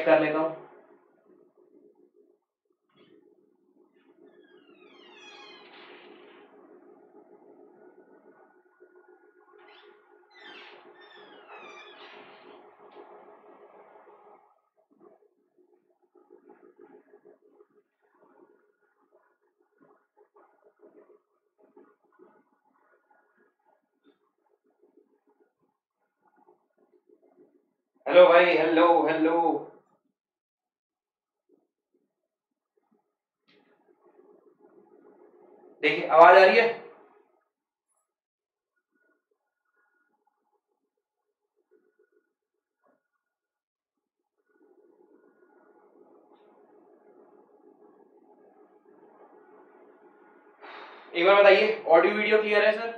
check कर लेता हूँ एक बार बताइए ऑडियो वीडियो क्लियर है सर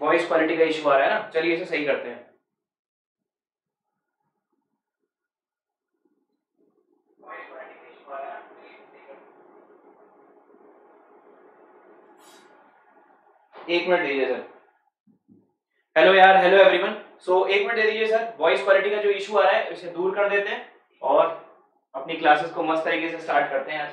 वॉइस क्वालिटी का इशू आ रहा है ना चलिए इसे सही करते हैं एक मिनट दीजिए सर हेलो यार हेलो एवरीवन सो एक मिनट दे दीजिए सर वॉइस क्वालिटी का जो इशू आ रहा है उसे दूर कर देते हैं और अपनी क्लासेस को मस्त तरीके से स्टार्ट करते हैं आज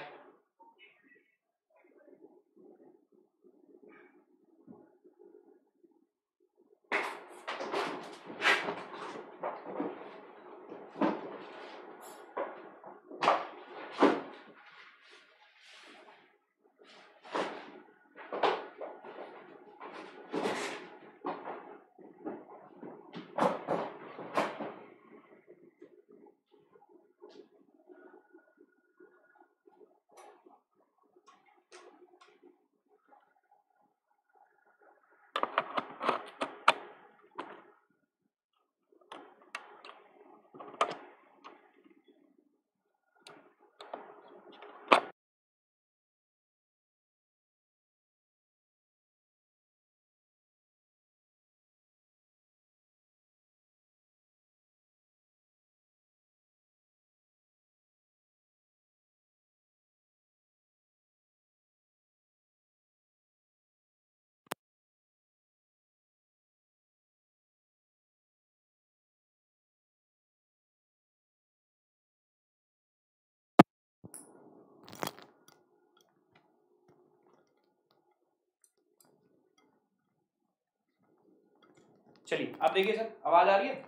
चलिए आप देखिए सर आवाज आ रही है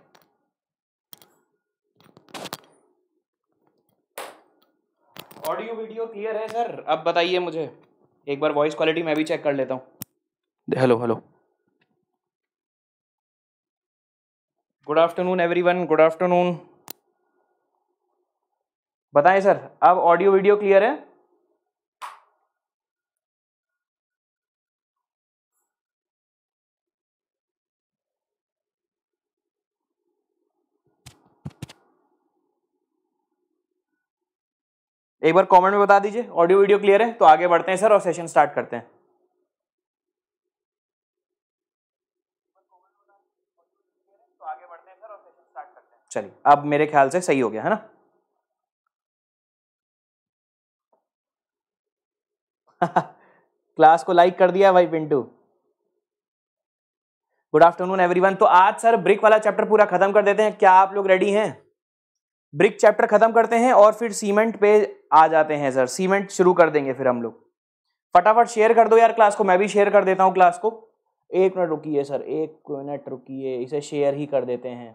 ऑडियो वीडियो क्लियर है सर अब बताइए मुझे एक बार वॉइस क्वालिटी मैं भी चेक कर लेता हूँ hello hello good afternoon everyone good afternoon बताएं सर अब ऑडियो वीडियो क्लियर है एक बार कमेंट में बता दीजिए ऑडियो वीडियो क्लियर है तो आगे बढ़ते हैं सर और सेशन स्टार्ट करते हैं चलिए अब मेरे ख्याल से सही हो गया है ना क्लास को लाइक कर दिया भाई पिंटू गुड आफ्टरनून एवरीवन तो आज सर ब्रिक वाला चैप्टर पूरा खत्म कर देते हैं क्या आप लोग रेडी हैं ब्रिक चैप्टर ख़त्म करते हैं और फिर सीमेंट पे आ जाते हैं सर सीमेंट शुरू कर देंगे फिर हम लोग फटाफट शेयर कर दो यार क्लास को मैं भी शेयर कर देता हूँ क्लास को एक मिनट रुकिए सर एक मिनट रुकिए इसे शेयर ही कर देते हैं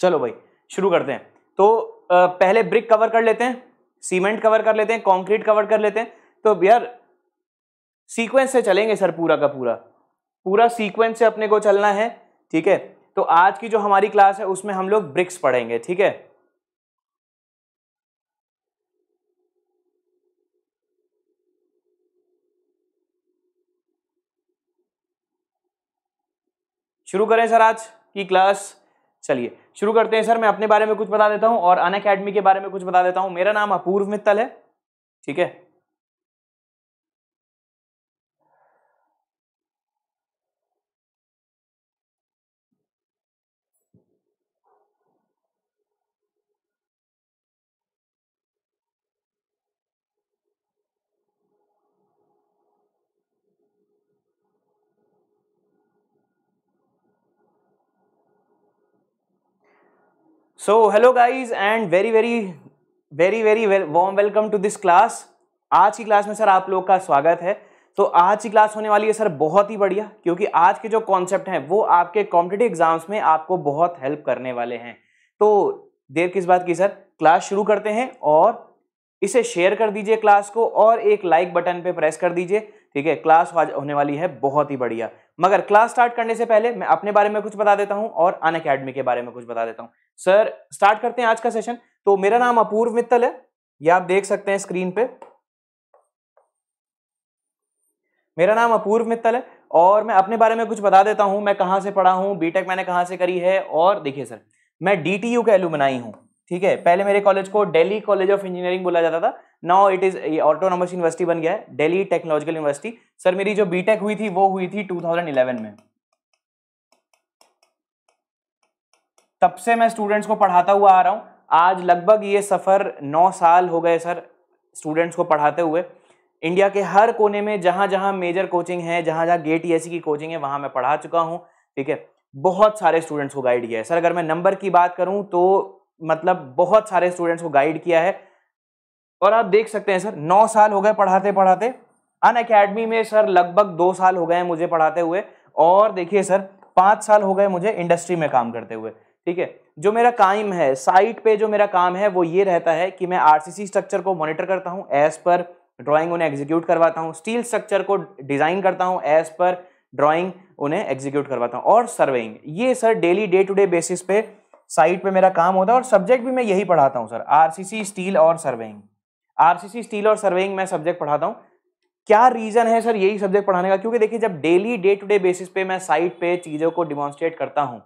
चलो भाई शुरू करते हैं तो पहले ब्रिक कवर कर लेते हैं सीमेंट कवर कर लेते हैं कंक्रीट कवर कर लेते हैं तो यार सीक्वेंस से चलेंगे सर पूरा का पूरा पूरा सीक्वेंस से अपने को चलना है ठीक है तो आज की जो हमारी क्लास है उसमें हम लोग ब्रिक्स पढ़ेंगे ठीक है शुरू करें सर आज की क्लास चलिए शुरू करते हैं सर मैं अपने बारे में कुछ बता देता हूँ और अन के बारे में कुछ बता देता हूँ मेरा नाम अपूर्व मित्तल है ठीक है so hello guys and very very very very warm welcome to this class आज की क्लास में सर आप लोग का स्वागत है तो आज की क्लास होने वाली है सर बहुत ही बढ़िया क्योंकि आज के जो कॉन्सेप्ट हैं वो आपके कॉम्पिटेटिव एग्जाम्स में आपको बहुत हेल्प करने वाले हैं तो देर किस बात की सर क्लास शुरू करते हैं और इसे शेयर कर दीजिए क्लास को और एक लाइक बटन पे प्रेस कर दीजिए ठीक है क्लास होने वाली है बहुत ही बढ़िया मगर क्लास स्टार्ट करने से पहले मैं अपने बारे में कुछ बता देता हूँ और अन अकेडमी के बारे में कुछ बता देता हूँ सर स्टार्ट करते हैं आज का सेशन तो मेरा नाम अपूर्व मित्तल है यह आप देख सकते हैं स्क्रीन पे मेरा नाम अपूर्व मित्तल है और मैं अपने बारे में कुछ बता देता हूं मैं कहां से पढ़ा हूं बीटेक मैंने कहां से करी है और देखिए सर मैं डीटीयू का एलुमनाई हूँ ठीक है पहले मेरे कॉलेज को दिल्ली कॉलेज ऑफ इंजीनियरिंग बोला जाता था now it is autonomous university बन गया है दिल्ली टेक्नोलॉजिकल यूनिवर्सिटी सर मेरी जो बीटेक हुई थी वो हुई थी टू में तब से मैं स्टूडेंट्स को पढ़ाता हुआ आ रहा हूँ आज लगभग ये सफ़र नौ साल हो गए सर स्टूडेंट्स को पढ़ाते हुए इंडिया के हर कोने में जहाँ जहाँ मेजर कोचिंग है जहाँ जहाँ गेट ई की कोचिंग है वहाँ मैं पढ़ा चुका हूँ ठीक है बहुत सारे स्टूडेंट्स को गाइड किया है सर अगर मैं नंबर की बात करूँ तो मतलब बहुत सारे स्टूडेंट्स को गाइड किया है और आप देख सकते हैं सर नौ साल हो गए पढ़ाते पढ़ाते अन अकेडमी में सर लगभग दो साल हो गए हैं मुझे पढ़ाते हुए और देखिए सर पाँच साल हो गए मुझे इंडस्ट्री में काम करते हुए ठीक है जो मेरा काम है साइट पे जो मेरा काम है वो ये रहता है कि मैं आरसीसी स्ट्रक्चर को मॉनिटर करता हूँ एज पर ड्राइंग उन्हें एग्जीक्यूट करवाता हूँ स्टील स्ट्रक्चर को डिज़ाइन करता हूँ एज पर ड्राइंग उन्हें एग्जीक्यूट करवाता हूँ और सर्वेइंग ये sir daily day to day basis पे साइट पे मेरा काम होता है और सब्जेक्ट भी मैं यही पढ़ाता हूँ सर आर स्टील और सर्वेइंग आर स्टील और सर्वेइंग मैं सब्जेक्ट पढ़ाता हूँ क्या रीज़न है सर यही सब्जेक्ट पढ़ाने का क्योंकि देखिए जब daily day to day basis पे मैं साइट पे चीज़ों को डिमॉन्स्ट्रेट करता हूँ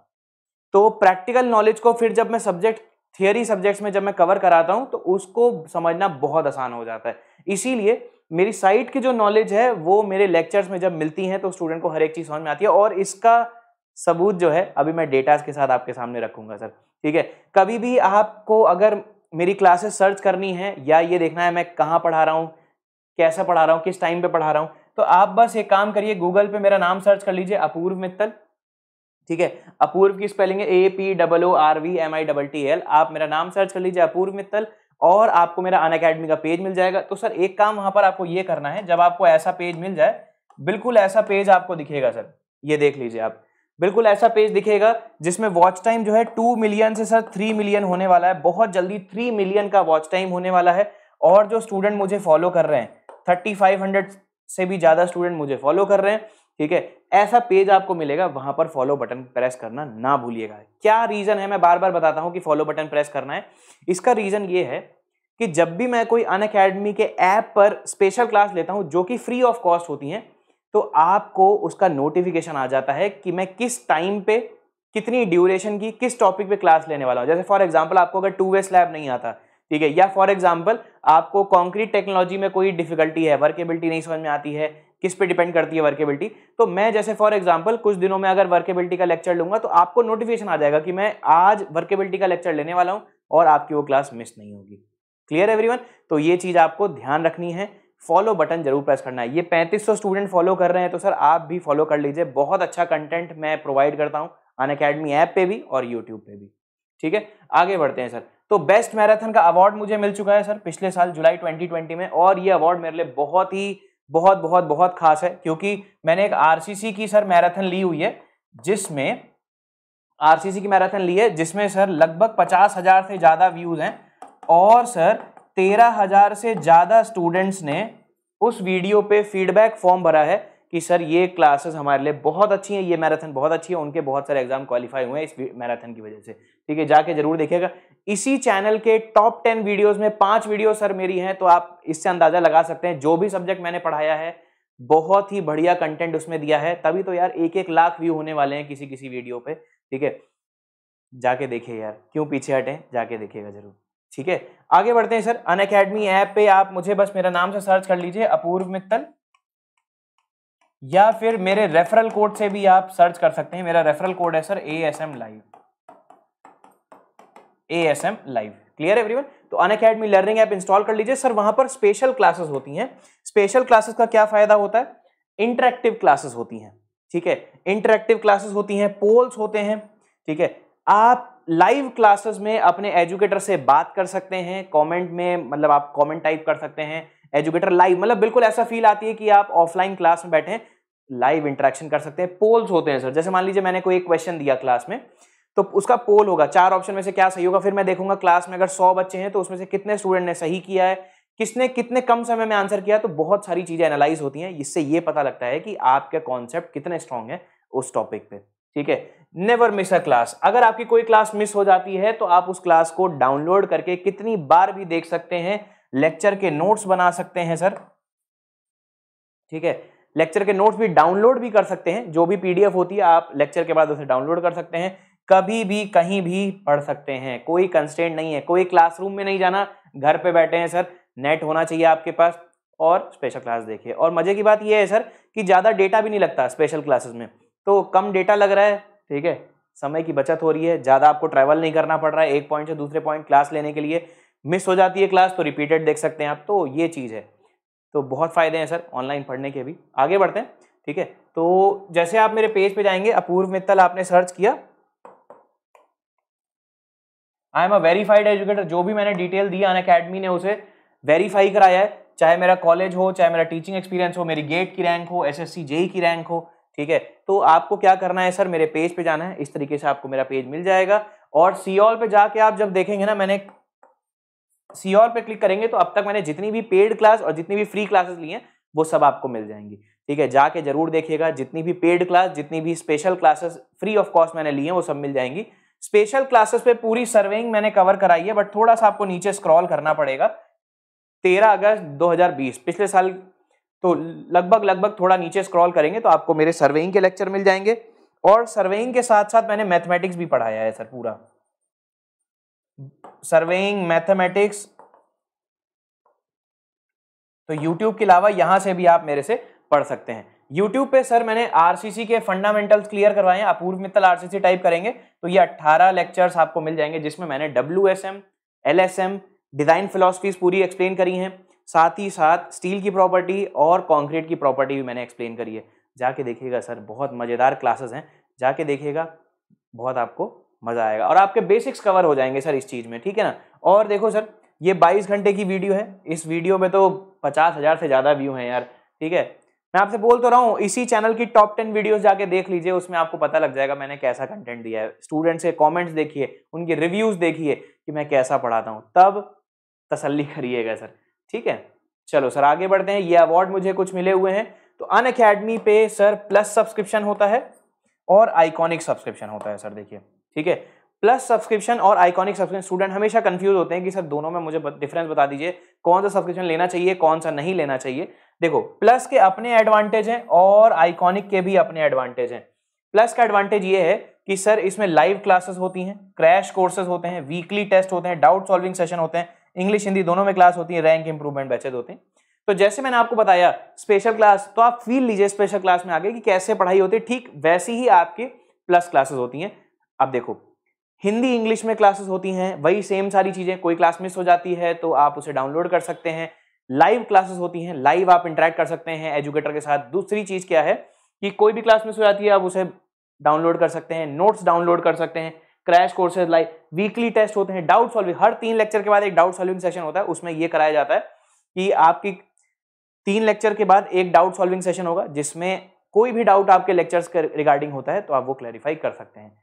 तो प्रैक्टिकल नॉलेज को फिर जब मैं सब्जेक्ट थियरी सब्जेक्ट्स में जब मैं कवर कराता हूँ तो उसको समझना बहुत आसान हो जाता है इसीलिए मेरी साइट की जो नॉलेज है वो मेरे लेक्चर्स में जब मिलती हैं तो स्टूडेंट को हर एक चीज़ समझ में आती है और इसका सबूत जो है अभी मैं डेटाज के साथ आपके सामने रखूंगा सर ठीक है कभी भी आपको अगर मेरी क्लासेस सर्च करनी है या ये देखना है मैं कहाँ पढ़ा रहा हूँ कैसा पढ़ा रहा हूँ किस टाइम पर पढ़ा रहा हूँ तो आप बस एक काम करिए गूगल पर मेरा नाम सर्च कर लीजिए अपूर्व मित्तल ठीक है अपूर्व की स्पेलिंग है A P double O R V M I double T L आप मेरा नाम सर्च कर लीजिए अपूर्व मित्तल और आपको मेरा अन अकेडमी का पेज मिल जाएगा तो सर एक काम वहां पर आपको ये करना है जब आपको ऐसा पेज मिल जाए बिल्कुल ऐसा पेज आपको दिखेगा सर ये देख लीजिए आप बिल्कुल ऐसा पेज दिखेगा जिसमें वॉच टाइम जो है टू मिलियन से सर थ्री मिलियन होने वाला है बहुत जल्दी थ्री मिलियन का वॉच टाइम होने वाला है और जो स्टूडेंट मुझे फॉलो कर रहे हैं थर्टी फाइव हंड्रेड से भी ज़्यादा स्टूडेंट मुझे फॉलो कर रहे हैं ठीक है ऐसा पेज आपको मिलेगा वहां पर फॉलो बटन प्रेस करना ना भूलिएगा क्या रीजन है मैं बार बार बताता हूँ कि फॉलो बटन प्रेस करना है इसका रीजन ये है कि जब भी मैं कोई अन अकेडमी के ऐप पर स्पेशल क्लास लेता हूँ जो कि फ्री ऑफ कॉस्ट होती हैं तो आपको उसका नोटिफिकेशन आ जाता है कि मैं किस टाइम पे कितनी ड्यूरेशन की किस टॉपिक पे क्लास लेने वाला हूँ जैसे फॉर एग्जाम्पल आपको अगर टू वे स्लैब नहीं आता ठीक है या फॉर एग्जाम्पल आपको कॉन्क्रीट टेक्नोलॉजी में कोई डिफिकल्टी है वर्केबिलिटी नहीं समझ में आती है किस पे डिपेंड करती है वर्केबिलिटी तो मैं जैसे फॉर एग्जांपल कुछ दिनों में अगर वर्केबिलिटी का लेक्चर लूंगा तो आपको नोटिफिकेशन आ जाएगा कि मैं आज वर्केबिलिटी का लेक्चर लेने वाला हूँ और आपकी वो क्लास मिस नहीं होगी क्लियर एवरीवन तो ये चीज़ आपको ध्यान रखनी है फॉलो बटन जरूर प्रेस करना है ये सौ स्टूडेंट फॉलो कर रहे हैं तो सर आप भी फॉलो कर लीजिए बहुत अच्छा कंटेंट मैं प्रोवाइड करता हूँ अन अकेडमी ऐप पे भी और यूट्यूब पे भी ठीक है आगे बढ़ते हैं सर तो बेस्ट मैराथन का अवार्ड मुझे मिल चुका है सर पिछले साल जुलाई 2020 में और ये अवार्ड मेरे लिए बहुत ही बहुत बहुत बहुत खास है क्योंकि मैंने एक आरसीसी की सर मैराथन ली हुई है जिसमें आरसीसी की मैराथन ली है जिसमें सर लगभग पचास हजार से ज़्यादा व्यूज़ हैं और सर तेरह हजार से ज़्यादा स्टूडेंट्स ने उस वीडियो पे फीडबैक फॉर्म भरा है कि सर ये क्लासेस हमारे लिए बहुत अच्छी हैं ये मैराथन बहुत अच्छी है उनके बहुत सारे एग्जाम क्वालिफाई हुए हैं इस मैराथन की वजह से ठीक है जाके जरूर देखिएगा इसी चैनल के टॉप टेन वीडियोज में पांच वीडियो सर मेरी हैं तो आप इससे अंदाजा लगा सकते हैं जो भी सब्जेक्ट मैंने पढ़ाया है बहुत ही बढ़िया कंटेंट उसमें दिया है तभी तो यार एक एक लाख व्यू होने वाले हैं किसी किसी वीडियो पे ठीक है जाके देखिए यार क्यों पीछे हटें जाके देखिएगा जरूर ठीक है आगे बढ़ते हैं सर अन अकेडमी ऐप पे आप मुझे बस मेरा नाम से सर्च कर लीजिए अपूर्व मित्तल या फिर मेरे रेफरल कोड से भी आप सर्च कर सकते हैं मेरा रेफरल कोड है sir A S M live A S M live clear everyone तो Unacademy learning app install कर लीजिए सर वहां पर स्पेशल क्लासेस होती हैं स्पेशल क्लासेस का क्या फायदा होता है इंटरेक्टिव क्लासेस होती हैं ठीक है इंटरेक्टिव क्लासेस होती हैं पोल्स होते हैं ठीक है आप लाइव क्लासेस में अपने एजुकेटर से बात कर सकते हैं कमेंट में मतलब आप कमेंट टाइप कर सकते हैं एजुकेटर लाइव मतलब बिल्कुल ऐसा फील आती है कि आप ऑफलाइन क्लास में बैठे हैं लाइव इंटरेक्शन कर सकते हैं पोल्स होते हैं सर जैसे मान लीजिए मैंने कोई एक क्वेश्चन दिया क्लास में तो उसका पोल होगा चार ऑप्शन में से क्या सही होगा फिर मैं देखूंगा क्लास में अगर सौ बच्चे हैं तो उसमें से कितने स्टूडेंट ने सही किया है किसने कितने कम समय में आंसर किया तो बहुत सारी चीज़ें एनालाइज होती हैं इससे ये पता लगता है कि आपके कॉन्सेप्ट कितने स्ट्रांग है उस टॉपिक पे ठीक है नेवर मिस अ क्लास अगर आपकी कोई क्लास मिस हो जाती है तो आप उस क्लास को डाउनलोड करके कितनी बार भी देख सकते हैं लेक्चर के नोट्स बना सकते हैं सर ठीक है लेक्चर के नोट्स भी डाउनलोड भी कर सकते हैं जो भी पीडीएफ होती है आप लेक्चर के बाद उसे डाउनलोड कर सकते हैं कभी भी कहीं भी पढ़ सकते हैं कोई कंस्टेंट नहीं है कोई क्लासरूम में नहीं जाना घर पे बैठे हैं सर नेट होना चाहिए आपके पास और स्पेशल क्लास देखिए और मज़े की बात यह है सर कि ज़्यादा डेटा भी नहीं लगता स्पेशल क्लासेस में तो कम डेटा लग रहा है ठीक है समय की बचत हो रही है ज़्यादा आपको ट्रैवल नहीं करना पड़ रहा है एक पॉइंट से दूसरे पॉइंट क्लास लेने के लिए मिस हो जाती है क्लास तो रिपीटेड देख सकते हैं आप तो ये चीज़ है तो बहुत फ़ायदे हैं सर ऑनलाइन पढ़ने के भी आगे बढ़ते हैं ठीक है तो जैसे आप मेरे पेज पे जाएंगे अपूर्व मित्तल आपने सर्च किया I am a verified educator जो भी मैंने डिटेल दिया अन अकेडमी ने उसे वेरीफाई कराया है चाहे मेरा कॉलेज हो चाहे मेरा टीचिंग एक्सपीरियंस हो मेरी गेट की रैंक हो एस एस e की रैंक हो ठीक है तो आपको क्या करना है सर मेरे पेज पे जाना है इस तरीके से आपको मेरा पेज मिल जाएगा और सी ऑल पे जाके आप जब देखेंगे ना मैंने सी और पे क्लिक करेंगे तो अब तक मैंने जितनी भी पेड क्लास और जितनी भी फ्री क्लासेस ली हैं वो सब आपको मिल जाएंगी ठीक है जाके जरूर देखिएगा जितनी भी पेड क्लास जितनी भी special classes free of cost मैंने ली हैं वो सब मिल जाएंगी स्पेशल क्लासेस पे पूरी सर्वेइंग मैंने कवर कराई है बट थोड़ा सा आपको नीचे स्क्रॉल करना पड़ेगा तेरह अगस्त दो पिछले साल तो लगभग लगभग थोड़ा नीचे स्क्रॉल करेंगे तो आपको मेरे सर्वेइंग के लेक्चर मिल जाएंगे और सर्वेइंग के साथ साथ मैंने मैथमेटिक्स भी पढ़ाया है सर पूरा सर्वेइंग मैथमेटिक्स तो यूट्यूब के अलावा यहां से भी आप मेरे से पढ़ सकते हैं यूट्यूब पे सर मैंने सी के फंडामेंटल्स क्लियर करवाए हैं अपूर्व मित्तल सी टाइप करेंगे तो ये 18 लेक्चर्स आपको मिल जाएंगे जिसमें मैंने W S M L S M design philosophies पूरी एक्सप्लेन करी हैं साथ ही साथ स्टील की प्रॉपर्टी और कॉन्क्रीट की प्रॉपर्टी भी मैंने एक्सप्लेन करी है जाके देखिएगा सर बहुत मज़ेदार क्लासेस हैं जाके देखिएगा बहुत आपको मज़ा आएगा और आपके बेसिक्स कवर हो जाएंगे सर इस चीज़ में ठीक है ना और देखो सर ये 22 घंटे की वीडियो है इस वीडियो में तो पचास हज़ार से ज़्यादा व्यू हैं यार ठीक है मैं आपसे बोल तो रहा हूँ इसी चैनल की टॉप टेन वीडियोस जाके देख लीजिए उसमें आपको पता लग जाएगा मैंने कैसा कंटेंट दिया है स्टूडेंट्स के कॉमेंट्स देखिए उनके रिव्यूज़ देखिए कि मैं कैसा पढ़ाता हूँ तब तसली करिएगा सर ठीक है चलो सर आगे बढ़ते हैं ये अवार्ड मुझे कुछ मिले हुए हैं तो अन अकेडमी पे सर प्लस सब्सक्रिप्शन होता है और आइकॉनिक सब्सक्रिप्शन होता है सर देखिए ठीक है प्लस सब्सक्रिप्शन और आइकॉनिक सब्सक्रिप्शन स्टूडेंट हमेशा कंफ्यूज होते हैं कि सर दोनों में मुझे डिफरेंस बता दीजिए कौन सा सब्सक्रिप्शन लेना चाहिए कौन सा नहीं लेना चाहिए देखो प्लस के अपने एडवांटेज हैं और आइकॉनिक के भी अपने एडवांटेज हैं प्लस का एडवांटेज ये है कि सर इसमें लाइव क्लासेस होती हैं क्रैश कोर्सेज होते हैं वीकली टेस्ट होते हैं डाउट सॉल्विंग सेशन होते हैं इंग्लिश हिंदी दोनों में क्लास होती है रैंक इंप्रूवमेंट बैचेज होते हैं तो जैसे मैंने आपको बताया स्पेशल क्लास तो आप फील लीजिए स्पेशल क्लास में आगे कि कैसे पढ़ाई होती है ठीक वैसी ही आपके प्लस क्लासेस होती हैं अब देखो हिंदी इंग्लिश में क्लासेस होती हैं वही सेम सारी चीज़ें कोई क्लास मिस हो जाती है तो आप उसे डाउनलोड कर सकते हैं लाइव क्लासेस होती हैं लाइव आप इंटरेक्ट कर सकते हैं एजुकेटर के साथ दूसरी चीज़ क्या है कि कोई भी क्लास मिस हो जाती है आप उसे डाउनलोड कर सकते हैं नोट्स डाउनलोड कर सकते हैं crash courses live weekly test होते हैं डाउट सॉल्विंग हर तीन लेक्चर के बाद एक डाउट सॉल्विंग सेशन होता है उसमें यह कराया जाता है कि आपकी तीन लेक्चर के बाद एक डाउट सॉल्विंग सेशन होगा जिसमें कोई भी डाउट आपके लेक्चर्स के रिगार्डिंग होता है तो आप वो क्लैरिफाई कर सकते हैं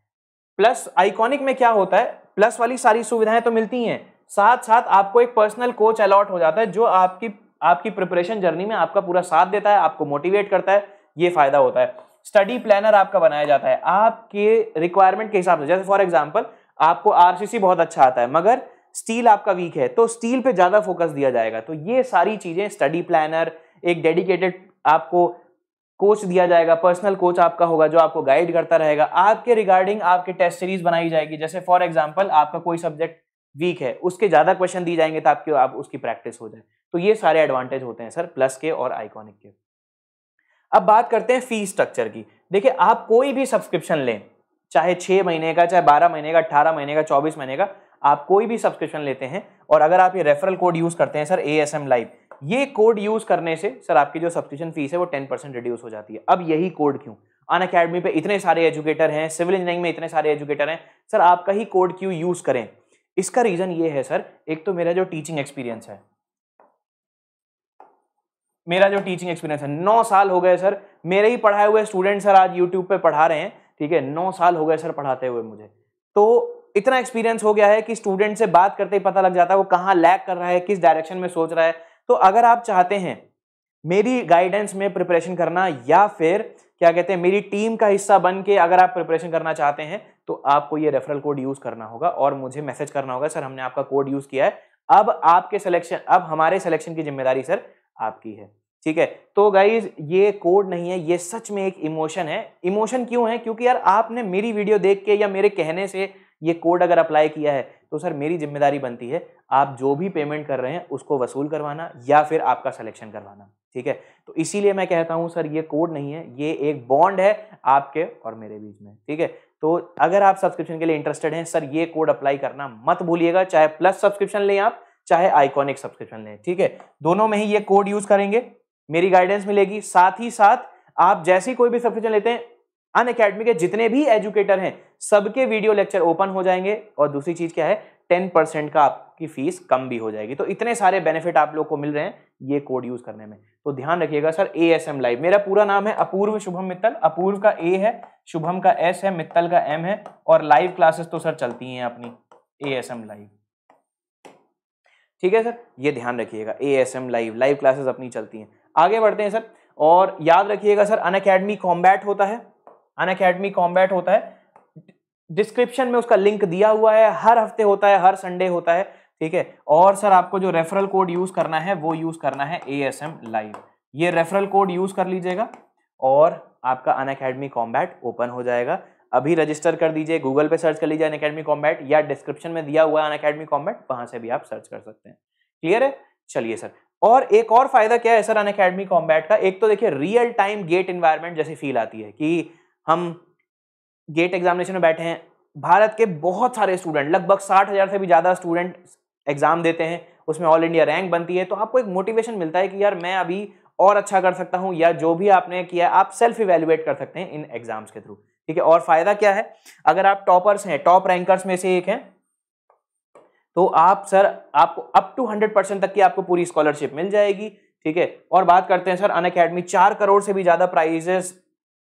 प्लस आइकॉनिक में क्या होता है प्लस वाली सारी सुविधाएं तो मिलती हैं साथ साथ आपको एक पर्सनल कोच अलॉट हो जाता है जो आपकी आपकी प्रिपरेशन जर्नी में आपका पूरा साथ देता है आपको मोटिवेट करता है ये फायदा होता है स्टडी प्लानर आपका बनाया जाता है आपके रिक्वायरमेंट के हिसाब से जैसे फॉर एग्जाम्पल आपको आर बहुत अच्छा आता है मगर स्टील आपका वीक है तो स्टील पर ज़्यादा फोकस दिया जाएगा तो ये सारी चीज़ें स्टडी प्लानर एक डेडिकेटेड आपको कोच दिया जाएगा पर्सनल कोच आपका होगा जो आपको गाइड करता रहेगा आपके रिगार्डिंग आपके टेस्ट सीरीज बनाई जाएगी जैसे फॉर एग्जाम्पल आपका कोई सब्जेक्ट वीक है उसके ज़्यादा क्वेश्चन दिए जाएंगे तो आपकी आप उसकी प्रैक्टिस हो जाए तो ये सारे एडवांटेज होते हैं सर प्लस के और आइकॉनिक के अब बात करते हैं फी स्ट्रक्चर की देखिए आप कोई भी सब्सक्रिप्शन लें चाहे छः महीने का चाहे बारह महीने का अट्ठारह महीने का चौबीस महीने का आप कोई भी सब्सक्रिप्शन लेते हैं और अगर आप ये रेफरल कोड यूज़ करते हैं sir A S M live ये कोड यूज़ करने से सर आपकी जो सब्सक्रिप्शन फीस है वो टेन परसेंट रिड्यूस हो जाती है अब यही कोड क्यों अन अकेडमी पे इतने सारे एजुकेटर हैं सिविल इंजीनियरिंग में इतने सारे एजुकेटर हैं सर आपका ही कोड क्यों यूज़ करें इसका रीज़न ये है सर एक तो मेरा जो टीचिंग एक्सपीरियंस है मेरा जो टीचिंग एक्सपीरियंस है नौ साल हो गए सर मेरे ही पढ़ाए हुए स्टूडेंट सर आज यूट्यूब पे पढ़ा रहे हैं ठीक है नौ साल हो गए सर पढ़ाते हुए मुझे तो इतना एक्सपीरियंस हो गया है कि स्टूडेंट से बात करते ही पता लग जाता है वो कहाँ लैक कर रहा है किस डायरेक्शन में सोच रहा है तो अगर आप चाहते हैं मेरी गाइडेंस में प्रिपरेशन करना या फिर क्या कहते हैं मेरी टीम का हिस्सा बन के अगर आप प्रिपरेशन करना चाहते हैं तो आपको ये रेफरल कोड यूज़ करना होगा और मुझे मैसेज करना होगा सर हमने आपका कोड यूज़ किया है अब आपके सिलेक्शन अब हमारे सिलेक्शन की जिम्मेदारी सर आपकी है ठीक है तो गाइज ये कोड नहीं है ये सच में एक इमोशन है इमोशन क्यों है क्योंकि यार आपने मेरी वीडियो देख के या मेरे कहने से ये कोड अगर अप्लाई किया है तो सर मेरी जिम्मेदारी बनती है आप जो भी पेमेंट कर रहे हैं उसको वसूल करवाना या फिर आपका सिलेक्शन करवाना ठीक है तो इसीलिए मैं कहता हूं सर ये कोड नहीं है ये एक बॉन्ड है आपके और मेरे बीच में ठीक है तो अगर आप सब्सक्रिप्शन के लिए इंटरेस्टेड हैं सर ये कोड अप्लाई करना मत भूलिएगा चाहे प्लस सब्सक्रिप्शन लें आप चाहे आइकॉनिक सब्सक्रिप्शन लें ठीक है दोनों में ही ये कोड यूज करेंगे मेरी गाइडेंस मिलेगी साथ ही साथ आप जैसी कोई भी सब्सक्रिप्शन लेते हैं अन अकेडमी के जितने भी एजुकेटर हैं सबके वीडियो लेक्चर ओपन हो जाएंगे और दूसरी चीज़ क्या है टेन परसेंट का आपकी फीस कम भी हो जाएगी तो इतने सारे बेनिफिट आप लोग को मिल रहे हैं ये कोड यूज़ करने में तो ध्यान रखिएगा sir A S M live मेरा पूरा नाम है अपूर्व शुभम मित्तल अपूर्व का ए है शुभम का एस है मित्तल का एम है और लाइव क्लासेस तो सर चलती हैं अपनी ए एस एम लाइव ठीक है सर ये ध्यान रखिएगा A S M live live classes अपनी चलती हैं आगे बढ़ते हैं सर और याद रखिएगा सर अन अकेडमी कॉम्बैट होता है अन अकेडमी कॉम्बैट होता है डिस्क्रिप्शन में उसका लिंक दिया हुआ है हर हफ्ते होता है हर संडे होता है ठीक है और सर आपको जो रेफरल कोड यूज करना है वो यूज करना है ए एस एम लाइव ये रेफरल कोड यूज कर लीजिएगा और आपका अन अकेडमी कॉम्बैट ओपन हो जाएगा अभी रजिस्टर कर दीजिए गूगल पे सर्च कर लीजिए अन अकेडमी कॉम्बैट या डिस्क्रिप्शन में दिया हुआ अन अकेडमी कॉम्बैट वहां से भी आप सर्च कर सकते हैं क्लियर है चलिए सर और एक और फायदा क्या है सर अन अकेडमी कॉम्बैट का एक तो देखिए रियल टाइम गेट इन्वायरमेंट जैसी फील आती है कि हम गेट एग्जामिनेशन में बैठे हैं भारत के बहुत सारे स्टूडेंट लगभग साठ हज़ार से भी ज़्यादा स्टूडेंट एग्ज़ाम देते हैं उसमें ऑल इंडिया रैंक बनती है तो आपको एक मोटिवेशन मिलता है कि यार मैं अभी और अच्छा कर सकता हूँ या जो भी आपने किया आप सेल्फ इवेल्युएट कर सकते हैं इन एग्ज़ाम्स के थ्रू ठीक है और फ़ायदा क्या है अगर आप टॉपर्स हैं टॉप रैंकर्स में से एक हैं तो आप सर आपको अप टू हंड्रेड परसेंट तक की आपको पूरी स्कॉलरशिप मिल जाएगी ठीक है और बात करते हैं सर अन अकेडमी चार करोड़ से भी ज़्यादा प्राइजेस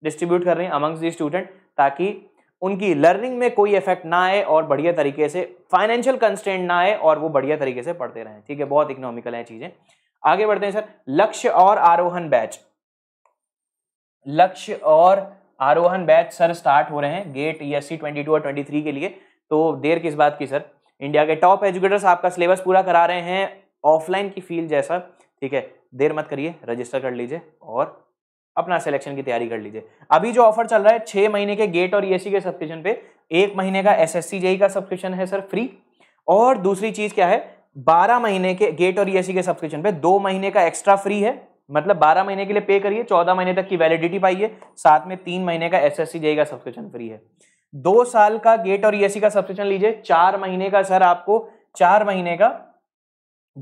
डिस्ट्रीब्यूट कर रहे हैं अमंग्स दी स्टूडेंट ताकि उनकी लर्निंग में कोई इफेक्ट ना आए और बढ़िया तरीके से फाइनेंशियल कंस्टेंट ना आए और वो बढ़िया तरीके से पढ़ते रहें ठीक है बहुत इकोनॉमिकल है चीज़ें आगे बढ़ते हैं सर लक्ष्य और आरोहण बैच लक्ष्य और आरोहण बैच सर स्टार्ट हो रहे हैं गेट ई ट्वेंटी टू और ट्वेंटी थ्री के लिए तो देर किस बात की सर इंडिया के टॉप एजुकेटर्स आपका सिलेबस पूरा करा रहे हैं ऑफलाइन की फील्ड जैसा ठीक है देर मत करिए रजिस्टर कर लीजिए और अपना सिलेक्शन की तैयारी कर लीजिए अभी जो ऑफर चल रहा है छह महीने के गेट और ई के सब्सक्रिप्शन पे एक महीने का एस एस e का सब्सक्रिप्शन है सर फ्री और दूसरी चीज़ क्या है बारह महीने के गेट और ई e के सब्सक्रिप्शन पे दो महीने का एक्स्ट्रा फ्री है मतलब बारह महीने के लिए पे करिए चौदह महीने तक की वैलिडिटी पाइए साथ में तीन महीने का एस एस e का सब्सक्रिप्शन फ्री है दो साल का गेट और ई का सब्सक्रिप्शन लीजिए चार महीने का सर आपको चार महीने का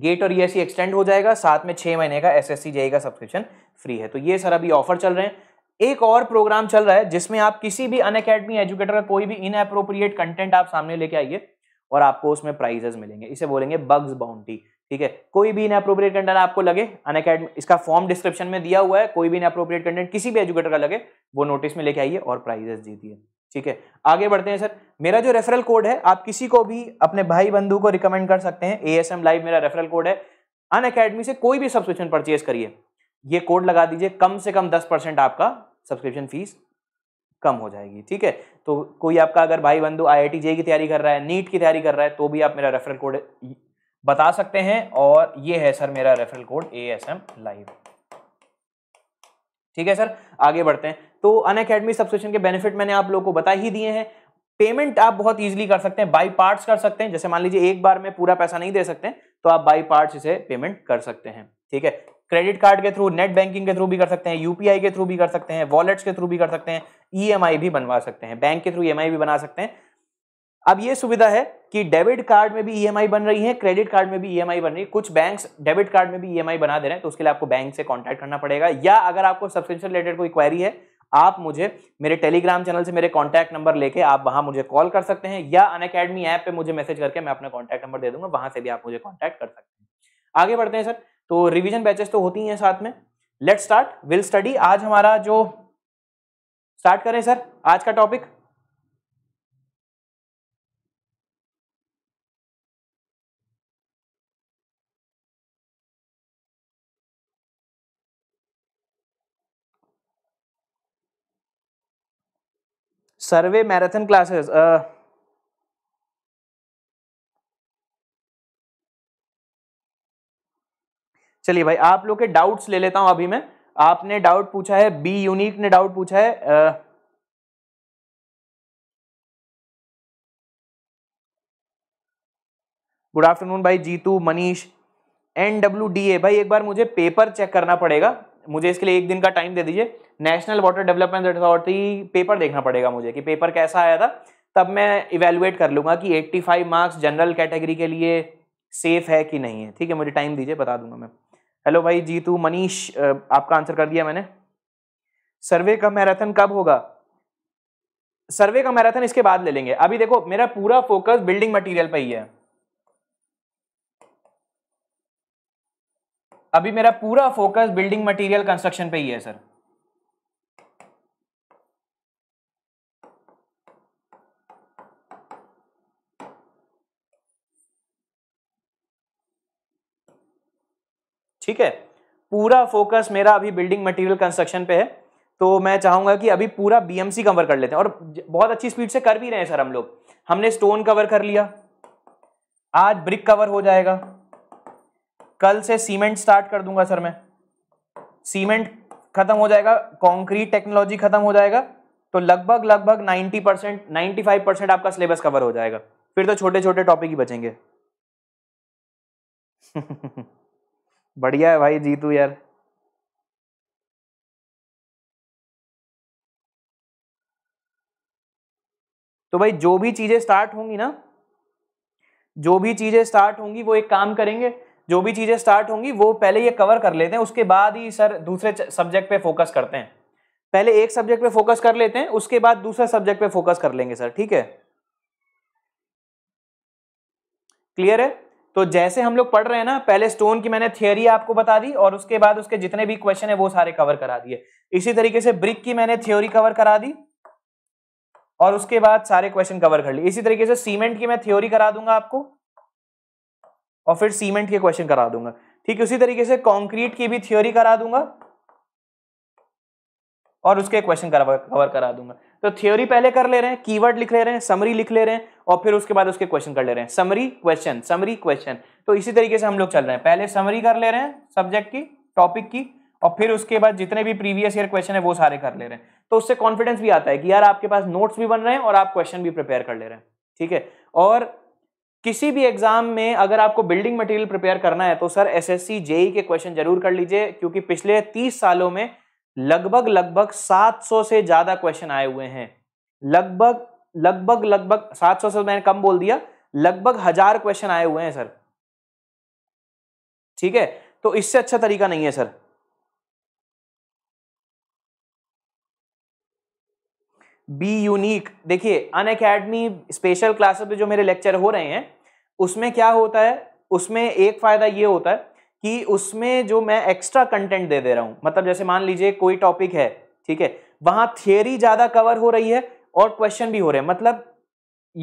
गेट और ई एक्सटेंड हो जाएगा साथ में छह महीने का एस एस का सब्सक्रिप्शन फ्री है तो ये सर अभी ऑफर चल रहे हैं एक और प्रोग्राम चल रहा है जिसमें आप किसी भी अन अकेडमी एजुकेटर का कोई भी इन अप्रोप्रिएट कंटेंट आप सामने लेके आइए और आपको उसमें प्राइजेस मिलेंगे इसे बोलेंगे बग्स बाउंटी ठीक है कोई भी इन अप्रोप्रिएट कंटेंट आपको लगे अन इसका फॉर्म डिस्क्रिप्शन में दिया हुआ है कोई भी इन अप्रोप्रिएट कंटेंट किसी भी एजुकेटर का लगे वो नोटिस में लेके आइए और प्राइजेस जीतिए ठीक है आगे बढ़ते हैं सर मेरा जो रेफरल कोड है आप किसी को भी अपने भाई बंधु को रिकमेंड कर सकते हैं ए एस एम लाइव मेरा रेफरल कोड है अन अकेडमी से कोई भी सब्सक्रिप्शन परचेज करिए ये कोड लगा दीजिए कम से कम दस परसेंट आपका सब्सक्रिप्शन फीस कम हो जाएगी ठीक है तो कोई आपका अगर भाई बंधु आई आई जे की तैयारी कर रहा है नीट की तैयारी कर रहा है तो भी आप मेरा रेफरल कोड बता सकते हैं और ये है सर मेरा referral code A S M live ठीक है सर आगे बढ़ते हैं तो अन अकेडमी सब्सक्रिप्शन के बेनिफिट मैंने आप लोगों को बता ही दिए हैं पेमेंट आप बहुत इजीली कर सकते हैं बाई पार्ट्स कर सकते हैं जैसे मान लीजिए एक बार में पूरा पैसा नहीं दे सकते तो आप बाई पार्ट्स इसे पेमेंट कर सकते हैं ठीक है क्रेडिट कार्ड के थ्रू नेट बैंकिंग के थ्रू भी कर सकते हैं यूपीआई के थ्रू भी कर सकते हैं वॉलेट्स के थ्रू भी कर सकते हैं ईएमआई e भी बनवा सकते हैं बैंक के थ्रू ईएमआई e भी बना सकते हैं अब ये सुविधा है कि डेबिट कार्ड में भी ईएमआई e बन रही है क्रेडिट कार्ड में भी ईएमआई बन रही है कुछ बैंक्स डेबिट कार्ड में भी ईएमआई बना दे रहे हैं तो उसके लिए आपको बैंक से कॉन्टैक्ट करना पड़ेगा या अगर आपको सब्सक्रिप्शन रिलेटेड कोई क्वारी है आप मुझे मेरे टेलीग्राम चैनल से मेरे कॉन्टैक्ट नंबर लेके आप वहां मुझे कॉल कर सकते हैं या अन अकेडमी ऐप पे मुझे मैसेज करके मैं अपना कॉन्टैक्ट नंबर दे दूंगा वहां से भी आप मुझे कॉन्टैक्ट कर सकते हैं आगे बढ़ते हैं सर तो रिविजन बैचेस तो होती हैं साथ में लेट स्टार्ट विल स्टडी आज हमारा जो स्टार्ट करें सर आज का टॉपिक सर्वे मैराथन क्लासेस चलिए भाई आप लोग के डाउट्स ले लेता हूं अभी मैं आपने डाउट पूछा है बी यूनिक ने डाउट पूछा है आ, गुड आफ्टरनून भाई Jitu Manish N W D A भाई एक बार मुझे पेपर चेक करना पड़ेगा मुझे इसके लिए एक दिन का टाइम दे दीजिए national water development authority paper देखना पड़ेगा मुझे कि पेपर कैसा आया था तब मैं इवेलुएट कर लूँगा कि 85 मार्क्स जनरल कैटेगरी के लिए सेफ है कि नहीं है ठीक है मुझे टाइम दीजिए बता दूंगा मैं हेलो भाई जीतू मनीष आपका आंसर कर दिया मैंने सर्वे का मैराथन कब होगा सर्वे का मैराथन इसके बाद ले लेंगे अभी देखो मेरा पूरा फोकस बिल्डिंग मटेरियल पर ही है अभी मेरा पूरा फोकस बिल्डिंग मटेरियल कंस्ट्रक्शन पे ही है सर ठीक है पूरा फोकस मेरा अभी बिल्डिंग मटेरियल कंस्ट्रक्शन पे है तो मैं चाहूंगा कि अभी पूरा बीएमसी कवर कर लेते हैं और बहुत अच्छी स्पीड से कर भी रहे हैं सर हम लोग हमने स्टोन कवर कर लिया आज ब्रिक कवर हो जाएगा कल से सीमेंट स्टार्ट कर दूंगा सर मैं सीमेंट खत्म हो जाएगा कॉन्क्रीट टेक्नोलॉजी खत्म हो जाएगा तो लगभग लगभग 90 परसेंट नाइन्टी आपका सिलेबस कवर हो जाएगा फिर तो छोटे छोटे टॉपिक ही बचेंगे बढ़िया है भाई जीतू यार तो भाई जो भी चीजें स्टार्ट होंगी ना जो भी चीजें स्टार्ट होंगी वो एक काम करेंगे जो भी चीजें स्टार्ट होंगी वो पहले ये कवर कर लेते हैं उसके बाद ही सर दूसरे सब्जेक्ट पे फोकस करते हैं पहले एक सब्जेक्ट पे फोकस कर लेते हैं उसके बाद दूसरे सब्जेक्ट पे फोकस कर लेंगे सर ठीक है क्लियर है तो जैसे हम लोग पढ़ रहे हैं ना पहले स्टोन की मैंने थियोरी आपको बता दी और उसके बाद उसके जितने भी क्वेश्चन है वो सारे कवर करा दिए इसी तरीके से ब्रिक की मैंने थ्योरी कवर करा दी और उसके बाद सारे क्वेश्चन कवर कर लिए इसी तरीके से सीमेंट की मैं थ्योरी करा दूंगा आपको और फिर सीमेंट के क्वेश्चन करा दूंगा ठीक उसी तरीके से कॉन्क्रीट की भी थ्योरी करा दूंगा और उसके क्वेश्चन कवर करा दूंगा तो थ्योरी पहले कर ले रहे हैं कीवर्ड लिख ले रहे हैं समरी लिख ले रहे हैं और फिर उसके बाद उसके क्वेश्चन कर ले रहे हैं समरी क्वेश्चन समरी क्वेश्चन तो इसी तरीके से हम लोग चल रहे हैं पहले समरी कर ले रहे हैं सब्जेक्ट की टॉपिक की और फिर उसके बाद जितने भी प्रीवियस ईयर क्वेश्चन है वो सारे कर ले रहे हैं तो उससे कॉन्फिडेंस भी आता है कि यार आपके पास नोट्स भी बन रहे हैं और आप क्वेश्चन भी प्रिपेयर कर ले रहे हैं ठीक है और किसी भी एग्जाम में अगर आपको बिल्डिंग मटेरियल प्रिपेयर करना है तो सर एसएससी जेई के क्वेश्चन जरूर कर लीजिए क्योंकि पिछले तीस सालों में लगभग लगभग 700 से ज्यादा क्वेश्चन आए हुए हैं लगभग लगभग लगभग 700 से तो मैंने कम बोल दिया लगभग हजार क्वेश्चन आए हुए हैं सर ठीक है तो इससे अच्छा तरीका नहीं है सर बी यूनिक देखिए अन अकेडमी स्पेशल क्लासेस में जो मेरे लेक्चर हो रहे हैं उसमें क्या होता है उसमें एक फायदा ये होता है कि उसमें जो मैं एक्स्ट्रा कंटेंट दे दे रहा हूं मतलब जैसे मान लीजिए कोई टॉपिक है ठीक है वहां थियोरी ज्यादा कवर हो रही है और क्वेश्चन भी हो रहे हैं मतलब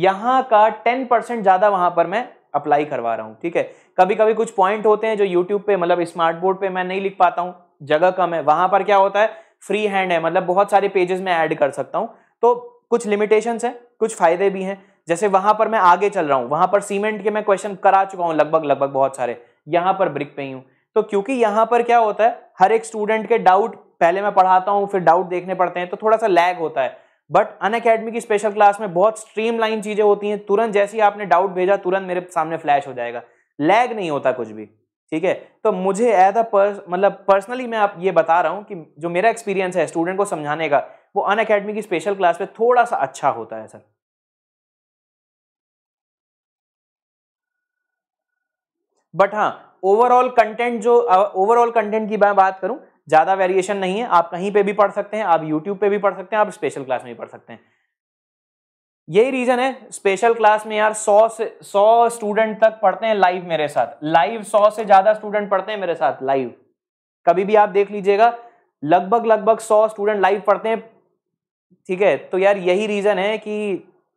यहाँ का टेन परसेंट ज्यादा वहां पर मैं अप्लाई करवा रहा हूँ ठीक है कभी कभी कुछ पॉइंट होते हैं जो यूट्यूब पे मतलब स्मार्ट बोर्ड पे मैं नहीं लिख पाता हूँ जगह कम है वहां पर क्या होता है फ्री हैंड है मतलब बहुत सारे पेजेस में ऐड कर सकता हूँ तो कुछ लिमिटेशन है कुछ फायदे भी हैं जैसे वहां पर मैं आगे चल रहा हूँ वहां पर सीमेंट के मैं क्वेश्चन करा चुका हूँ लगभग लगभग बहुत सारे यहां पर ब्रिक पे ही हूं तो क्योंकि यहां पर क्या होता है हर एक स्टूडेंट के डाउट पहले मैं पढ़ाता हूं फिर डाउट देखने पड़ते हैं तो थोड़ा सा लैग होता है बट अन अकेडमी की स्पेशल क्लास में बहुत लाइन चीज़ें होती हैं तुरंत जैसे ही आपने डाउट भेजा तुरंत मेरे सामने फ्लैश हो जाएगा लैग नहीं होता कुछ भी ठीक है तो मुझे एज अ पर्स मतलब पर्सनली मैं आप ये बता रहा हूँ कि जो मेरा एक्सपीरियंस है स्टूडेंट को समझाने का वो अन अकेडमी की स्पेशल क्लास में थोड़ा सा अच्छा होता है सर बट हाँ ओवरऑल कंटेंट जो ओवरऑल कंटेंट की मैं बात करूं ज़्यादा वेरिएशन नहीं है आप कहीं पे भी पढ़ सकते हैं आप यूट्यूब पे भी पढ़ सकते हैं आप स्पेशल क्लास में भी पढ़ सकते हैं यही रीज़न है स्पेशल क्लास में यार सौ से सौ स्टूडेंट तक पढ़ते हैं लाइव मेरे साथ लाइव सौ से ज़्यादा स्टूडेंट पढ़ते हैं मेरे साथ लाइव कभी भी आप देख लीजिएगा लगभग लगभग सौ स्टूडेंट लाइव पढ़ते हैं ठीक है तो यार यही रीज़न है कि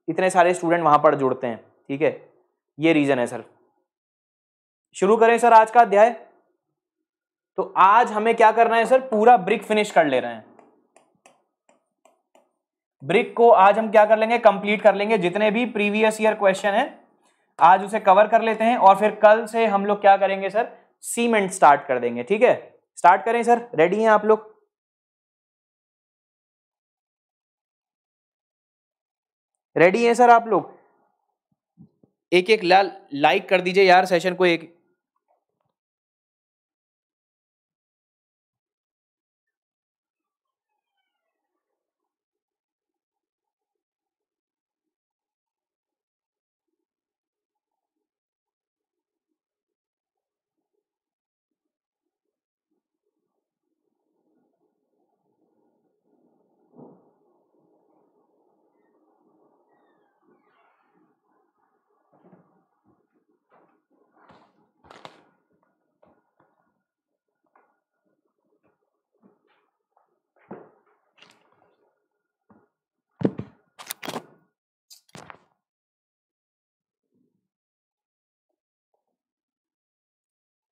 इतने सारे स्टूडेंट वहां पर जुड़ते हैं ठीक है ये रीज़न है सर शुरू करें सर आज का अध्याय तो आज हमें क्या करना है सर पूरा ब्रिक फिनिश कर ले रहे हैं ब्रिक को आज हम क्या कर लेंगे कंप्लीट कर लेंगे जितने भी प्रीवियस ईयर क्वेश्चन है आज उसे कवर कर लेते हैं और फिर कल से हम लोग क्या करेंगे सर सीमेंट स्टार्ट कर देंगे ठीक है स्टार्ट करें सर रेडी हैं आप लोग रेडी हैं सर आप लोग एक एक लाल लाइक कर दीजिए यार सेशन को एक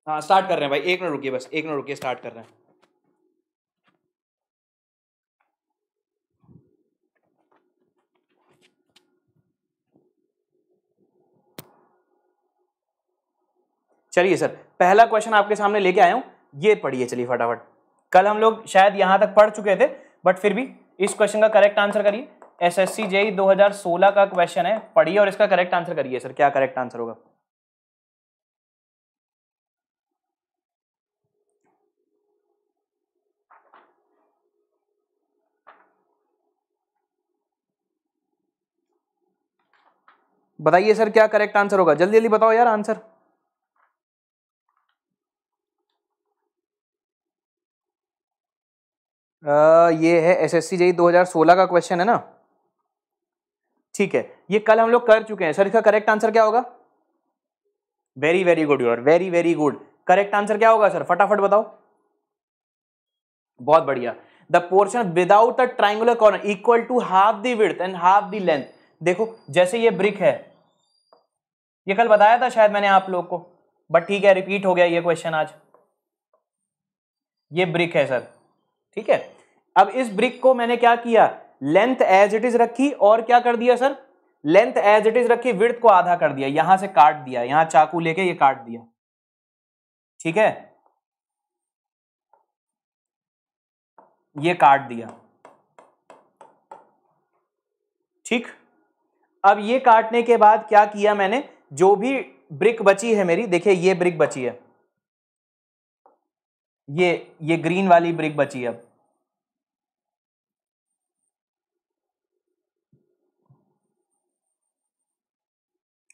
हाँ स्टार्ट कर रहे हैं भाई एक मिनट रुकिए बस एक मिनट रुकिए स्टार्ट कर रहे हैं चलिए सर पहला क्वेश्चन आपके सामने लेके आया हूं ये पढ़िए चलिए फटाफट कल हम लोग शायद यहां तक पढ़ चुके थे बट फिर भी इस क्वेश्चन का करेक्ट आंसर करिए एस एस सी जेई दो का क्वेश्चन है पढ़िए और इसका करेक्ट आंसर करिए सर क्या करेक्ट आंसर होगा बताइए सर क्या करेक्ट आंसर होगा जल्दी जल्दी बताओ यार आंसर आ, ये है एस एस सी जी दो का क्वेश्चन है ना ठीक है ये कल हम लोग कर चुके हैं सर इसका करेक्ट आंसर क्या होगा very very good your very very good correct answer क्या होगा सर फटाफट बताओ बहुत बढ़िया the portion without a triangular corner equal to half the width and half the length देखो जैसे ये ब्रिक है ये कल बताया था शायद मैंने आप लोग को बट ठीक है रिपीट हो गया ये क्वेश्चन आज ये ब्रिक है सर ठीक है अब इस ब्रिक को मैंने क्या किया लेंथ एज इट इज रखी और क्या कर दिया sir length as it is रखी विर्थ को आधा कर दिया यहां से काट दिया यहां चाकू लेके ये काट दिया ठीक है ये काट दिया ठीक अब ये काटने के बाद क्या किया मैंने जो भी ब्रिक बची है मेरी देखिए ये ब्रिक बची है ये ये ग्रीन वाली ब्रिक बची है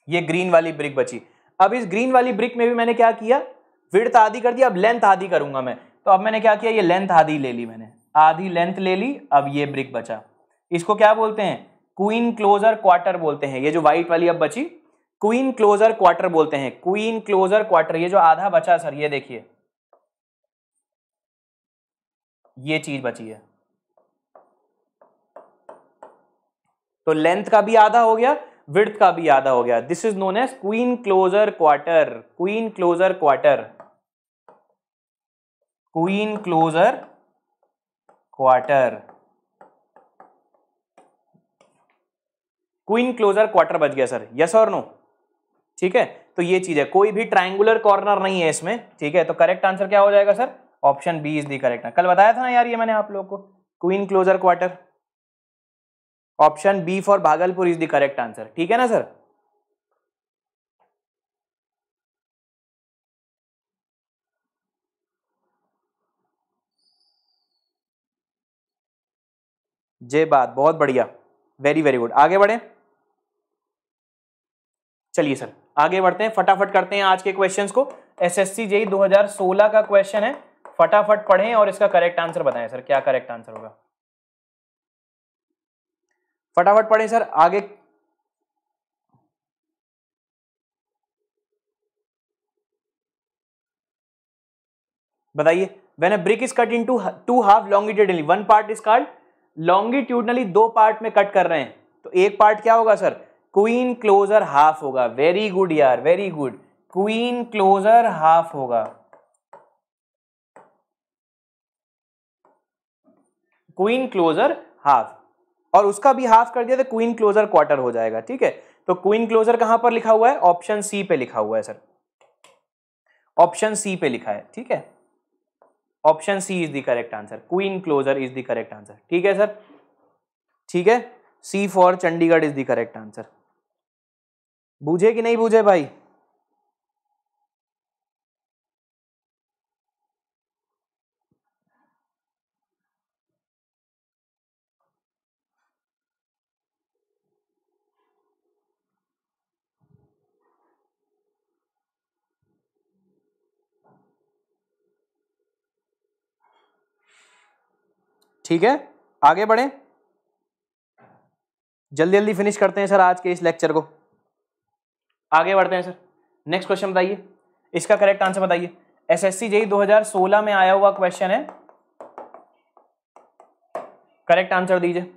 अब ये ग्रीन वाली ब्रिक बची अब इस ग्रीन वाली ब्रिक में भी मैंने क्या किया विड़ता आधी कर दिया अब लेंथ आधी करूंगा मैं तो अब मैंने क्या किया ये लेंथ आधी ले ली मैंने आधी लेंथ ले ली अब ये ब्रिक बचा इसको क्या बोलते हैं क्वीन क्लोजर क्वार्टर बोलते हैं ये जो व्हाइट वाली अब बची क्वीन क्लोजर क्वार्टर बोलते हैं क्वीन क्लोजर क्वार्टर ये जो आधा बचा सर ये देखिए ये चीज बची है तो लेंथ का भी आधा हो गया विड्थ का भी आधा हो गया this is known as queen closer quarter queen closer quarter queen closer quarter queen closer quarter बच गया सर यस और नो ठीक है तो ये चीज है कोई भी ट्राइंगुलर कॉर्नर नहीं है इसमें ठीक है तो करेक्ट आंसर क्या हो जाएगा sir option B is the correct कल बताया था ना यार ये मैंने आप लोग को queen closer quarter option B for Bhagalpur is the correct answer ठीक है ना सर जय बात बहुत बढ़िया वेरी वेरी गुड आगे बढ़े चलिए सर आगे बढ़ते हैं फटाफट करते हैं आज के क्वेश्चंस को एसएससी जेई 2016 का क्वेश्चन है फटाफट पढ़ें और इसका करेक्ट आंसर बताएं सर क्या करेक्ट आंसर होगा फटाफट पढ़ें सर आगे बताइए when a brick is cut into two half longitudinally one part is called longitudinally दो पार्ट में कट कर रहे हैं तो एक पार्ट क्या होगा सर क्वीन क्लोजर हाफ होगा वेरी गुड यार very good queen closer half होगा क्वीन क्लोजर हाफ और उसका भी हाफ कर दिया तो क्वीन क्लोजर क्वार्टर हो जाएगा ठीक है तो क्वीन क्लोजर कहां पर लिखा हुआ है ऑप्शन सी पे लिखा हुआ है सर ऑप्शन सी पे लिखा है ठीक है option C is the correct answer queen closer is the correct answer ठीक है सर ठीक है C for Chandigarh is the correct answer बूझे कि नहीं बूझे भाई ठीक है आगे बढ़े जल्दी जल्दी फिनिश करते हैं सर आज के इस लेक्चर को आगे बढ़ते हैं सर नेक्स्ट क्वेश्चन बताइए इसका करेक्ट आंसर बताइए एसएससी जेई 2016 में आया हुआ क्वेश्चन है करेक्ट आंसर दीजिए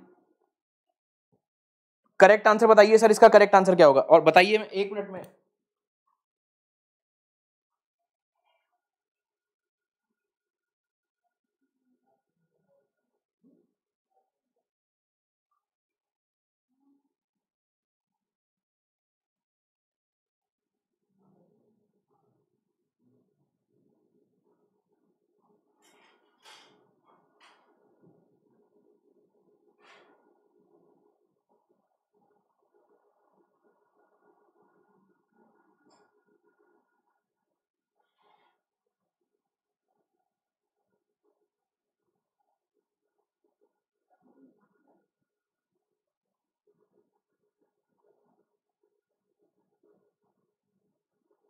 करेक्ट आंसर बताइए सर इसका करेक्ट आंसर क्या होगा और बताइए एक मिनट में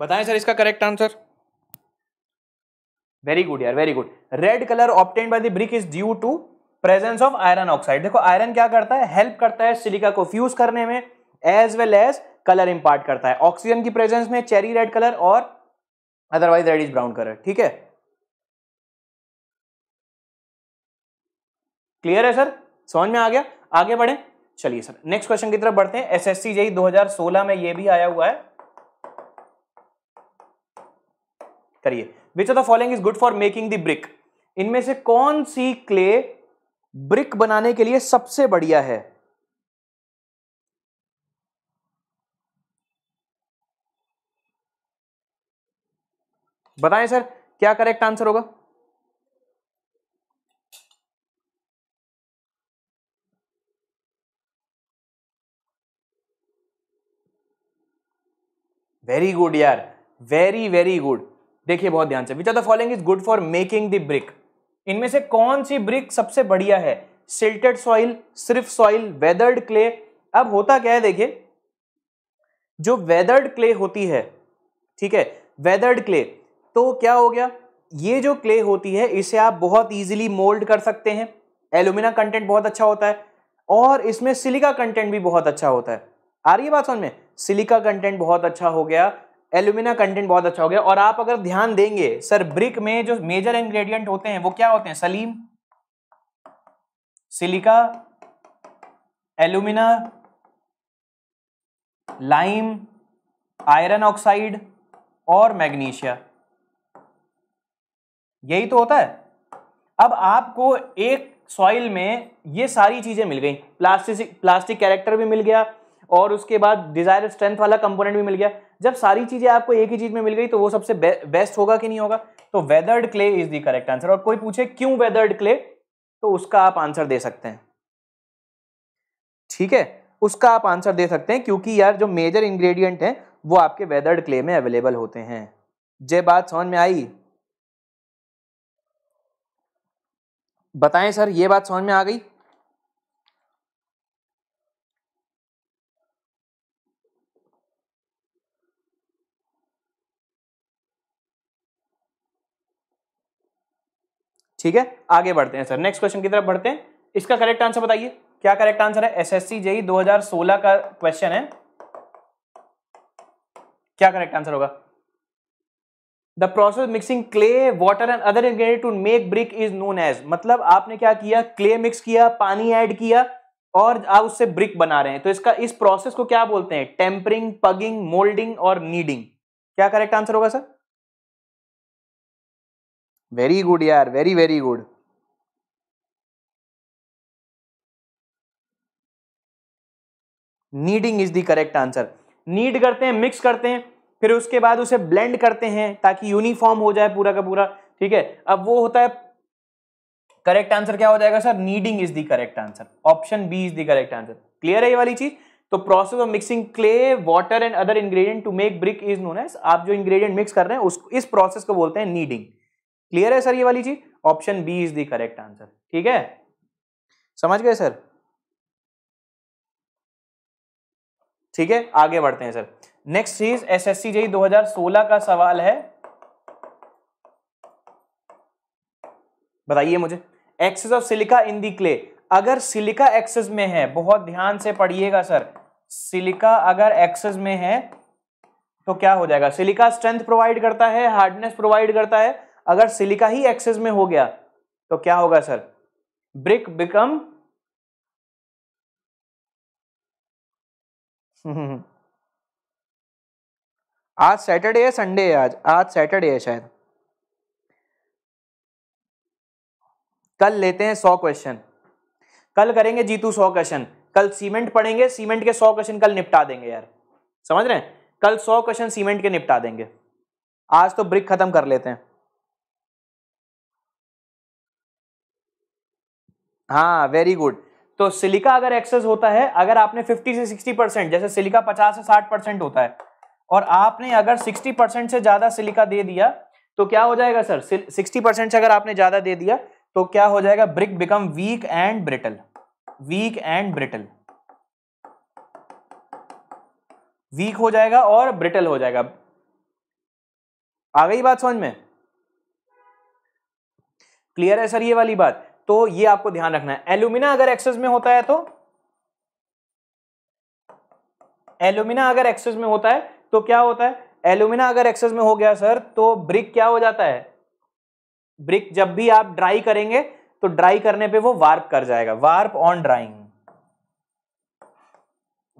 बताएं सर इसका करेक्ट आंसर वेरी गुड यार very good red colour obtain by the brick is due to presence of iron oxide देखो आयरन क्या करता है हेल्प करता है सिलिका को फ्यूज करने में as well as colour impart करता है ऑक्सीजन की प्रेजेंस में चेरी रेड कलर और otherwise red is brown colour ठीक है क्लियर है सर समझ में आ गया आगे बढ़े चलिए सर नेक्स्ट क्वेश्चन की तरफ बढ़ते हैं एसएससी जेई 2016 में ये भी आया हुआ है करिए which of the following is good for making the brick इनमें से कौन सी क्ले ब्रिक बनाने के लिए सबसे बढ़िया है बताएं सर क्या करेक्ट आंसर होगा वेरी गुड यार वेरी वेरी गुड देखिए बहुत ध्यान से which are the following is good for making the brick इनमें से कौन सी ब्रिक सबसे बढ़िया है सिल्टेड सॉइल सिर्फ सॉइल वेदर्ड क्ले अब होता क्या है देखिए जो वेदर्ड क्ले होती है ठीक है वेदर्ड क्ले तो क्या हो गया ये जो क्ले होती है इसे आप बहुत इजीली मोल्ड कर सकते हैं एल्यूमिना कंटेंट बहुत अच्छा होता है और इसमें सिलिका कंटेंट भी बहुत अच्छा होता है आ रही है बात समझ में सिलिका कंटेंट बहुत अच्छा हो गया एल्यूमिना कंटेंट बहुत अच्छा हो गया और आप अगर ध्यान देंगे सर ब्रिक में जो मेजर इंग्रेडिएंट होते हैं वो क्या होते हैं सलीम silica alumina lime iron oxide और मैग्नीशिया यही तो होता है अब आपको एक सॉइल में ये सारी चीजें मिल गई प्लास्टिक प्लास्टिक कैरेक्टर भी मिल गया और उसके बाद डिजायर स्ट्रेंथ वाला कंपोनेंट भी मिल गया जब सारी चीज़ें आपको एक ही चीज़ में मिल गई तो वो सबसे बे, बेस्ट होगा कि नहीं होगा तो weathered clay is the correct answer और कोई पूछे क्यों वेदर्ड क्ले तो उसका आप आंसर दे सकते हैं ठीक है उसका आप आंसर दे सकते हैं क्योंकि यार जो मेजर इंग्रेडिएंट हैं वो आपके वेदर्ड क्ले में अवेलेबल होते हैं जय बात समझ में आई बताएं सर ये बात समझ में आ गई ठीक है आगे बढ़ते हैं सर नेक्स्ट क्वेश्चन की तरफ बढ़ते हैं इसका करेक्ट आंसर बताइए क्या करेक्ट आंसर है एस एस सी जेई सोलह का क्वेश्चन है क्या करेक्ट आंसर होगा the process mixing clay water and other ingredient to make brick is known as मतलब आपने क्या किया क्ले मिक्स किया पानी ऐड किया और आप उससे ब्रिक बना रहे हैं तो इसका इस प्रोसेस को क्या बोलते हैं टेम्परिंग पगिंग मोल्डिंग और नीडिंग क्या करेक्ट आंसर होगा सर वेरी गुड यार very very good kneading is the correct answer knead करते हैं मिक्स करते हैं फिर उसके बाद उसे ब्लेंड करते हैं ताकि यूनिफॉर्म हो जाए पूरा का पूरा ठीक है अब वो होता है करेक्ट आंसर क्या हो जाएगा sir kneading is the correct answer option B is the correct answer clear है ये वाली चीज तो process of mixing clay water and other ingredient to make brick is known as आप जो इंग्रेडिएंट मिक्स कर रहे हैं उस इस प्रोसेस को बोलते हैं नीडिंग क्लियर है सर ये वाली चीज option B is the correct answer ठीक है समझ गए सर ठीक है आगे बढ़ते हैं सर नेक्स्ट चीज एसएससी जेई 2016 का सवाल है बताइए मुझे excess of silica in the clay अगर सिलिका एक्सेस में है बहुत ध्यान से पढ़िएगा सर सिलिका अगर एक्सेस में है तो क्या हो जाएगा सिलिका स्ट्रेंथ प्रोवाइड करता है हार्डनेस प्रोवाइड करता है अगर सिलिका ही एक्सेस में हो गया तो क्या होगा सर ब्रिक बिकम आज सैटरडे है संडे है आज आज सैटरडे है शायद कल लेते हैं सौ क्वेश्चन कल करेंगे जीतू सौ क्वेश्चन कल सीमेंट पढ़ेंगे सीमेंट के सौ क्वेश्चन कल निपटा देंगे यार समझ रहे हैं कल सौ क्वेश्चन सीमेंट के निपटा देंगे आज तो ब्रिक खत्म कर लेते हैं हाँ वेरी गुड तो सिलिका अगर एक्सेस होता है अगर आपने 50 से 60 परसेंट जैसे सिलिका 50 से 60 परसेंट होता है और आपने अगर 60 परसेंट से ज्यादा सिलिका दे दिया तो क्या हो जाएगा सर 60 परसेंट से अगर आपने ज्यादा दे दिया तो क्या हो जाएगा brick become weak and brittle weak and brittle weak हो जाएगा और ब्रिटल हो जाएगा आ गई बात समझ में क्लियर है सर ये वाली बात तो ये आपको ध्यान रखना है एल्यूमिना अगर एक्सेस में होता है तो एल्यूमिना अगर एक्सेस में होता है तो क्या होता है एल्यूमिना अगर एक्सेस में हो गया सर तो ब्रिक क्या हो जाता है ब्रिक जब भी आप ड्राई करेंगे तो ड्राई करने पे वो वार्प कर जाएगा warp on drying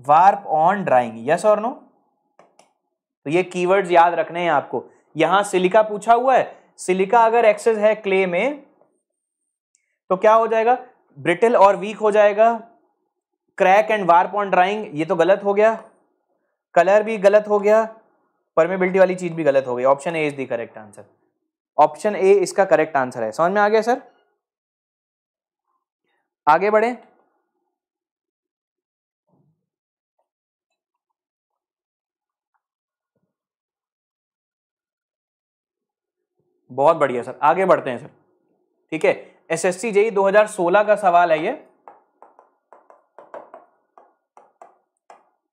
warp on drying yes और नो तो ये कीवर्ड्स याद रखने हैं आपको यहां सिलिका पूछा हुआ है सिलिका अगर एक्सेस है क्ले में तो क्या हो जाएगा ब्रिटिल और वीक हो जाएगा crack and warp on drying ये तो गलत हो गया कलर भी गलत हो गया परमेबिलिटी वाली चीज भी गलत हो गई option A is the correct answer option A इसका करेक्ट आंसर है समझ में आ गया सर आगे बढ़े बहुत बढ़िया सर आगे बढ़ते हैं सर ठीक है एसएससी जेई 2016 का सवाल है ये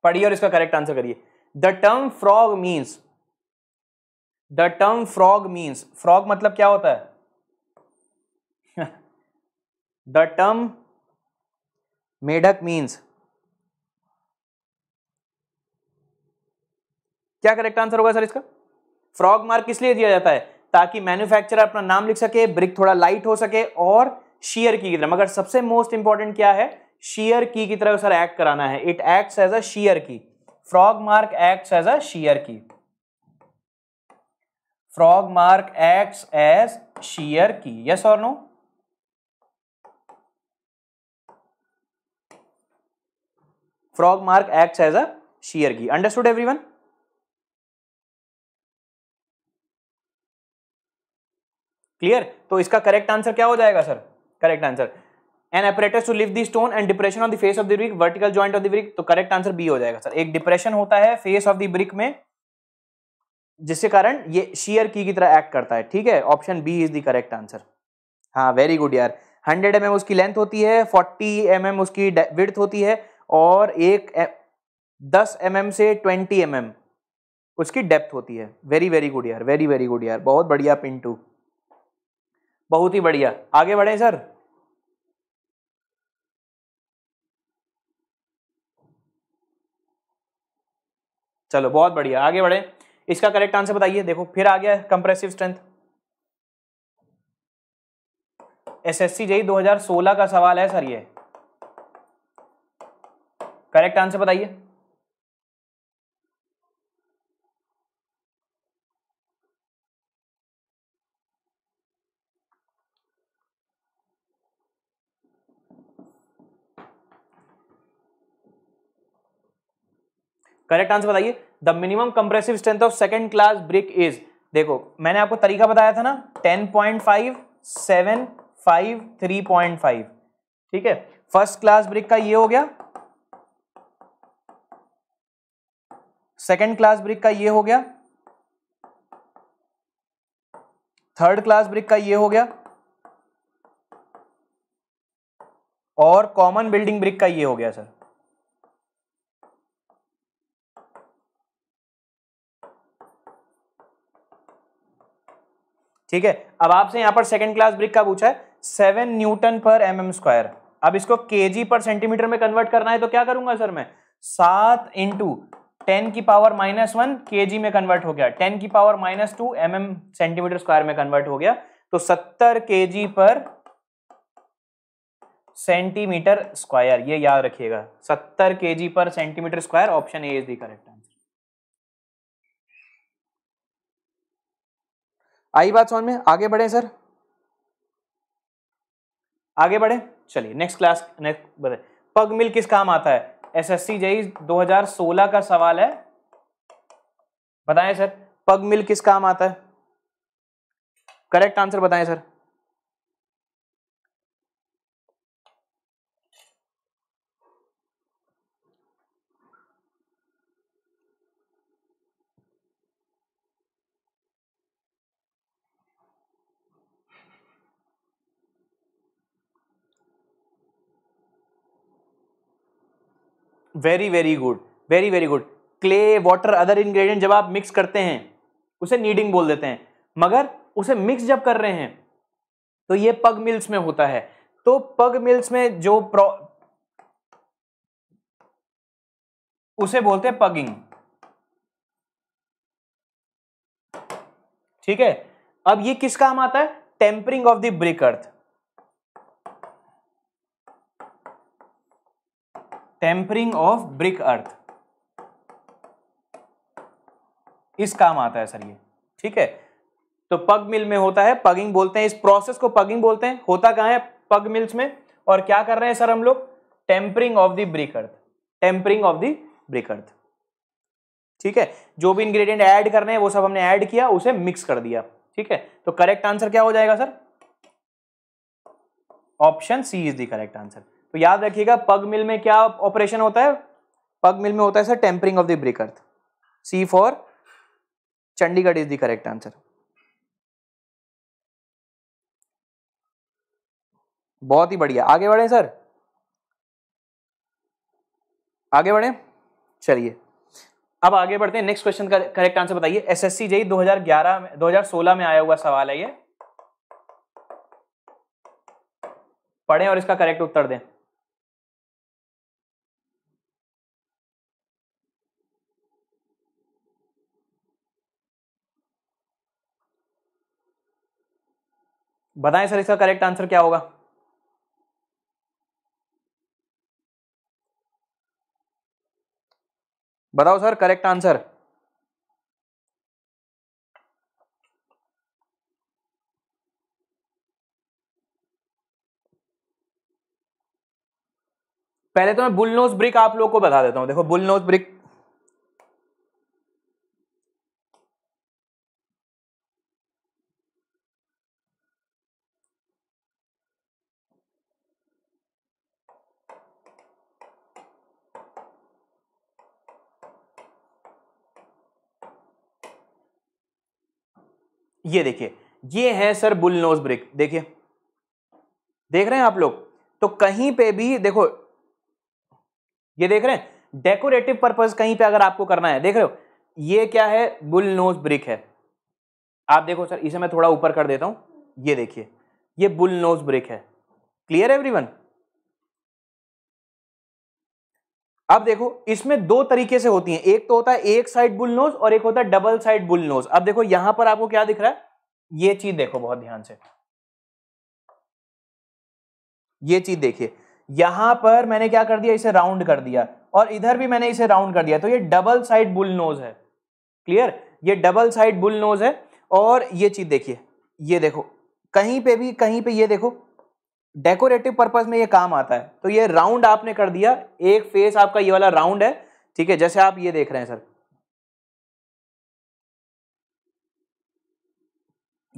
पढ़िए और इसका करेक्ट आंसर करिए the term frog means the term frog means frog मतलब क्या होता है द टर्म मेढक मीन्स क्या करेक्ट आंसर होगा सर इसका फ्रॉग मार्क किस लिए दिया जाता है ताकि मैन्युफैक्चरर अपना नाम लिख सके ब्रिक थोड़ा लाइट हो सके और शीयर की तरह मगर सबसे मोस्ट इंपॉर्टेंट क्या है शीयर की की तरह सर एक्ट कराना है it acts as a shear key frog mark acts as a shear key frog mark acts as shear key yes और no frog mark act as a key understood understood one clear तो इसका correct answer क्या हो जाएगा sir correct answer an aperture to leave the stone and depression of the face of the brick vertical joint of the brick तो correct answer B हो जाएगा sir एक depression होता है फेस ऑफ द ब्रिक में जिसके कारण ये शेयर की की तरह एक्ट करता है ठीक है option B is the correct answer हाँ वेरी गुड यार हंड्रेड एम mm उसकी लेंथ होती है फोर्टी एम mm उसकी विड्थ होती है और एक दस एम mm से ट्वेंटी एम mm उसकी डेप्थ होती है वेरी वेरी गुड यार वेरी वेरी गुड यार बहुत बढ़िया पिंटू बहुत ही बढ़िया आगे बढ़े सर चलो बहुत बढ़िया आगे बढ़े इसका करेक्ट आंसर बताइए देखो फिर आ गया कंप्रेसिव स्ट्रेंथ एसएससी जेई 2016 का सवाल है सर ये करेक्ट आंसर बताइए करेक्ट आंसर बताइए the minimum compressive strength of second class brick is देखो मैंने आपको तरीका बताया था ना ten point five seven five three point five ठीक है फर्स्ट क्लास ब्रिक का ये हो गया सेकेंड क्लास ब्रिक का ये हो गया थर्ड क्लास ब्रिक का ये हो गया और कॉमन बिल्डिंग ब्रिक का ये हो गया सर ठीक है अब आपसे यहाँ पर सेकेंड क्लास ब्रिक का पूछा है seven newton per M M square अब इसको के पर सेंटीमीटर में कन्वर्ट करना है तो क्या करूंगा सर मैं सात इंटू टेन की पावर माइनस वन के में कन्वर्ट हो गया टेन की power minus two M M centimetre square में कन्वर्ट हो गया तो सत्तर के पर सेंटीमीटर स्क्वायर ये याद रखिएगा सत्तर के per centimetre square option A is the correct आई बात समझ में आगे बढ़े सर आगे बढ़े चलिए नेक्स्ट क्लास नेक्स्ट बढ़े पग मिल किस काम आता है एसएससी जेई 2016 का सवाल है बताएं सर पग मिल किस काम आता है करेक्ट आंसर बताएं sir very very good very very good clay water other ingredient जब आप मिक्स करते हैं उसे नीडिंग बोल देते हैं मगर उसे मिक्स जब कर रहे हैं तो ये पग मिल्स में होता है तो पग मिल्स में जो प्रो उसे बोलते हैं पगिंग ठीक है अब ये किस काम आता है tempering of the brick earth tempering of brick earth इस काम आता है सर ये ठीक है तो पग मिल में होता है पगिंग बोलते हैं इस प्रोसेस को पगिंग बोलते हैं होता कहाँ है पग मिल्स में और क्या कर रहे हैं सर हम लोग tempering of the brick earth tempering of the brick earth ठीक है जो भी इंग्रेडिएंट ऐड रहे हैं वो सब हमने ऐड किया उसे मिक्स कर दिया ठीक है तो करेक्ट आंसर क्या हो जाएगा sir option C is the correct answer तो याद रखिएगा पग मिल में क्या ऑपरेशन होता है पग मिल में होता है sir tempering of the brick earth C for Chandigarh is the correct answer बहुत ही बढ़िया आगे बढ़े सर आगे बढ़े चलिए अब आगे बढ़ते हैं नेक्स्ट क्वेश्चन का करेक्ट आंसर बताइए एसएससी जेई 2011 में 2016 में आया हुआ सवाल है ये पढ़ें और इसका करेक्ट उत्तर दें बताएं सर इसका करेक्ट आंसर क्या होगा बताओ सर करेक्ट आंसर पहले तो मैं बुलनोज ब्रिक आप लोगों को बता देता हूं देखो बुलनोज ब्रिक ये देखिए ये है सर बुल नोज ब्रिक देखिए देख रहे हैं आप लोग तो कहीं पे भी देखो ये देख रहे हैं डेकोरेटिव पर्पज कहीं पे अगर आपको करना है देख रहे हो ये क्या है बुल नोज ब्रिक है आप देखो सर इसे मैं थोड़ा ऊपर कर देता हूं ये देखिए ये बुल नोज ब्रिक है क्लियर एवरीवन अब देखो इसमें दो तरीके से होती है एक तो होता है एक साइड बुल नोज और एक होता है डबल साइड बुल नोज अब देखो यहां पर आपको क्या दिख रहा है ये चीज देखो बहुत ध्यान से ये चीज देखिए यहां पर मैंने क्या कर दिया इसे राउंड कर दिया और इधर भी मैंने इसे राउंड कर दिया तो ये डबल साइड बुल नोज है क्लियर ये डबल साइड बुल नोज है और ये चीज देखिए ये देखो कहीं पे भी कहीं पे ये देखो डेकोरेटिव पर्पज में ये काम आता है तो ये राउंड आपने कर दिया एक फेस आपका ये वाला राउंड है ठीक है जैसे आप ये देख रहे हैं सर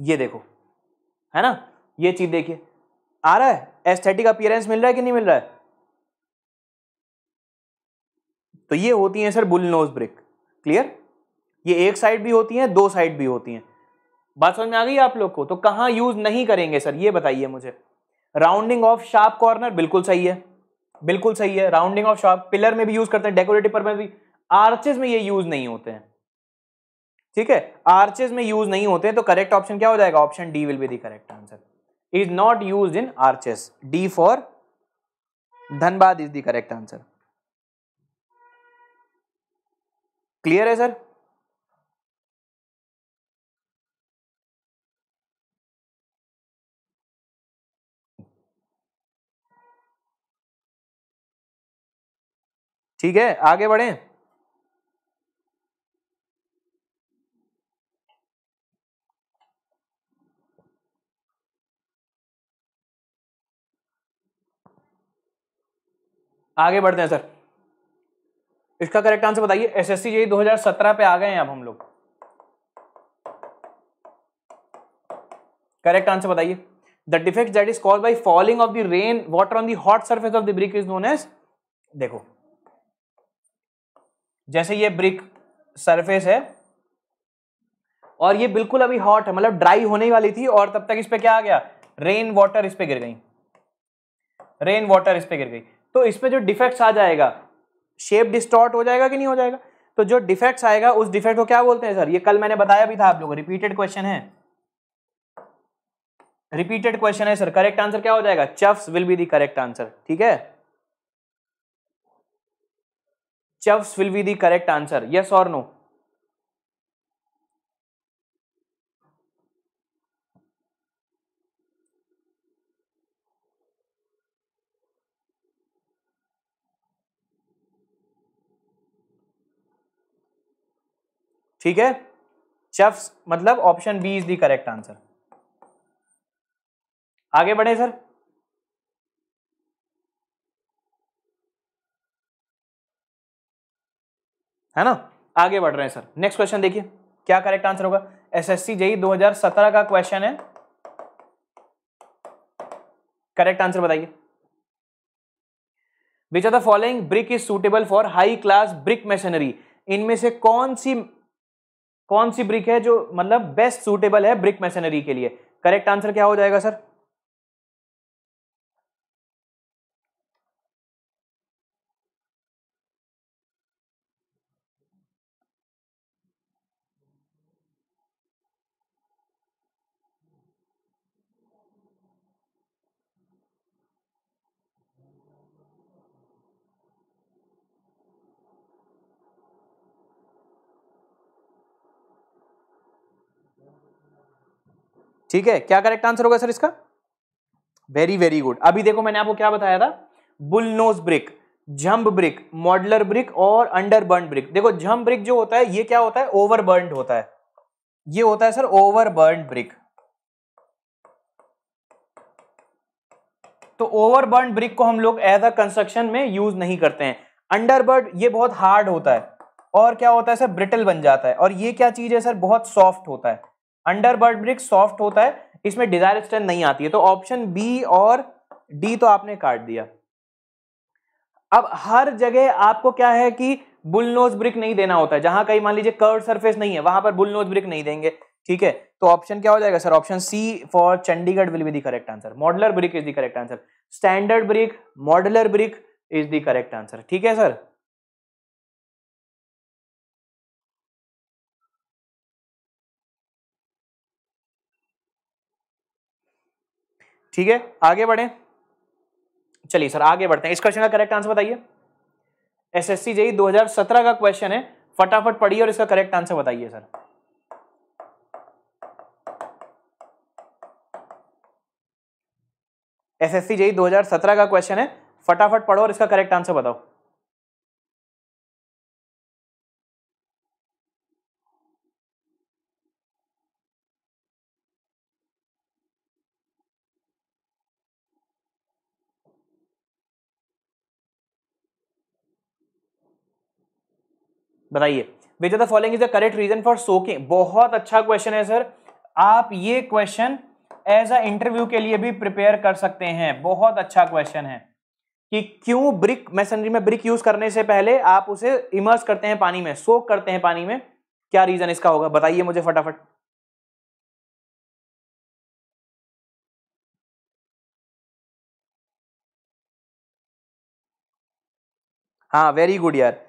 ये देखो है ना ये चीज देखिए आ रहा है एस्थेटिक अपियरेंस मिल रहा है कि नहीं मिल रहा है तो ये होती है sir bull nose brick clear ये एक साइड भी होती है दो साइड भी होती हैं बात समझ में आ गई आप लोग को तो कहां यूज नहीं करेंगे सर ये बताइए मुझे राउंडिंग ऑफ शार्प कॉर्नर बिल्कुल सही है बिल्कुल सही है राउंडिंग ऑफ शार्प पिलर में भी यूज करते हैं डेकोरेटिव पर भी आर्चेज में ये यूज नहीं होते हैं ठीक है आर्चेज में यूज नहीं होते हैं तो करेक्ट ऑप्शन क्या हो जाएगा option D will be the correct answer is not use in arches D for Dhanbad is the correct answer clear है सर ठीक है आगे बढ़े आगे बढ़ते हैं सर इसका करेक्ट आंसर बताइए एसएससी हजार 2017 पे आ गए हैं अब हम लोग करेक्ट आंसर बताइए the defect that is called by falling of the rain water on the hot surface of the brick is known as देखो जैसे ये ब्रिक सरफेस है और ये बिल्कुल अभी हॉट है मतलब ड्राई होने ही वाली थी और तब तक इस पर क्या आ गया रेन वाटर इस पर गिर गई रेन वाटर इस पर गिर गई तो इसमें जो डिफेक्ट्स आ जाएगा शेप डिस्टॉर्ट हो जाएगा कि नहीं हो जाएगा तो जो डिफेक्ट्स आएगा उस डिफेक्ट को क्या बोलते हैं सर ये कल मैंने बताया भी था आप लोगों रिपीटेड क्वेश्चन है रिपीटेड क्वेश्चन है सर करेक्ट आंसर क्या हो जाएगा chuffs will be the correct answer ठीक है चव्स will be the correct answer yes और नो ठीक है चव्स मतलब option B is the correct answer आगे बढ़े सर है ना आगे बढ़ रहे हैं सर नेक्स्ट क्वेश्चन देखिए क्या करेक्ट आंसर होगा एसएससी जेई 2017 का क्वेश्चन है करेक्ट आंसर बताइए which are the following brick is suitable for high class brick masonry इनमें से कौन सी कौन सी ब्रिक है जो मतलब बेस्ट सुटेबल है ब्रिक मशीनरी के लिए करेक्ट आंसर क्या हो जाएगा सर ठीक है क्या करेक्ट आंसर होगा सर इसका वेरी वेरी गुड अभी देखो मैंने आपको क्या बताया था bullnose brick jump brick modular brick और अंडर बर्न ब्रिक देखो जंप ब्रिक जो होता है ये क्या होता है ओवर बर्न होता है ये होता है सर ओवर बर्न ब्रिक तो ओवर बर्न ब्रिक को हम लोग एज अ कंस्ट्रक्शन में यूज नहीं करते हैं अंडरबर्न ये बहुत हार्ड होता है और क्या होता है सर ब्रिटल बन जाता है और ये क्या चीज है सर बहुत सॉफ्ट होता है अंडर बर्ड ब्रिक सॉफ्ट होता है इसमें डिजायर स्ट्रेंथ नहीं आती है तो ऑप्शन बी और डी तो आपने काट दिया अब हर जगह आपको क्या है कि बुलनोज ब्रिक नहीं देना होता है जहां कहीं मान लीजिए कर्ड सरफेस नहीं है वहां पर बुलनोज ब्रिक नहीं देंगे ठीक है तो ऑप्शन क्या हो जाएगा sir option C for Chandigarh will be the correct answer modular brick is the correct answer standard brick modular brick is the correct answer ठीक है सर ठीक है आगे बढ़े चलिए सर आगे बढ़ते हैं इस क्वेश्चन का करेक्ट आंसर बताइए एस एस सी का क्वेश्चन है फटाफट पढ़िए और इसका करेक्ट आंसर बताइए sir S S C JE 2017 का क्वेश्चन है फटाफट पढ़ो और इसका करेक्ट आंसर बताओ बताइए which are the following is the correct reason for soaking बहुत अच्छा क्वेश्चन है सर आप ये क्वेश्चन एज अ इंटरव्यू के लिए भी प्रिपेयर कर सकते हैं बहुत अच्छा क्वेश्चन है कि क्यों ब्रिक मैसनरी में ब्रिक यूज करने से पहले आप उसे इमर्स करते हैं पानी में सोक करते हैं पानी में क्या रीजन इसका होगा बताइए मुझे फटाफट हाँ वेरी गुड यार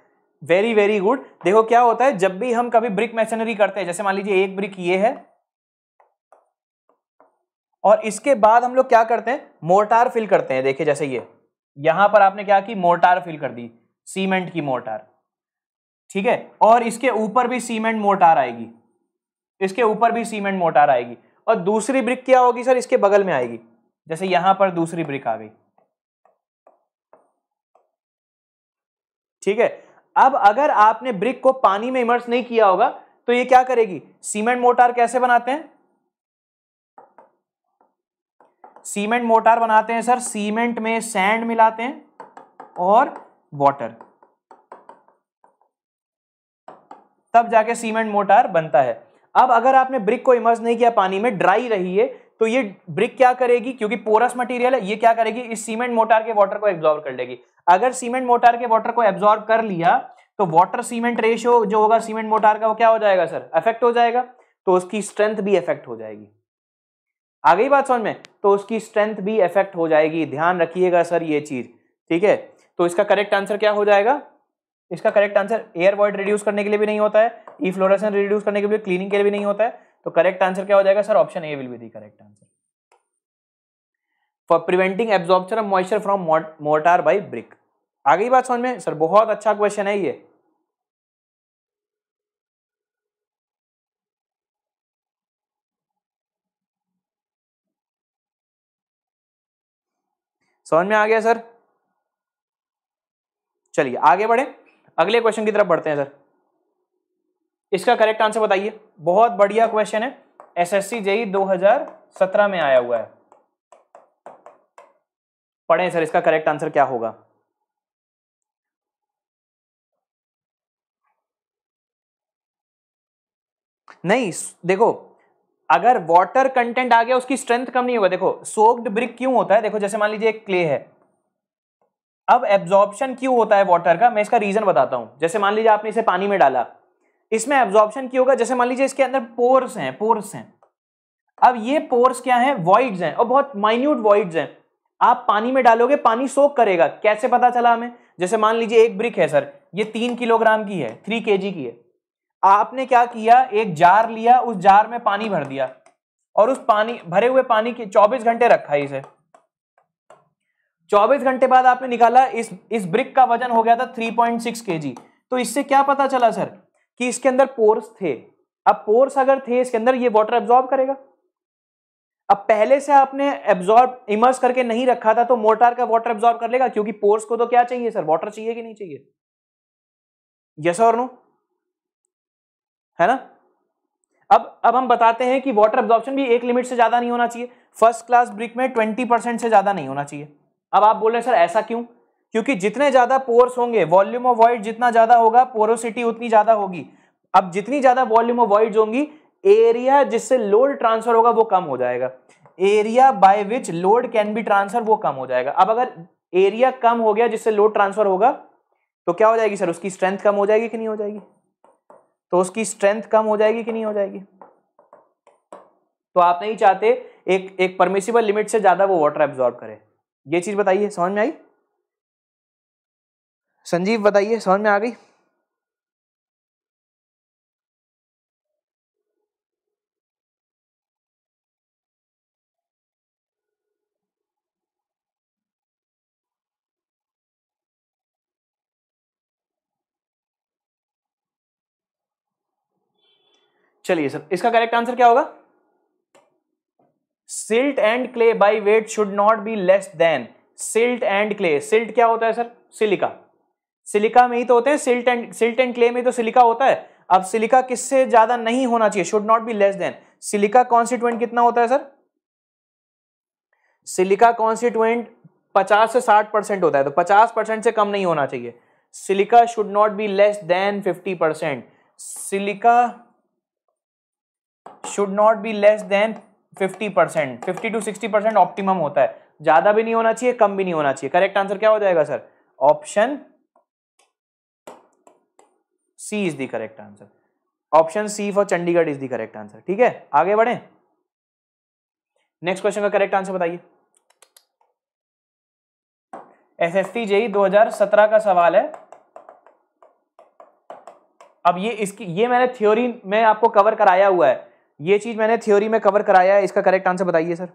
वेरी वेरी गुड देखो क्या होता है जब भी हम कभी ब्रिक मैशनरी करते हैं जैसे मान लीजिए एक ब्रिक ये है और इसके बाद हम लोग क्या करते हैं मोर्टार फिल करते हैं देखिए जैसे ये यहां पर आपने क्या की मोर्टार फिल कर दी सीमेंट की मोर्टार ठीक है और इसके ऊपर भी सीमेंट मोर्टार आएगी इसके ऊपर भी सीमेंट मोर्टार आएगी और दूसरी ब्रिक क्या होगी सर इसके बगल में आएगी जैसे यहां पर दूसरी ब्रिक आ गई ठीक है अब अगर आपने ब्रिक को पानी में इमर्स नहीं किया होगा तो ये क्या करेगी सीमेंट मोटार कैसे बनाते हैं सीमेंट मोटार बनाते हैं सर सीमेंट में सैंड मिलाते हैं और वाटर तब जाके सीमेंट मोटार बनता है अब अगर आपने ब्रिक को इमर्स नहीं किया पानी में ड्राई रही है तो ये ब्रिक क्या करेगी क्योंकि पोरस मटेरियल है ये क्या करेगी इस सीमेंट मोटार के वाटर को एब्जॉर्ब कर लेगी अगर सीमेंट मोटार के वाटर को एब्जॉर्ब कर लिया तो वाटर सीमेंट रेशियो जो होगा सीमेंट मोटार का वो क्या हो जाएगा सर अफेक्ट हो जाएगा तो उसकी स्ट्रेंथ भी अफेक्ट हो जाएगी आ गई बात समझ में तो उसकी स्ट्रेंथ भी अफेक्ट हो जाएगी ध्यान रखिएगा सर ये चीज ठीक है तो इसका करेक्ट आंसर क्या हो जाएगा इसका correct answer air void reduce करने के लिए भी नहीं होता है ई फ्लोरेशन रिड्यूस करने के लिए क्लीनिंग के लिए भी नहीं होता है तो करेक्ट आंसर क्या हो जाएगा sir option A will be the correct answer for preventing absorber of moisture from mortar by brick आ गई बात समझ में सर बहुत अच्छा क्वेश्चन है ये समझ में आ गया सर चलिए आगे बढ़े अगले क्वेश्चन की तरफ बढ़ते हैं सर इसका करेक्ट आंसर बताइए बहुत बढ़िया क्वेश्चन है एसएससी e जेई सत्रह में आया हुआ है पढ़ें सर इसका करेक्ट आंसर क्या होगा नहीं देखो अगर वाटर कंटेंट आ गया उसकी स्ट्रेंथ कम नहीं होगा देखो सोक्ड ब्रिक क्यों होता है देखो जैसे मान लीजिए एक क्ले है अब एब्जॉर्प्शन क्यों होता है वाटर का मैं इसका रीजन बताता हूं जैसे मान लीजिए आपने इसे पानी में डाला इसमें एब्जॉर्बन की होगा जैसे मान लीजिए इसके अंदर पोर्स हैं पोर्स हैं अब ये पोर्स क्या है वॉइड्स हैं और बहुत माइन्यूट वॉइड्स हैं आप पानी में डालोगे पानी सोख करेगा कैसे पता चला हमें जैसे मान लीजिए एक ब्रिक है सर ये तीन किलोग्राम की है थ्री के की है आपने क्या किया एक जार लिया उस जार में पानी भर दिया और उस पानी भरे हुए पानी के 24 घंटे रखा इसे 24 घंटे बाद आपने निकाला इस इस ब्रिक का वजन हो गया था 3.6 केजी तो इससे क्या पता चला सर कि इसके अंदर पोर्स थे अब पोर्स अगर थे इसके अंदर ये वाटर एब्जॉर्ब करेगा अब पहले से आपने एब्जॉर्ब इमर्स करके नहीं रखा था तो मोर्टार का वाटर एब्जॉर्ब कर लेगा क्योंकि पोर्स को तो क्या चाहिए सर वाटर चाहिए कि नहीं चाहिए यस और नो है ना अब अब हम बताते हैं कि वाटर एब्जॉर्प्शन भी एक लिमिट से ज्यादा नहीं होना चाहिए फर्स्ट क्लास ब्रिक में ट्वेंटी परसेंट से ज्यादा नहीं होना चाहिए अब आप बोल रहे हैं सर ऐसा क्यों क्योंकि जितने ज्यादा पोर्स होंगे वॉल्यूम ऑफ वॉइड जितना ज्यादा होगा पोरोसिटी उतनी ज्यादा होगी अब जितनी ज्यादा वॉल्यूम ऑफ वॉइड होंगी एरिया जिससे लोड ट्रांसफर होगा वो कम हो जाएगा area by which load can be transfer वो कम हो जाएगा अब अगर एरिया कम हो गया जिससे लोड ट्रांसफर होगा तो क्या हो जाएगी सर उसकी स्ट्रेंथ कम हो जाएगी कि नहीं हो जाएगी तो उसकी स्ट्रेंथ कम हो जाएगी कि नहीं हो जाएगी तो आप नहीं चाहते एक एक परमिसिबल लिमिट से ज्यादा वो वाटर एब्जॉर्ब करे ये चीज बताइए समझ में आई संजीव बताइए समझ में आ गई चलिए सर इसका करेक्ट आंसर क्या होगा silt and clay by weight should not be less than silt and clay silt क्या होता है सर सिलिका सिलिका में ही तो होते हैं silt and silt and clay में तो सिलिका होता है अब सिलिका किससे ज्यादा नहीं होना चाहिए should not be less than silica constituent कितना होता है सर सिलिका कॉन्स्टिट्यूएंट 50 से 60 परसेंट होता है तो 50 परसेंट से कम नहीं होना चाहिए silica should not be less than 50 percent silica should not be less than 50 percent fifty to sixty percent optimum होता है ज्यादा भी नहीं होना चाहिए कम भी नहीं होना चाहिए करेक्ट आंसर क्या हो जाएगा sir option C is the correct answer option C for Chandigarh is the correct answer ठीक है आगे बढ़े नेक्स्ट क्वेश्चन का करेक्ट आंसर बताइए एस एस सी जेई दो का सवाल है अब ये इसकी ये मैंने थ्योरी में आपको कवर कराया हुआ है ये चीज मैंने थ्योरी में कवर कराया है इसका करेक्ट आंसर बताइए सर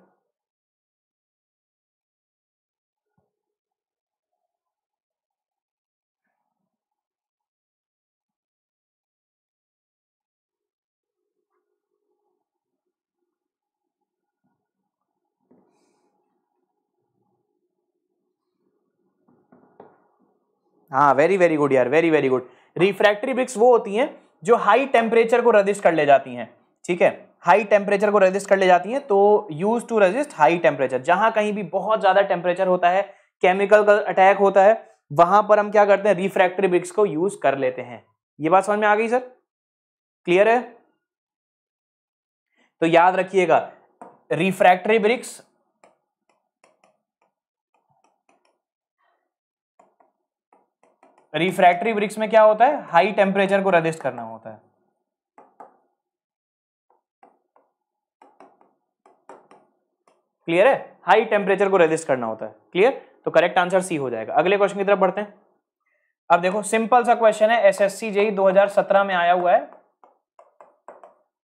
हाँ वेरी वेरी गुड यार very very good refractory bricks वो होती हैं जो हाई टेम्परेचर को रजिस्ट कर ले जाती हैं ठीक है हाई टेम्परेचर को रजिस्ट कर ले जाती हैं तो use to resist high temperature जहाँ कहीं भी बहुत ज़्यादा टेम्परेचर होता है केमिकल का अटैक होता है वहां पर हम क्या करते हैं रिफ्रैक्टरी ब्रिक्स को यूज कर लेते हैं ये बात समझ में आ गई सर क्लियर है तो याद रखिएगा रिफ्रैक्टरी ब्रिक्स रिफ्रैक्टरी ब्रिक्स में क्या होता है हाई टेम्परेचर को रजिस्ट करना होता है क्लियर है हाई टेम्परेचर को रजिस्ट करना होता है क्लियर तो करेक्ट आंसर सी हो जाएगा अगले क्वेश्चन की तरफ बढ़ते हैं अब देखो सिंपल सा क्वेश्चन है एसएससी जेई 2017 में आया हुआ है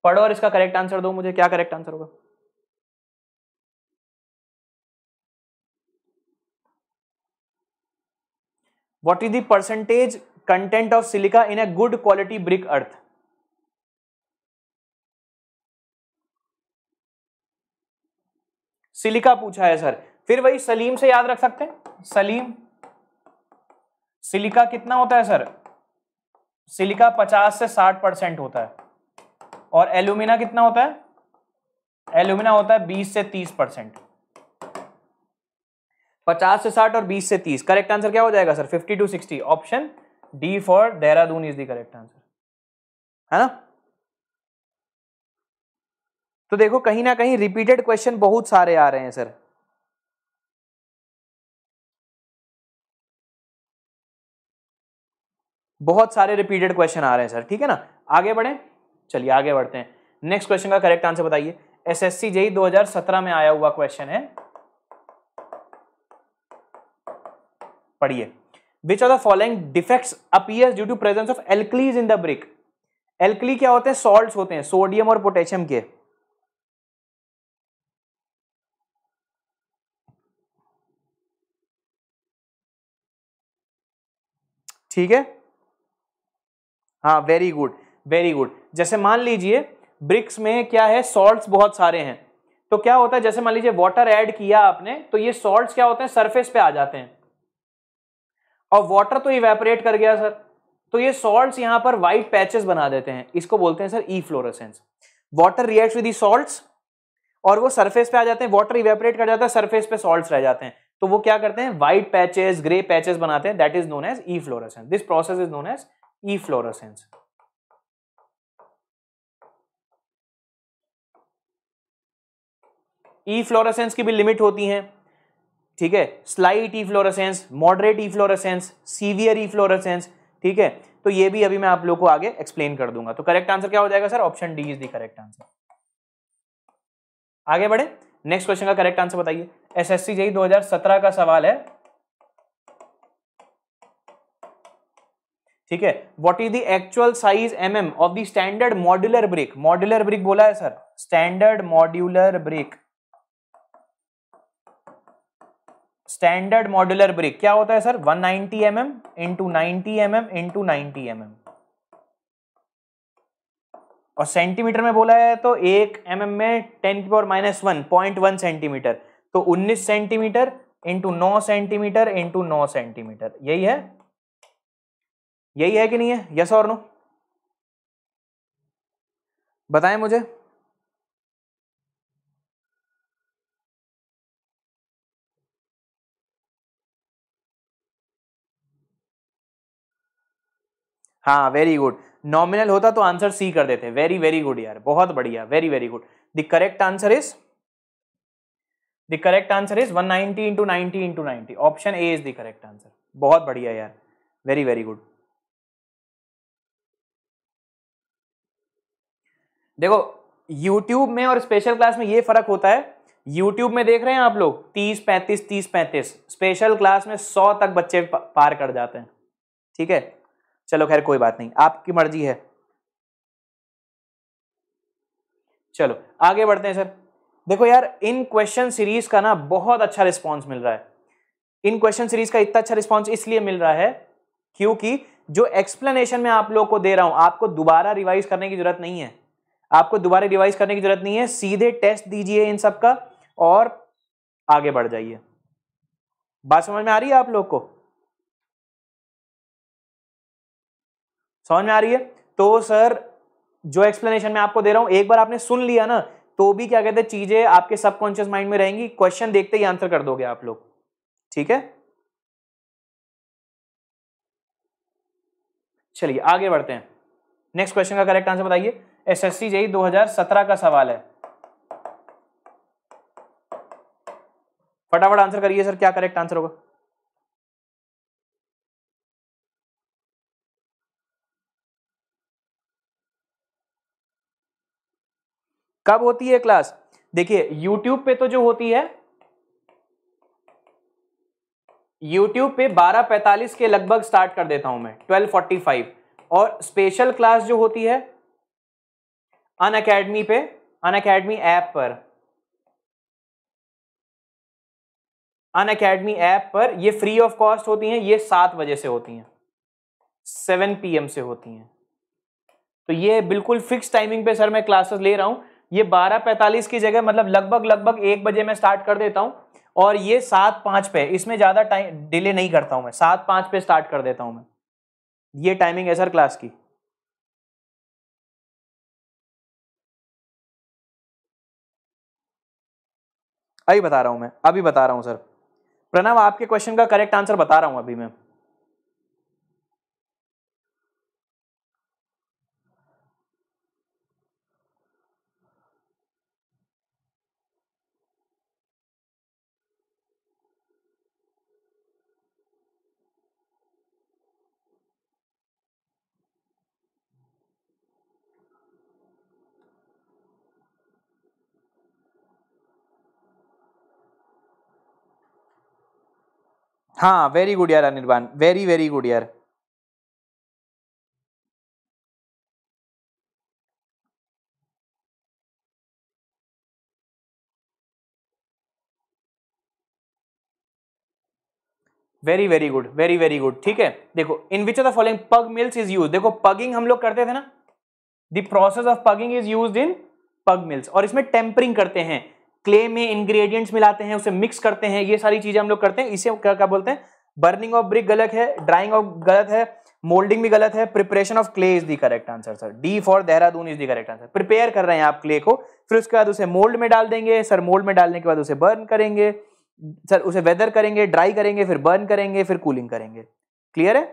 पढ़ो और इसका करेक्ट आंसर दो मुझे क्या करेक्ट आंसर होगा what is the percentage content of silica in a good quality brick earth silica पूछा है सर फिर वही सलीम से याद रख सकते हैं सलीम सिलिका कितना होता है सर सिलिका 50 से 60 परसेंट होता है और एल्यूमिना कितना होता है एल्यूमिना होता है 20 से 30 परसेंट पचास से साठ और बीस से तीस करेक्ट आंसर क्या हो जाएगा sir fifty to sixty option D for Dehradun is the correct answer है ना तो देखो कहीं ना कहीं रिपीटेड क्वेश्चन बहुत सारे आ रहे हैं सर बहुत सारे रिपीटेड क्वेश्चन आ रहे हैं सर ठीक है ना आगे बढ़े चलिए आगे बढ़ते हैं नेक्स्ट क्वेश्चन का करेक्ट आंसर बताइए एसएससी जेई 2017 में आया हुआ क्वेश्चन है पढ़िए which are the following defects appear due to presence of alkalies in the brick alkali क्या होते हैं सॉल्ट होते हैं सोडियम और पोटेशियम के ठीक है हाँ वेरी गुड वेरी गुड जैसे मान लीजिए ब्रिक्स में क्या है सॉल्ट बहुत सारे हैं तो क्या होता है जैसे मान लीजिए वाटर ऐड किया आपने तो ये सॉल्ट क्या होते हैं सरफेस पे आ जाते हैं और वाटर तो इवेपोरेट कर गया सर तो ये सॉल्ट यहां पर व्हाइट पैचेस बना देते हैं इसको बोलते हैं sir efflorescence water react with salt और वो सरफेस पे आ जाते हैं वाटर इवेपोरेट कर जाता है सरफेस पे सॉल्ट रह जाते हैं तो वो क्या करते हैं व्हाइट पैचेस ग्रे पैचेस बनाते हैं that is known as efflorescence this process is known as efflorescence efflorescence की भी लिमिट होती है ठीक है slight efflorescence moderate efflorescence severe efflorescence ठीक है तो ये भी अभी मैं आप लोग को आगे एक्सप्लेन कर दूंगा तो करेक्ट आंसर क्या हो जाएगा sir option D is the correct answer आगे बढ़े नेक्स्ट क्वेश्चन का करेक्ट आंसर बताइए दो हजार सत्रह का सवाल है ठीक है what is the actual size mm of the standard modular brick modular brick बोला है sir standard modular brick standard modular brick क्या होता है sir 190 ninety M M into ninety M M into ninety M M और centimetre में बोला है तो एक एम mm में टेन की power minus one point one centimetre तो उन्नीस सेंटीमीटर इंटू नौ सेंटीमीटर इंटू नौ सेंटीमीटर यही है यही है कि नहीं है यस और नो बताएं मुझे हाँ वेरी गुड नॉमिनल होता तो आंसर सी कर देते वेरी वेरी गुड यार बहुत बढ़िया very very good the correct answer is the correct answer is 190 ninety into ninety into ninety option A is the correct answer बहुत बढ़िया यार वेरी वेरी गुड देखो YouTube में और स्पेशल क्लास में ये फर्क होता है YouTube में देख रहे हैं आप लोग 30 35 30 35 स्पेशल क्लास में 100 तक बच्चे पार कर जाते हैं ठीक है चलो खैर कोई बात नहीं आपकी मर्जी है चलो आगे बढ़ते हैं सर देखो यार इन क्वेश्चन सीरीज का ना बहुत अच्छा रिस्पॉन्स मिल रहा है इन क्वेश्चन सीरीज का इतना अच्छा रिस्पॉन्स इसलिए मिल रहा है क्योंकि जो एक्सप्लेनेशन मैं आप लोग को दे रहा हूं आपको दोबारा रिवाइज करने की जरूरत नहीं है आपको दोबारा रिवाइज करने की जरूरत नहीं है सीधे टेस्ट दीजिए इन सबका और आगे बढ़ जाइए बात समझ में आ रही है आप लोग को समझ में आ रही है तो सर जो एक्सप्लेनेशन मैं आपको दे रहा हूँ एक बार आपने सुन लिया ना तो भी क्या कहते हैं चीजें आपके सबकॉन्शियस माइंड में रहेंगी क्वेश्चन देखते ही आंसर कर दोगे आप लोग ठीक है चलिए आगे बढ़ते हैं नेक्स्ट क्वेश्चन का करेक्ट आंसर बताइए एसएससी जेई 2017 का सवाल है फटाफट आंसर करिए सर क्या करेक्ट आंसर होगा कब होती है क्लास देखिए यूट्यूब पे तो जो होती है यूट्यूब पे 12:45 के लगभग स्टार्ट कर देता हूं मैं 12:45 और स्पेशल क्लास जो होती है अन अकेडमी पे अन अकेडमी ऐप पर अन अकेडमी ऐप पर ये फ्री ऑफ कॉस्ट होती हैं ये सात बजे से होती हैं सेवन पीएम से होती हैं तो ये बिल्कुल फिक्स टाइमिंग पे सर मैं क्लासेस ले रहा हूं ये बारह पैंतालीस की जगह मतलब लगभग लगभग एक बजे मैं स्टार्ट कर देता हूँ और ये सात पाँच पे इसमें ज़्यादा टाइम डिले नहीं करता हूँ मैं सात पाँच पे स्टार्ट कर देता हूँ मैं ये टाइमिंग है सर क्लास की अभी बता रहा हूँ मैं अभी बता रहा हूँ सर प्रणव आपके क्वेश्चन का करेक्ट आंसर बता रहा हूँ अभी मैं हाँ वेरी गुड यार अनिर्बान वेरी वेरी गुड यार very very good very very good ठीक है देखो in which of the following pug mills is use देखो पगिंग हम लोग करते थे ना the process of pugging is use in pug mills और इसमें टेम्परिंग करते हैं क्ले में इंग्रेडिएंट्स मिलाते हैं उसे मिक्स करते हैं ये सारी चीजें हम लोग करते हैं इसे क्या क्या बोलते हैं बर्निंग ऑफ ब्रिक गलत है ड्राइंग ऑफ गलत है मोल्डिंग भी गलत है preparation of clay is the correct answer sir D for Dehradun is the correct answer prepare कर रहे हैं आप क्ले को फिर उसके बाद उसे मोल्ड में डाल देंगे सर मोल्ड में डालने के बाद उसे बर्न करेंगे सर उसे वेदर करेंगे ड्राई करेंगे फिर बर्न करेंगे फिर कूलिंग करेंगे क्लियर है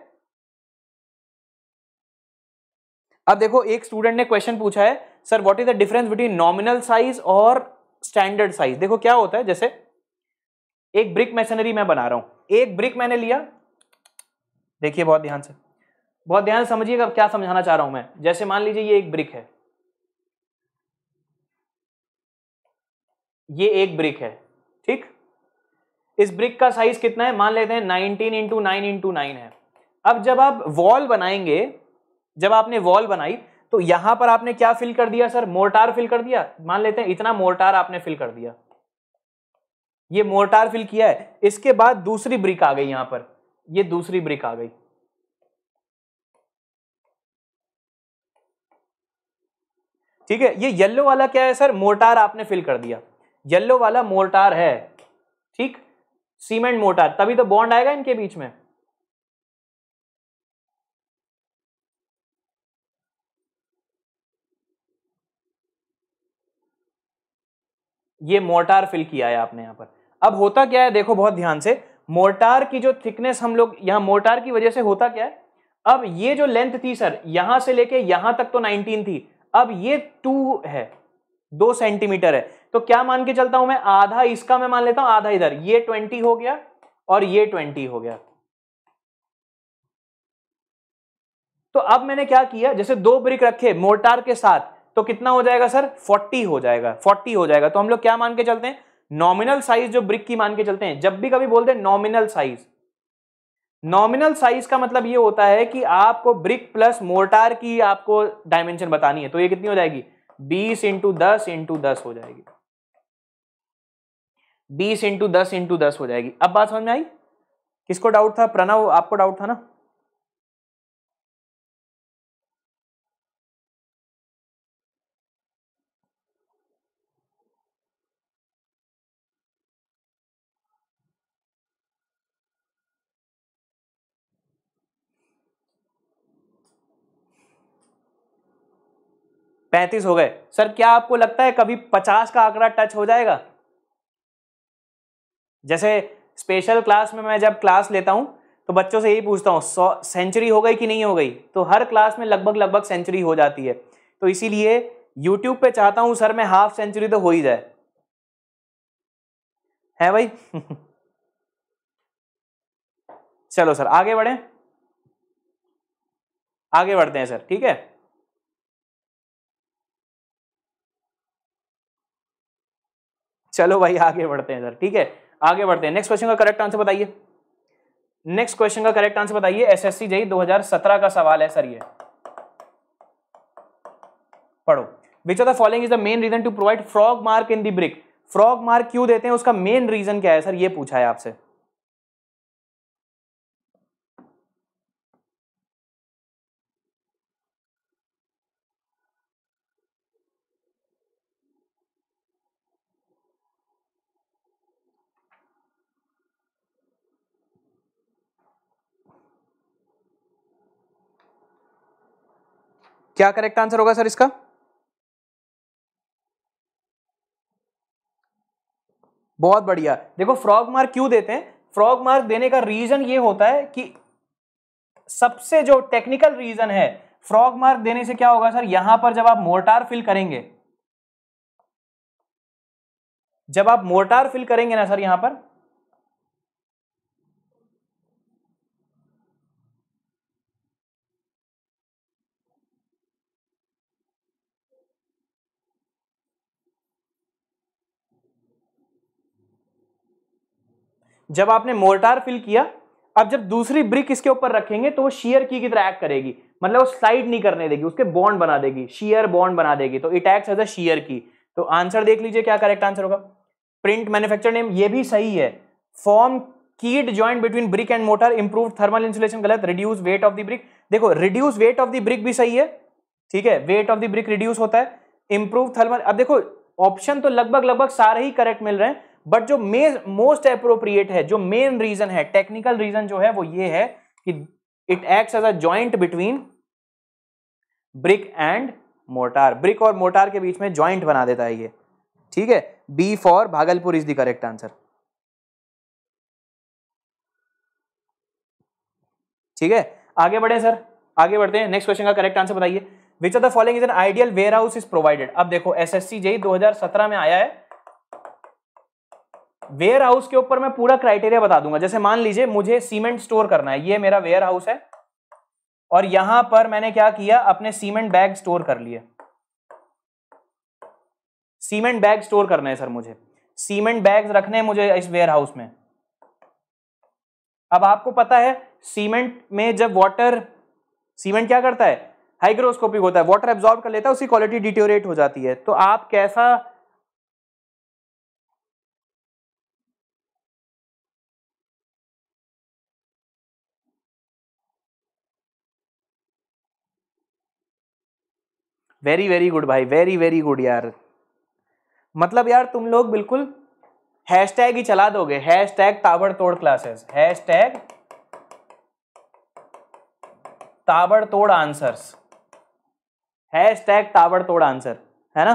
अब देखो एक स्टूडेंट ने क्वेश्चन पूछा है sir what is the difference between nominal size और स्टैंडर्ड साइज देखो क्या होता है जैसे एक ब्रिक मैसेनरी मैं बना रहा हूं एक ब्रिक मैंने लिया देखिए बहुत ध्यान से बहुत ध्यान से समझिएगा क्या समझाना चाह रहा हूं मैं जैसे मान लीजिए ये एक ब्रिक है ये एक ब्रिक है ठीक इस ब्रिक का साइज कितना है मान लेते हैं nineteen into nine into nine है अब जब आप वॉल बनाएंगे जब आपने वॉल बनाई तो यहां पर आपने क्या फिल कर दिया सर मोर्टार फिल कर दिया मान लेते हैं इतना मोर्टार आपने फिल कर दिया ये मोर्टार फिल किया है इसके बाद दूसरी ब्रिक आ गई यहां पर ये दूसरी ब्रिक आ गई ठीक है ये येलो वाला क्या है सर मोर्टार आपने फिल कर दिया येलो वाला मोर्टार है ठीक सीमेंट मोर्टार तभी तो बॉन्ड आएगा इनके बीच में ये मोर्टार फिल किया है आपने यहाँ पर अब होता क्या है देखो बहुत ध्यान से मोर्टार की जो थिकनेस हम लोग यहाँ मोर्टार की वजह से होता क्या है अब ये जो लेंथ थी सर यहां से लेके यहां तक तो 19 थी अब ये टू है दो सेंटीमीटर है तो क्या मान के चलता हूं मैं आधा इसका मैं मान लेता हूं आधा इधर ये ट्वेंटी हो गया और ये ट्वेंटी हो गया तो अब मैंने क्या किया जैसे दो ब्रिक रखे मोर्टार के साथ तो कितना हो जाएगा सर 40 हो जाएगा 40 हो जाएगा तो हम लोग क्या मान के चलते हैं नॉमिनल साइज जो ब्रिक की मान के चलते हैं जब भी कभी बोलते हैं नॉमिनल साइज नॉमिनल साइज का मतलब ये होता है कि आपको ब्रिक प्लस मोर्टार की आपको डायमेंशन बतानी है तो ये कितनी हो जाएगी बीस इंटू दस इंटू दस हो जाएगी बीस इंटू दस इंटू दस हो जाएगी अब बात समझ में आई किसको डाउट था प्रणव आपको डाउट था ना पैंतीस हो गए सर क्या आपको लगता है कभी पचास का आंकड़ा टच हो जाएगा जैसे स्पेशल क्लास में मैं जब क्लास लेता हूं तो बच्चों से यही पूछता हूं सौ सेंचुरी हो गई कि नहीं हो गई तो हर क्लास में लगभग लगभग सेंचुरी हो जाती है तो इसीलिए यूट्यूब पे चाहता हूं सर मैं हाफ सेंचुरी तो हो ही जाए है भाई चलो सर आगे बढ़े आगे बढ़ते हैं सर ठीक है चलो भाई आगे बढ़ते हैं सर ठीक है आगे बढ़ते हैं नेक्स्ट क्वेश्चन का करेक्ट आंसर बताइए नेक्स्ट क्वेश्चन का करेक्ट आंसर बताइए एसएससी जेई 2017 का सवाल है सर ये पढ़ो which of the following is the main reason to provide frog mark in the brick frog mark क्यों देते हैं उसका मेन रीजन क्या है सर ये पूछा है आपसे क्या करेक्ट आंसर होगा सर इसका बहुत बढ़िया देखो फ्रॉग मार्क क्यों देते हैं फ्रॉग मार्क देने का रीजन ये होता है कि सबसे जो टेक्निकल रीजन है फ्रॉग मार्क देने से क्या होगा सर यहां पर जब आप मोर्टार फिल करेंगे जब आप मोर्टार फिल करेंगे ना सर यहां पर जब आपने मोर्टार फिल किया अब जब दूसरी ब्रिक इसके ऊपर रखेंगे तो वो शीयर की की तरह एक्ट करेगी मतलब वो स्लाइड नहीं करने देगी उसके बॉन्ड बना देगी शीयर बॉन्ड बना देगी तो it act as a shear key तो आंसर देख लीजिए क्या करेक्ट आंसर होगा प्रिंट मैन्युफैक्चर नेम ये भी सही है form keyed joint between brick and mortar improve thermal insulation गलत reduce weight of the brick देखो reduce weight of the brick भी सही है ठीक है weight of the brick reduce होता है इंप्रूव थर्मल अब देखो ऑप्शन तो लगभग लगभग सारे ही करेक्ट मिल रहे हैं बट जो मे मोस्ट अप्रोप्रिएट है जो मेन रीजन है टेक्निकल रीजन जो है वो ये है कि it act as a joint between brick and mortar brick और मोटार के बीच में ज्वाइंट बना देता है ये ठीक है B for Bhagalpur is the correct answer ठीक है आगे बढ़े सर आगे बढ़ते हैं नेक्स्ट क्वेश्चन का करेक्ट आंसर बताइए which are the following is an ideal warehouse is provided अब देखो एस दो हजार सत्रह में आया है वेयर हाउस के ऊपर मैं पूरा क्राइटेरिया बता दूंगा जैसे मान लीजिए मुझे सीमेंट स्टोर करना है ये मेरा वेयर हाउस है और यहां पर मैंने क्या किया अपने सीमेंट बैग स्टोर कर लिए सीमेंट बैग स्टोर करना है सर मुझे सीमेंट बैग्स रखने हैं मुझे इस वेयर हाउस में अब आपको पता है सीमेंट में जब वाटर सीमेंट क्या करता है हाइग्रोस्कोपिक होता है वाटर एब्जॉर्ब कर लेता है उसकी क्वालिटी डिटोरेट हो जाती है तो आप कैसा वेरी वेरी गुड भाई वेरी वेरी गुड यार मतलब यार तुम लोग बिल्कुल हैश टैग ही चला दोगे हैश टैग ताबड़तोड़ क्लासेस हैश टैग ताबड़तोड़ आंसर्स हैश टैग ताबड़तोड़ आंसर है ना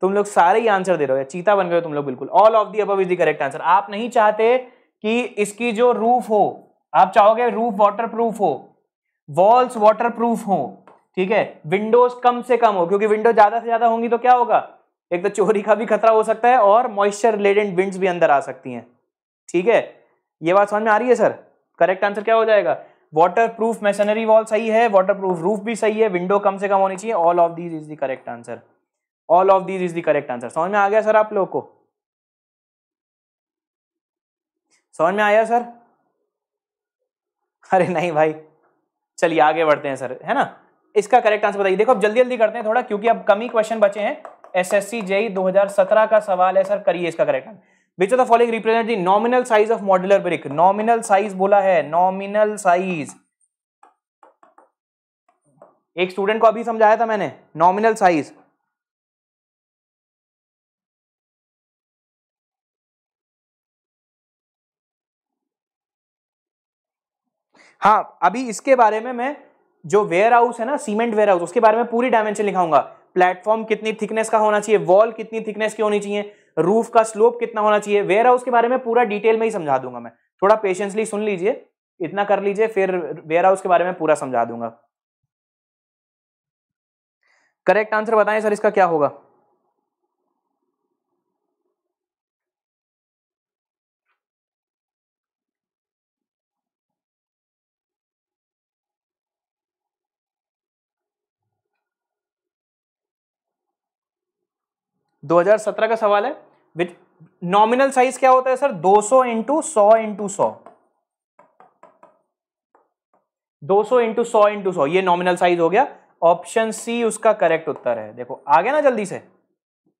तुम लोग सारे ही आंसर दे रहे हो चीता बन गए तुम लोग बिल्कुल ऑल ऑफ दी अब इज द करेक्ट आंसर आप नहीं चाहते कि इसकी जो रूफ हो आप चाहोगे रूफ प्रूफ हो वॉल्स वाटर प्रूफ हो ठीक है विंडोज कम से कम हो क्योंकि विंडो ज्यादा से ज्यादा होंगी तो क्या होगा एक तो चोरी का भी खतरा हो सकता है और मॉइस्चर रिलेटेड विंड्स भी अंदर आ सकती हैं ठीक है ये बात समझ में आ रही है सर करेक्ट आंसर क्या हो जाएगा वाटर प्रूफ मेसनरी वॉल सही है वाटर प्रूफ रूफ भी सही है विंडो कम से कम होनी चाहिए all of these is the correct answer all of these is the correct answer समझ में आ गया सर आप लोग को समझ में आया सर अरे नहीं भाई चलिए आगे बढ़ते हैं सर है ना इसका करेक्ट आंसर बताइए देखो अब जल्दी जल्दी करते हैं थोड़ा क्योंकि अब कमी क्वेश्चन बचे हैं एसएससी जेई 2017 का सवाल है सर करिए इसका correct answer which of the following represent the nominal size of modular brick nominal size बोला है नॉमिनल साइज एक स्टूडेंट को अभी समझाया था मैंने नॉमिनल साइज हाँ अभी इसके बारे में मैं जो वेयर हाउस है ना सीमेंट वेयर हाउस उसके बारे में पूरी डायमेंशन लिखाऊंगा प्लेटफॉर्म कितनी थिकनेस का होना चाहिए वॉल कितनी थिकनेस की होनी चाहिए रूफ का स्लोप कितना होना चाहिए वेयर हाउस के बारे में पूरा डिटेल में ही समझा दूंगा मैं थोड़ा पेशेंसली सुन लीजिए इतना कर लीजिए फिर वेयर हाउस के बारे में पूरा समझा दूंगा करेक्ट आंसर बताएं सर इसका क्या होगा 2017 का सवाल है विद नॉमिनल साइज क्या होता है सर 200 सौ इंटू सौ इंटू सौ दो सौ इंटू सौ इंटू सौ ये नॉमिनल साइज हो गया ऑप्शन सी उसका करेक्ट उत्तर है देखो आ गया ना जल्दी से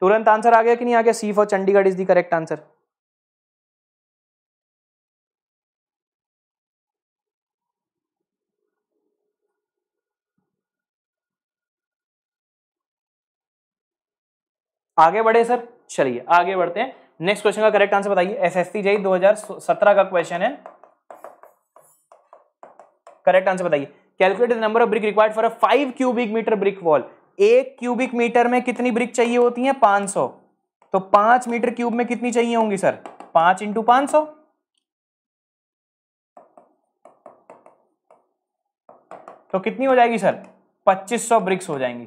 तुरंत आंसर आ गया कि नहीं आ गया C for Chandigarh is the correct answer आगे बढ़े सर चलिए आगे बढ़ते हैं नेक्स्ट क्वेश्चन का करेक्ट आंसर बताइए एस एस सी जी का क्वेश्चन है करेक्ट आंसर बताइए calculate number of brick required for a five cubic metre brick wall एक क्यूबिक मीटर में कितनी ब्रिक चाहिए होती है 500 तो पांच मीटर क्यूब में कितनी चाहिए होंगी सर पांच इंटू पांच सौ तो कितनी हो जाएगी सर 2500 ब्रिक्स हो जाएंगी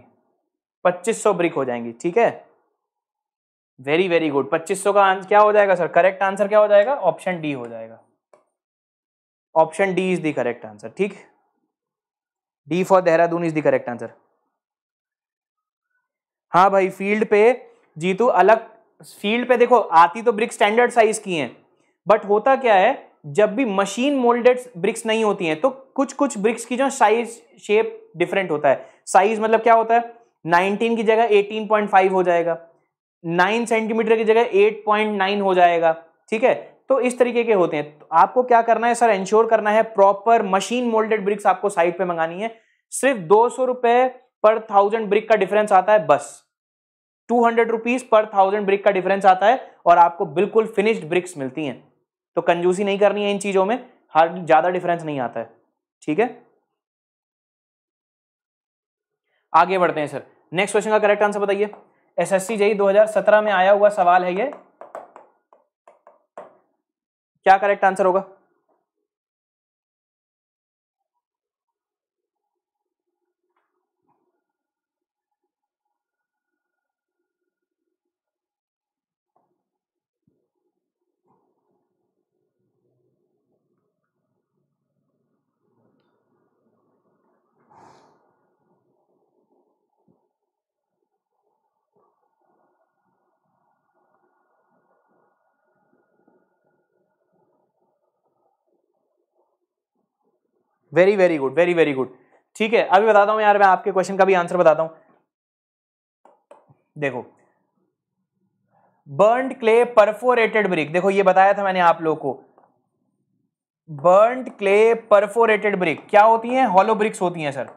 2500 ब्रिक हो जाएंगी ठीक है वेरी वेरी गुड 2500 का आंसर क्या हो जाएगा सर करेक्ट आंसर क्या हो जाएगा ऑप्शन डी हो जाएगा option D is the correct answer ठीक D for Dehradun is the correct answer हाँ भाई फील्ड पे जीतू अलग फील्ड पे देखो आती तो ब्रिक स्टैंडर्ड साइज की हैं बट होता क्या है जब भी मशीन मोल्डेड ब्रिक्स नहीं होती हैं तो कुछ कुछ ब्रिक्स की जो साइज शेप डिफरेंट होता है साइज मतलब क्या होता है 19 की जगह 18.5 हो जाएगा नाइन सेंटीमीटर की जगह एट पॉइंट नाइन हो जाएगा ठीक है तो इस तरीके के होते हैं तो आपको क्या करना है सर इंश्योर करना है प्रॉपर मशीन मोल्डेड ब्रिक्स आपको साइट पे मंगानी है सिर्फ दो सौ रुपए पर थाउजेंड ब्रिक का डिफरेंस आता है बस टू हंड्रेड रुपीज पर थाउजेंड ब्रिक का डिफरेंस आता है और आपको बिल्कुल फिनिश्ड ब्रिक्स मिलती हैं तो कंजूसी नहीं करनी है इन चीजों में हर ज्यादा डिफरेंस नहीं आता है ठीक है आगे बढ़ते हैं सर नेक्स्ट क्वेश्चन का करेक्ट आंसर बताइए एसएससी जेई 2017 में आया हुआ सवाल है ये क्या करेक्ट आंसर होगा very very good very very good ठीक है अभी बताता हूँ यार मैं आपके क्वेश्चन का भी आंसर बताता हूँ देखो बर्न क्ले परफोरेटेड ब्रिक देखो ये बताया था मैंने आप लोगों को बर्न क्ले परफोरेटेड ब्रिक क्या होती हैं हॉलो ब्रिक्स होती हैं सर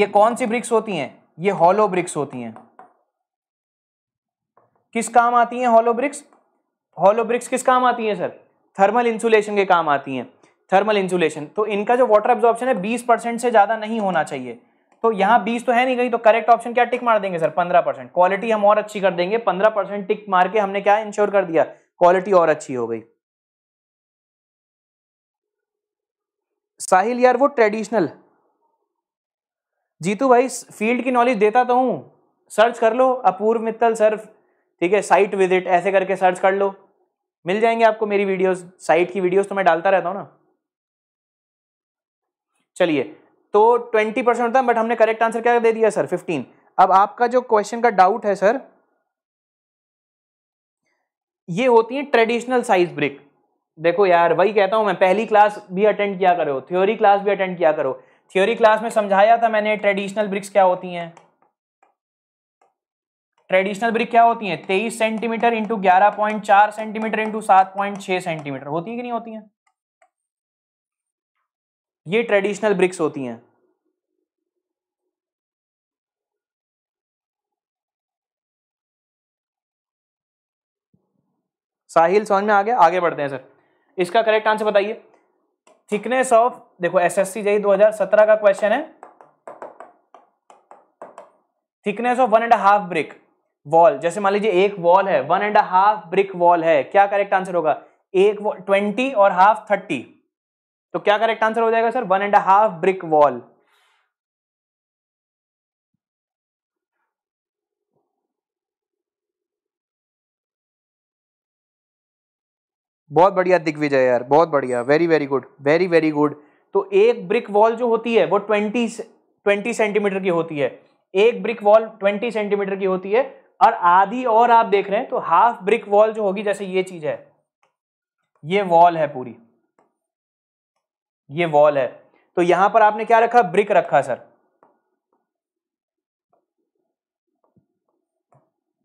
ये कौन सी ब्रिक्स होती हैं ये हॉलो ब्रिक्स होती हैं किस काम आती हैं हॉलो ब्रिक्स हॉलो ब्रिक्स किस काम आती हैं सर थर्मल इंसुलेशन के काम आती हैं थर्मल इंसुलेशन तो इनका जो वाटर एब्जॉर्प्शन है बीस परसेंट से ज़्यादा नहीं होना चाहिए तो यहाँ बीस तो है नहीं कहीं तो करेक्ट ऑप्शन क्या टिक मार देंगे सर पंद्रह परसेंट क्वालिटी हम और अच्छी कर देंगे पंद्रह परसेंट टिक मार के हमने क्या इंश्योर कर दिया क्वालिटी और अच्छी हो गई साहिल यार वो ट्रेडिशनल जीतू भाई फील्ड की नॉलेज देता तो हूँ सर्च कर लो अपूर्व मित्तल सर ठीक है साइट विजिट ऐसे करके सर्च कर लो मिल जाएंगे आपको मेरी वीडियोस साइट की वीडियोस तो मैं डालता रहता हूँ ना चलिए तो 20 परसेंट होता है बट हमने करेक्ट आंसर क्या दे दिया सर 15 अब आपका जो क्वेश्चन का डाउट है सर ये होती है ट्रेडिशनल साइज ब्रिक देखो यार वही कहता हूँ मैं पहली क्लास भी अटेंड किया करो थ्योरी क्लास भी अटेंड किया करो थ्योरी क्लास में समझाया था मैंने ट्रेडिशनल ब्रिक्स क्या होती हैं ट्रेडिशनल ब्रिक क्या होती है तेईस सेंटीमीटर इंटू ग्यारह पॉइंट चार सेंटीमीटर इंटू सात पॉइंट छह सेंटीमीटर होती है कि नहीं होती है ये ट्रेडिशनल ब्रिक्स होती हैं साहिल समझ में आ गया आगे बढ़ते हैं सर इसका करेक्ट आंसर बताइए थिकनेस ऑफ देखो एसएससी हजार 2017 का क्वेश्चन है thickness of one and half brick wall जैसे मान लीजिए एक वॉल है one and half brick wall है क्या करेक्ट आंसर होगा एक ट्वेंटी और हाफ थर्टी तो क्या करेक्ट आंसर हो जाएगा sir one and half brick wall बहुत बढ़िया दिग्विजय यार बहुत बढ़िया very very good very very good तो एक ब्रिक वॉल जो होती है वो ट्वेंटी ट्वेंटी सेंटीमीटर की होती है एक ब्रिक वॉल ट्वेंटी सेंटीमीटर की होती है और आधी और आप देख रहे हैं तो हाफ ब्रिक वॉल जो होगी जैसे ये चीज है ये वॉल है पूरी ये वॉल है तो यहां पर आपने क्या रखा ब्रिक रखा सर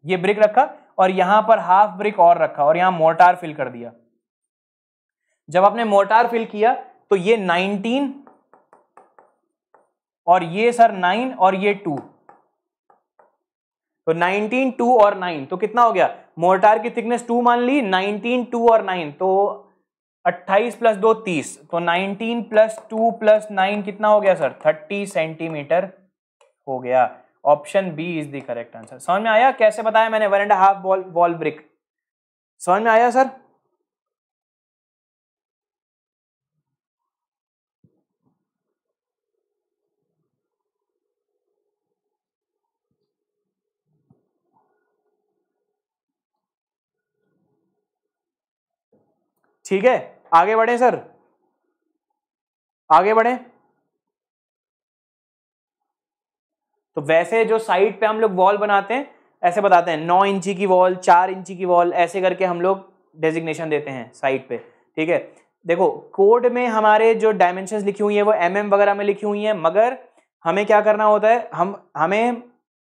ये ब्रिक रखा और यहां पर हाफ ब्रिक और रखा और यहां मोर्टार फिल कर दिया जब आपने मोर्टार फिल किया तो ये 19 और ये सर 9 और ये तो 19 2 और 9 तो कितना हो गया मोर्टार की थिकनेस 2 मान ली 19 2 और 9 तो 28 प्लस दो तीस तो 19 प्लस टू प्लस नाइन कितना हो गया सर 30 सेंटीमीटर हो गया option B is the correct answer समझ में आया कैसे बताया मैंने one and half wall wall brick समझ में आया सर ठीक है आगे बढ़े सर आगे बढ़े तो वैसे जो साइड पे हम लोग वॉल बनाते हैं ऐसे बताते हैं नौ इंची की वॉल चार इंची की वॉल ऐसे करके हम लोग डेजिग्नेशन देते हैं साइड पे ठीक है देखो कोड में हमारे जो डायमेंशन लिखी हुई है वो एम mm वगैरह में लिखी हुई है मगर हमें क्या करना होता है हम हमें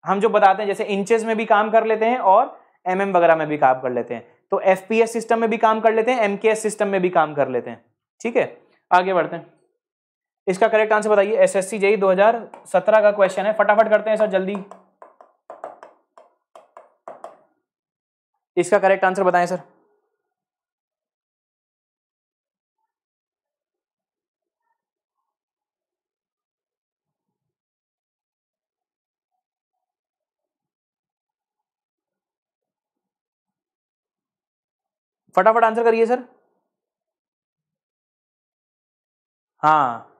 हम जो बताते हैं जैसे इंचेस में भी काम कर लेते हैं और एम mm वगैरह में भी काम कर लेते हैं तो एफ सिस्टम में भी काम कर लेते हैं एम सिस्टम में भी काम कर लेते हैं ठीक है आगे बढ़ते हैं इसका करेक्ट आंसर बताइए एस एस सी जेई दो का क्वेश्चन है फटाफट करते हैं सर जल्दी इसका करेक्ट आंसर बताएं सर फटाफट आंसर करिए सर हाँ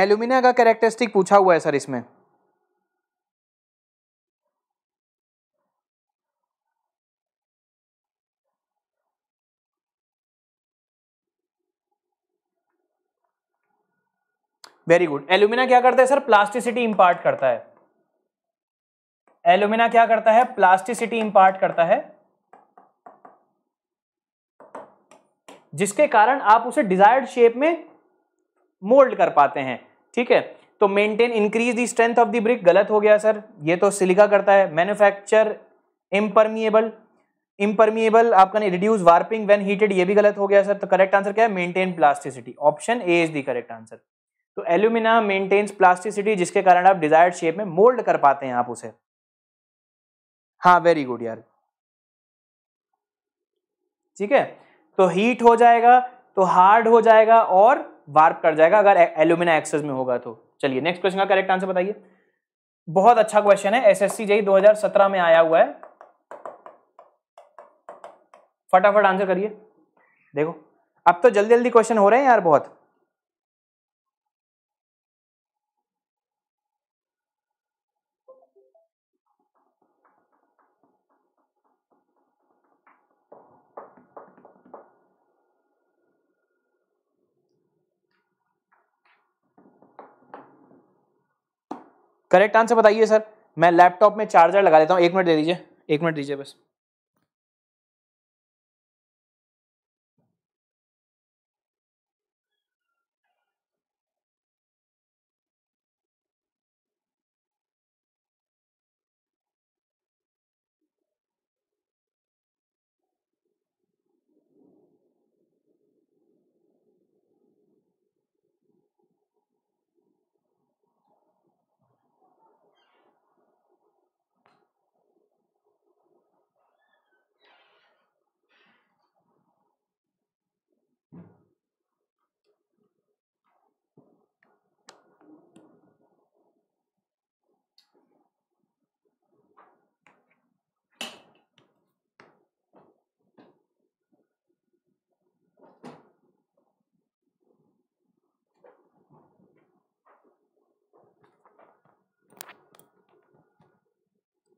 एल्यूमिना का कैरेक्टरिस्टिक पूछा हुआ है सर इसमें वेरी गुड एल्यूमिना क्या करता है सर प्लास्टिसिटी इंपार्ट करता है एल्यूमिना क्या करता है प्लास्टिसिटी इंपार्ट करता है जिसके कारण आप उसे डिजायर्ड शेप में मोल्ड कर पाते हैं ठीक है तो maintain increase the strength of the brick गलत हो गया सर ये तो सिलिका करता है मैन्युफैक्चर इम्परमिएबल इम्परमिएबल आपका नहीं रिड्यूस वार्पिंग व्हेन हीटेड ये भी गलत हो गया सर तो करेक्ट आंसर क्या है maintain plasticity option A is the correct answer तो एल्यूमिना मेंटेन्स प्लास्टिसिटी जिसके कारण आप डिजायर्ड शेप में मोल्ड कर पाते हैं आप उसे हाँ वेरी गुड यार ठीक है तो हीट हो जाएगा तो हार्ड हो जाएगा और वार्प कर जाएगा अगर एल्यूमिना एक्सेस में होगा तो चलिए नेक्स्ट क्वेश्चन का करेक्ट आंसर बताइए बहुत अच्छा क्वेश्चन है एस जेई 2017 में आया हुआ है फटाफट आंसर करिए देखो अब तो जल्दी जल्दी क्वेश्चन हो रहे हैं यार बहुत करेक्ट आंसर बताइए सर मैं लैपटॉप में चार्जर लगा देता हूँ एक मिनट दे दीजिए एक मिनट दीजिए बस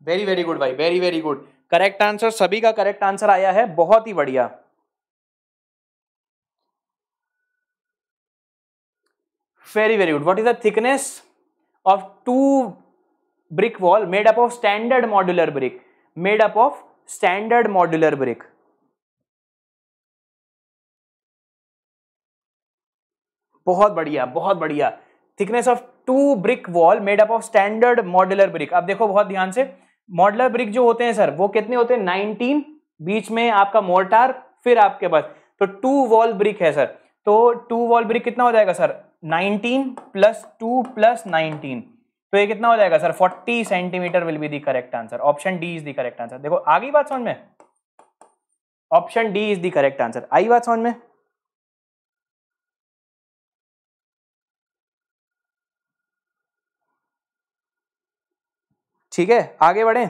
वेरी वेरी गुड भाई very very good correct answer सभी का करेक्ट आंसर आया है बहुत ही बढ़िया very very good what is the thickness of two brick wall made up of standard modular brick made up of standard modular brick बहुत बढ़िया बहुत बढ़िया thickness of two brick wall made up of standard modular brick आप देखो बहुत ध्यान से modeller brick जो होते हैं सर वो कितने होते हैं नाइनटीन बीच में आपका मोर्टार फिर आपके पास तो टू वॉल ब्रिक है सर तो टू वॉल ब्रिक कितना हो जाएगा sir nineteen plus two plus nineteen तो ये कितना हो जाएगा sir forty centimetre will be the correct answer option D is the correct answer देखो आगे बात समझ में option D is the correct answer आई बात समझ में ठीक है आगे बढ़े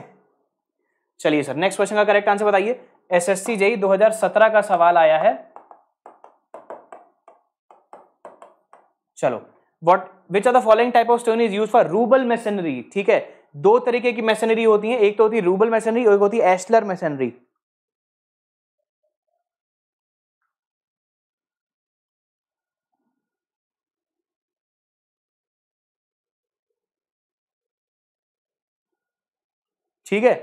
चलिए सर नेक्स्ट क्वेश्चन का करेक्ट आंसर बताइए एसएससी जेई 2017 का सवाल आया है चलो what which are the following type of stone is use for rubble masonry ठीक है दो तरीके की मेसनरी होती है एक तो होती है रूबल मेसनरी और एक होती है एस्लर मेसनरी ठीक है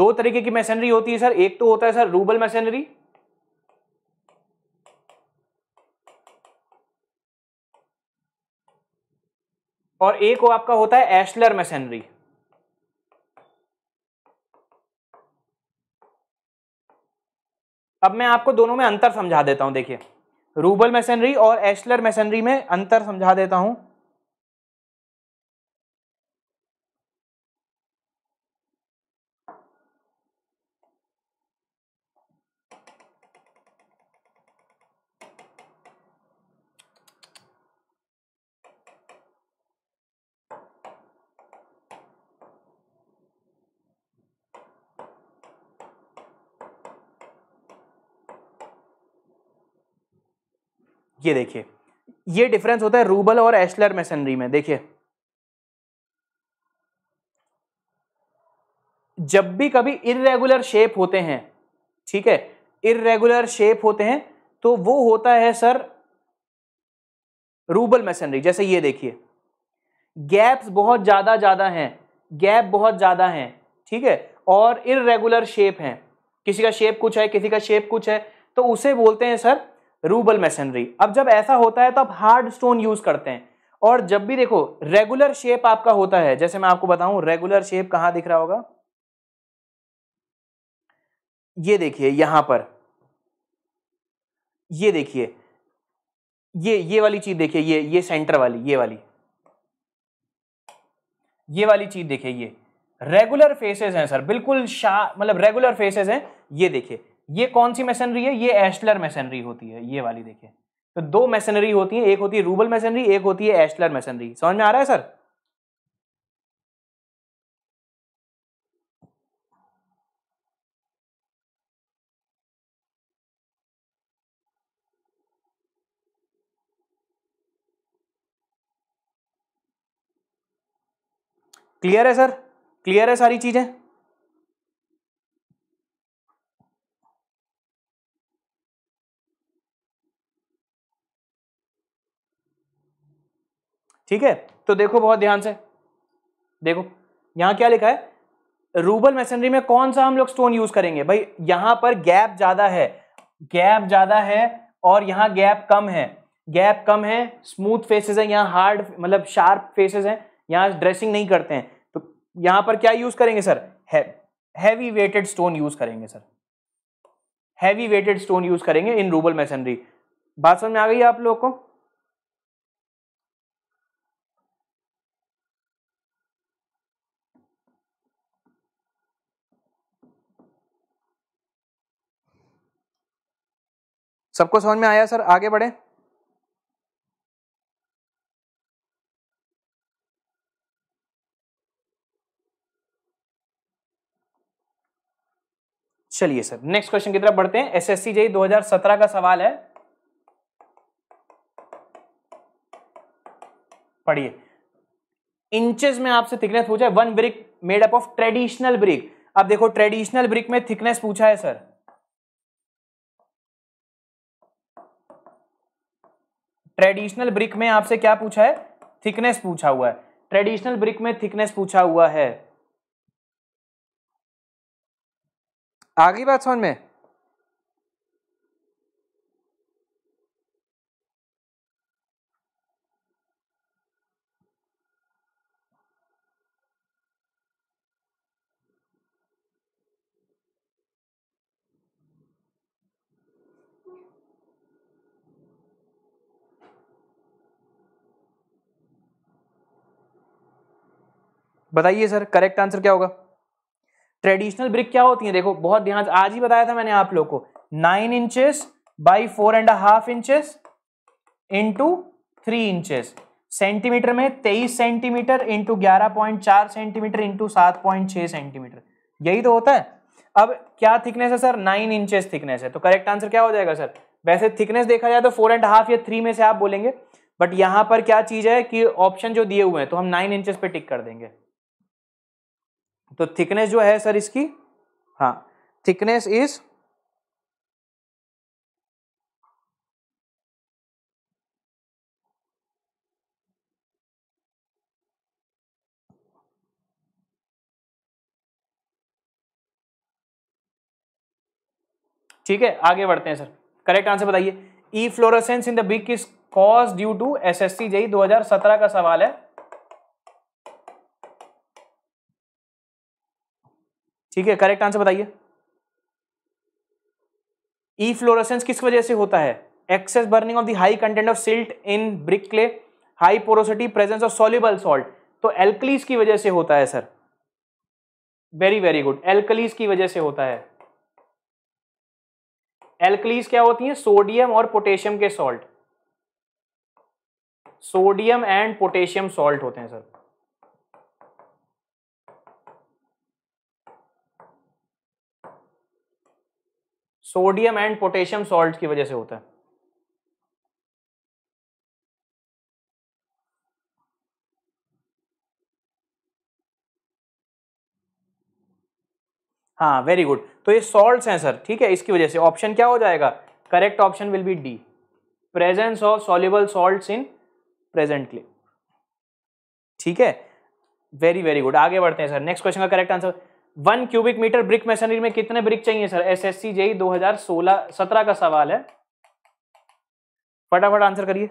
दो तरीके की मैसेनरी होती है सर एक तो होता है सर रूबल मैसेनरी और एक वो आपका होता है एशलर मैसेनरी अब मैं आपको दोनों में अंतर समझा देता हूं देखिए रूबल मैसेनरी और एशलर मैसेनरी में अंतर समझा देता हूं ये देखिए ये डिफरेंस होता है रूबल और एशलर मेसनरी में देखिए जब भी कभी इरेगुलर शेप होते हैं ठीक है इरेगुलर शेप होते हैं तो वो होता है सर रूबल मेसनरी जैसे ये देखिए गैप्स बहुत ज़्यादा ज़्यादा हैं गैप बहुत ज़्यादा हैं ठीक है और इरेगुलर शेप हैं किसी का शेप कुछ है किसी का शेप कुछ है तो उसे बोलते हैं सर रूबल मेसनरी अब जब ऐसा होता है तो आप हार्ड स्टोन यूज करते हैं और जब भी देखो रेगुलर शेप आपका होता है जैसे मैं आपको बताऊं रेगुलर शेप कहां दिख रहा होगा ये देखिए यहां पर ये देखिए ये ये वाली चीज देखिए ये ये सेंटर वाली ये वाली ये वाली चीज देखिए ये रेगुलर फेसेस हैं सर बिल्कुल मतलब रेगुलर फेसेस हैं ये देखिए ये कौन सी मेसनरी है ये एस्टलर मेसनरी होती है ये वाली देखिए तो दो मेसनरी होती है एक होती है रूबल मेसनरी एक होती है एस्टलर मेसनरी समझ में आ रहा है सर क्लियर है सर क्लियर है सारी चीजें ठीक है तो देखो बहुत ध्यान से देखो यहां क्या लिखा है रूबल मैसेनरी में कौन सा हम लोग स्टोन यूज करेंगे भाई यहां पर गैप ज्यादा है गैप ज्यादा है और यहां गैप कम है गैप कम है स्मूथ फेसेस है यहां हार्ड मतलब शार्प फेसेस हैं यहां ड्रेसिंग नहीं करते हैं तो यहां पर क्या यूज करेंगे sir heavy weighted stone use करेंगे sir heavy weighted stone use करेंगे इन रूबल मैसेनरी बात समझ में आ गई आप लोग को सबको समझ में आया सर आगे बढ़े चलिए सर नेक्स्ट क्वेश्चन की तरफ बढ़ते हैं एसएससी हजार सत्रह का सवाल है पढ़िए इंचेस में आपसे थिकनेस पूछा है one brick made up of traditional brick अब देखो ट्रेडिशनल ब्रिक में थिकनेस पूछा है सर ट्रेडिशनल ब्रिक में आपसे क्या पूछा है थिकनेस पूछा हुआ है ट्रेडिशनल ब्रिक में थिकनेस पूछा हुआ है आगे बात समझ में बताइए सर करेक्ट आंसर क्या होगा ट्रेडिशनल ब्रिक क्या होती है देखो बहुत ध्यान आज ही बताया था मैंने आप लोग को nine inches by four and half inches into three inches centimetre में तेईस सेंटीमीटर इंटू ग्यारह पॉइंट चार सेंटीमीटर इंटू सात पॉइंट छह सेंटीमीटर यही तो होता है अब क्या थिकनेस है सर नाइन इंचेस थिकनेस है तो करेक्ट आंसर क्या हो जाएगा सर वैसे थिकनेस देखा जाए तो फोर एंड हाफ या थ्री में से आप बोलेंगे बट यहां पर क्या चीज़ है कि ऑप्शन जो दिए हुए हैं तो हम नाइन इंचेस पे टिक कर देंगे तो थिकनेस जो है सर इसकी हाँ थिकनेस इज ठीक है आगे बढ़ते हैं सर करेक्ट आंसर बताइए efflorescence in the brick is cause due to S S दो हजार सत्रह का सवाल है ठीक है करेक्ट आंसर बताइए ई फ्लोरसेंस किस वजह से होता है excess burning of the high content of silt in brick clay high porosity presence of soluble salt तो एल्कलीस की वजह से होता है sir very very good alkalis की वजह से होता है एल्कलीस क्या होती है सोडियम और पोटेशियम के salt sodium and potassium salt होते हैं sir sodium and potassium salt की वजह से होता है हाँ वेरी गुड तो ये सॉल्ट हैं सर ठीक है इसकी वजह से ऑप्शन क्या हो जाएगा correct option will be D presence of soluble salts in present clay ठीक है वेरी वेरी गुड आगे बढ़ते हैं सर नेक्स्ट क्वेश्चन का correct answer one cubic metre brick machinery में कितने ब्रिक चाहिए सर एस एस दो जेई सोलह सत्रह का सवाल है फटाफट आंसर करिए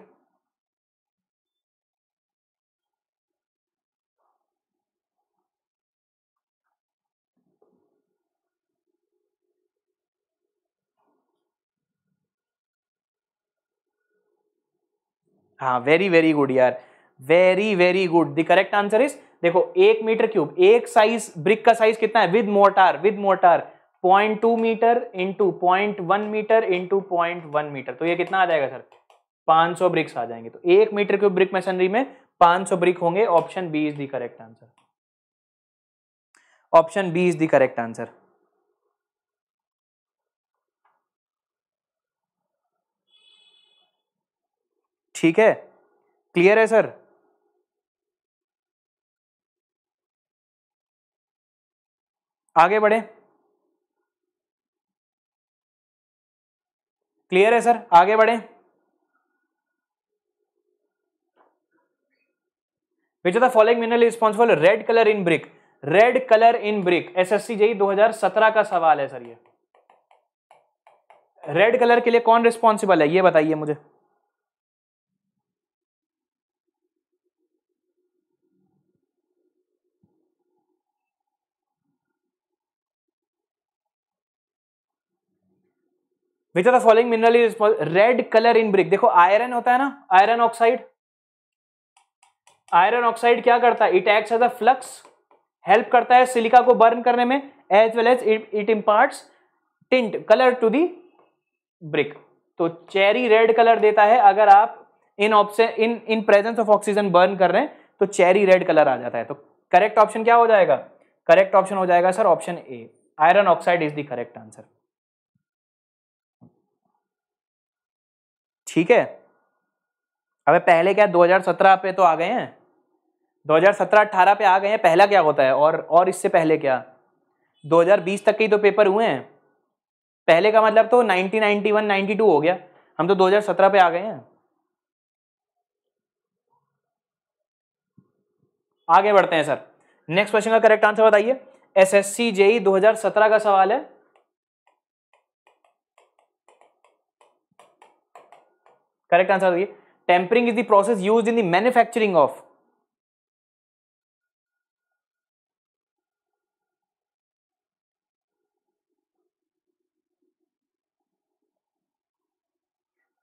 हाँ वेरी वेरी गुड यार very very good the correct answer is देखो एक मीटर क्यूब एक साइज ब्रिक का साइज कितना है with mortar with mortar point two metre into point one metre into point one metre तो ये कितना आ जाएगा सर 500 ब्रिक्स आ जाएंगे तो एक मीटर क्यूब ब्रिक मशीनरी में 500 ब्रिक होंगे option B is the correct answer option B is the correct answer ठीक है क्लियर है सर आगे बढ़े क्लियर है सर आगे बढ़े which of the following mineral responsible red colour in brick red colour in brick SSC JE 2017 का सवाल है सर ये रेड कलर के लिए कौन रिस्पॉन्सिबल है ये बताइए मुझे which are the following mineral is red colour in brick देखो आयरन होता है ना आयरन ऑक्साइड आयरन ऑक्साइड क्या करता है it act as a flux help करता है सिलिका को बर्न करने में as well as it imparts tint colour to the brick तो चेरी रेड कलर देता है अगर आप in option in in presence of oxygen burn कर रहे हैं तो चेरी रेड कलर आ जाता है तो करेक्ट ऑप्शन क्या हो जाएगा करेक्ट ऑप्शन हो जाएगा sir option A iron oxide is the correct answer ठीक है अबे पहले क्या 2017 पे तो आ गए हैं 2017-18 पे आ गए हैं पहला क्या होता है और और इससे पहले क्या 2020 तक के ही तो पेपर हुए हैं पहले का मतलब तो 1991 92 हो गया हम तो 2017 पे आ गए हैं आगे बढ़ते हैं सर नेक्स्ट क्वेश्चन का करेक्ट आंसर बताइए एस एस सी जेई सत्रह का सवाल है करेक्ट आंसर होगी tempering is the process use in the manufacturing of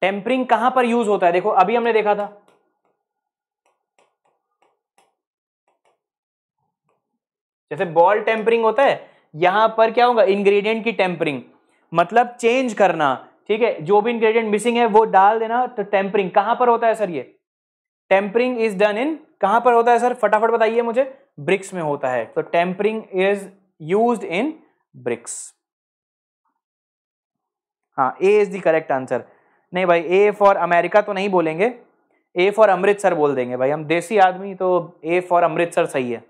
tempering कहां पर यूज होता है देखो अभी हमने देखा था जैसे बॉल टेम्परिंग होता है यहां पर क्या होगा इंग्रेडिएंट की टेम्परिंग मतलब चेंज करना ठीक है जो भी इंग्रेडिएंट मिसिंग है वो डाल देना तो टेम्परिंग कहां पर होता है सर ये टेम्परिंग इज डन इन कहां पर होता है सर फटाफट बताइए मुझे ब्रिक्स में होता है तो tempering is use in bricks हाँ A is the correct answer नहीं भाई ए फॉर अमेरिका तो नहीं बोलेंगे ए फॉर अमृतसर बोल देंगे भाई हम देसी आदमी तो ए फॉर अमृतसर सही है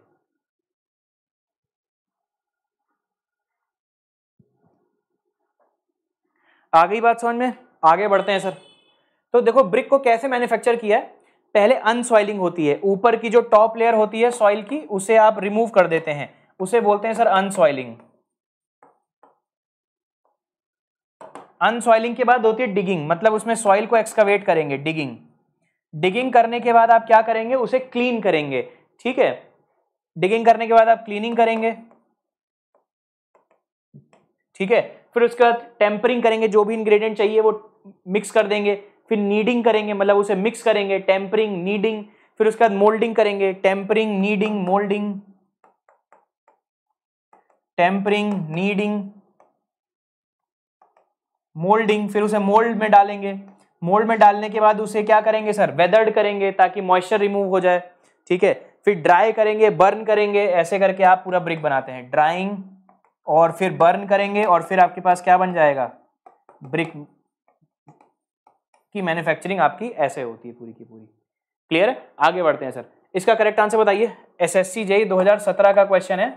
आ गई बात समझ में आगे बढ़ते हैं सर तो देखो ब्रिक को कैसे मैन्युफैक्चर किया है पहले अनसॉइलिंग होती है ऊपर की जो टॉप लेयर होती है सॉइल की उसे आप रिमूव कर देते हैं उसे बोलते हैं सर अनसॉइलिंग अनसॉइलिंग के बाद होती है डिगिंग मतलब उसमें सॉइल को एक्सकवेट करेंगे डिगिंग डिगिंग करने के बाद आप क्या करेंगे उसे क्लीन करेंगे ठीक है डिगिंग करने के बाद आप क्लीनिंग करेंगे ठीक है फिर उसके बाद टेम्परिंग करेंगे जो भी इंग्रेडिएंट चाहिए वो मिक्स कर देंगे फिर नीडिंग करेंगे मतलब उसे मिक्स करेंगे टेम्परिंग नीडिंग फिर उसके बाद मोल्डिंग करेंगे tempering kneading moulding tempering kneading moulding फिर उसे मोल्ड में डालेंगे मोल्ड में डालने के बाद उसे क्या करेंगे सर वेदर्ड करेंगे ताकि मॉइस्चर रिमूव हो जाए ठीक है फिर ड्राई करेंगे बर्न करेंगे ऐसे करके आप पूरा ब्रिक बनाते हैं ड्राइंग और फिर बर्न करेंगे और फिर आपके पास क्या बन जाएगा ब्रिक की मैन्युफैक्चरिंग आपकी ऐसे होती है पूरी की पूरी क्लियर आगे बढ़ते हैं सर इसका करेक्ट आंसर बताइए एस एस सी जेई का क्वेश्चन है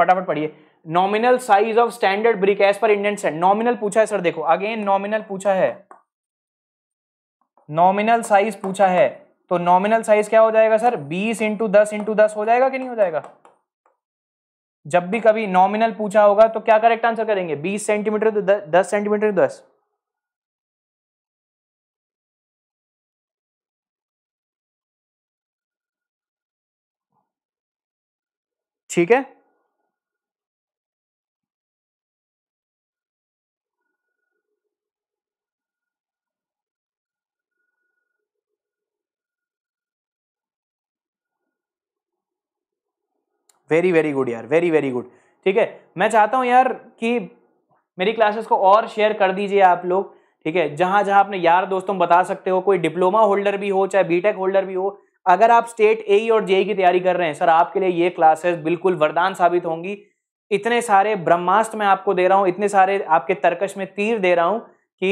फटाफट पढ़िए nominal size of standard brick as per Indian सेंट नॉमिनल पूछा है सर देखो अगेन नॉमिनल पूछा है नॉमिनल साइज पूछा है तो नॉमिनल साइज क्या हो जाएगा सर बीस इंटू दस इंटू दस हो जाएगा कि नहीं हो जाएगा जब भी कभी नॉमिनल पूछा होगा तो क्या करेक्ट आंसर करेंगे बीस सेंटीमीटर तो दस सेंटीमीटर दस ठीक है वेरी वेरी गुड यार वेरी वेरी गुड ठीक है मैं चाहता हूँ यार कि मेरी क्लासेस को और शेयर कर दीजिए आप लोग ठीक है जहाँ जहाँ अपने यार दोस्तों बता सकते हो कोई डिप्लोमा होल्डर भी हो चाहे बीटेक होल्डर भी हो अगर आप स्टेट ए और जे की तैयारी कर रहे हैं सर आपके लिए ये क्लासेस बिल्कुल वरदान साबित होंगी इतने सारे ब्रह्मास्त्र मैं आपको दे रहा हूँ इतने सारे आपके तर्कश में तीर दे रहा हूँ कि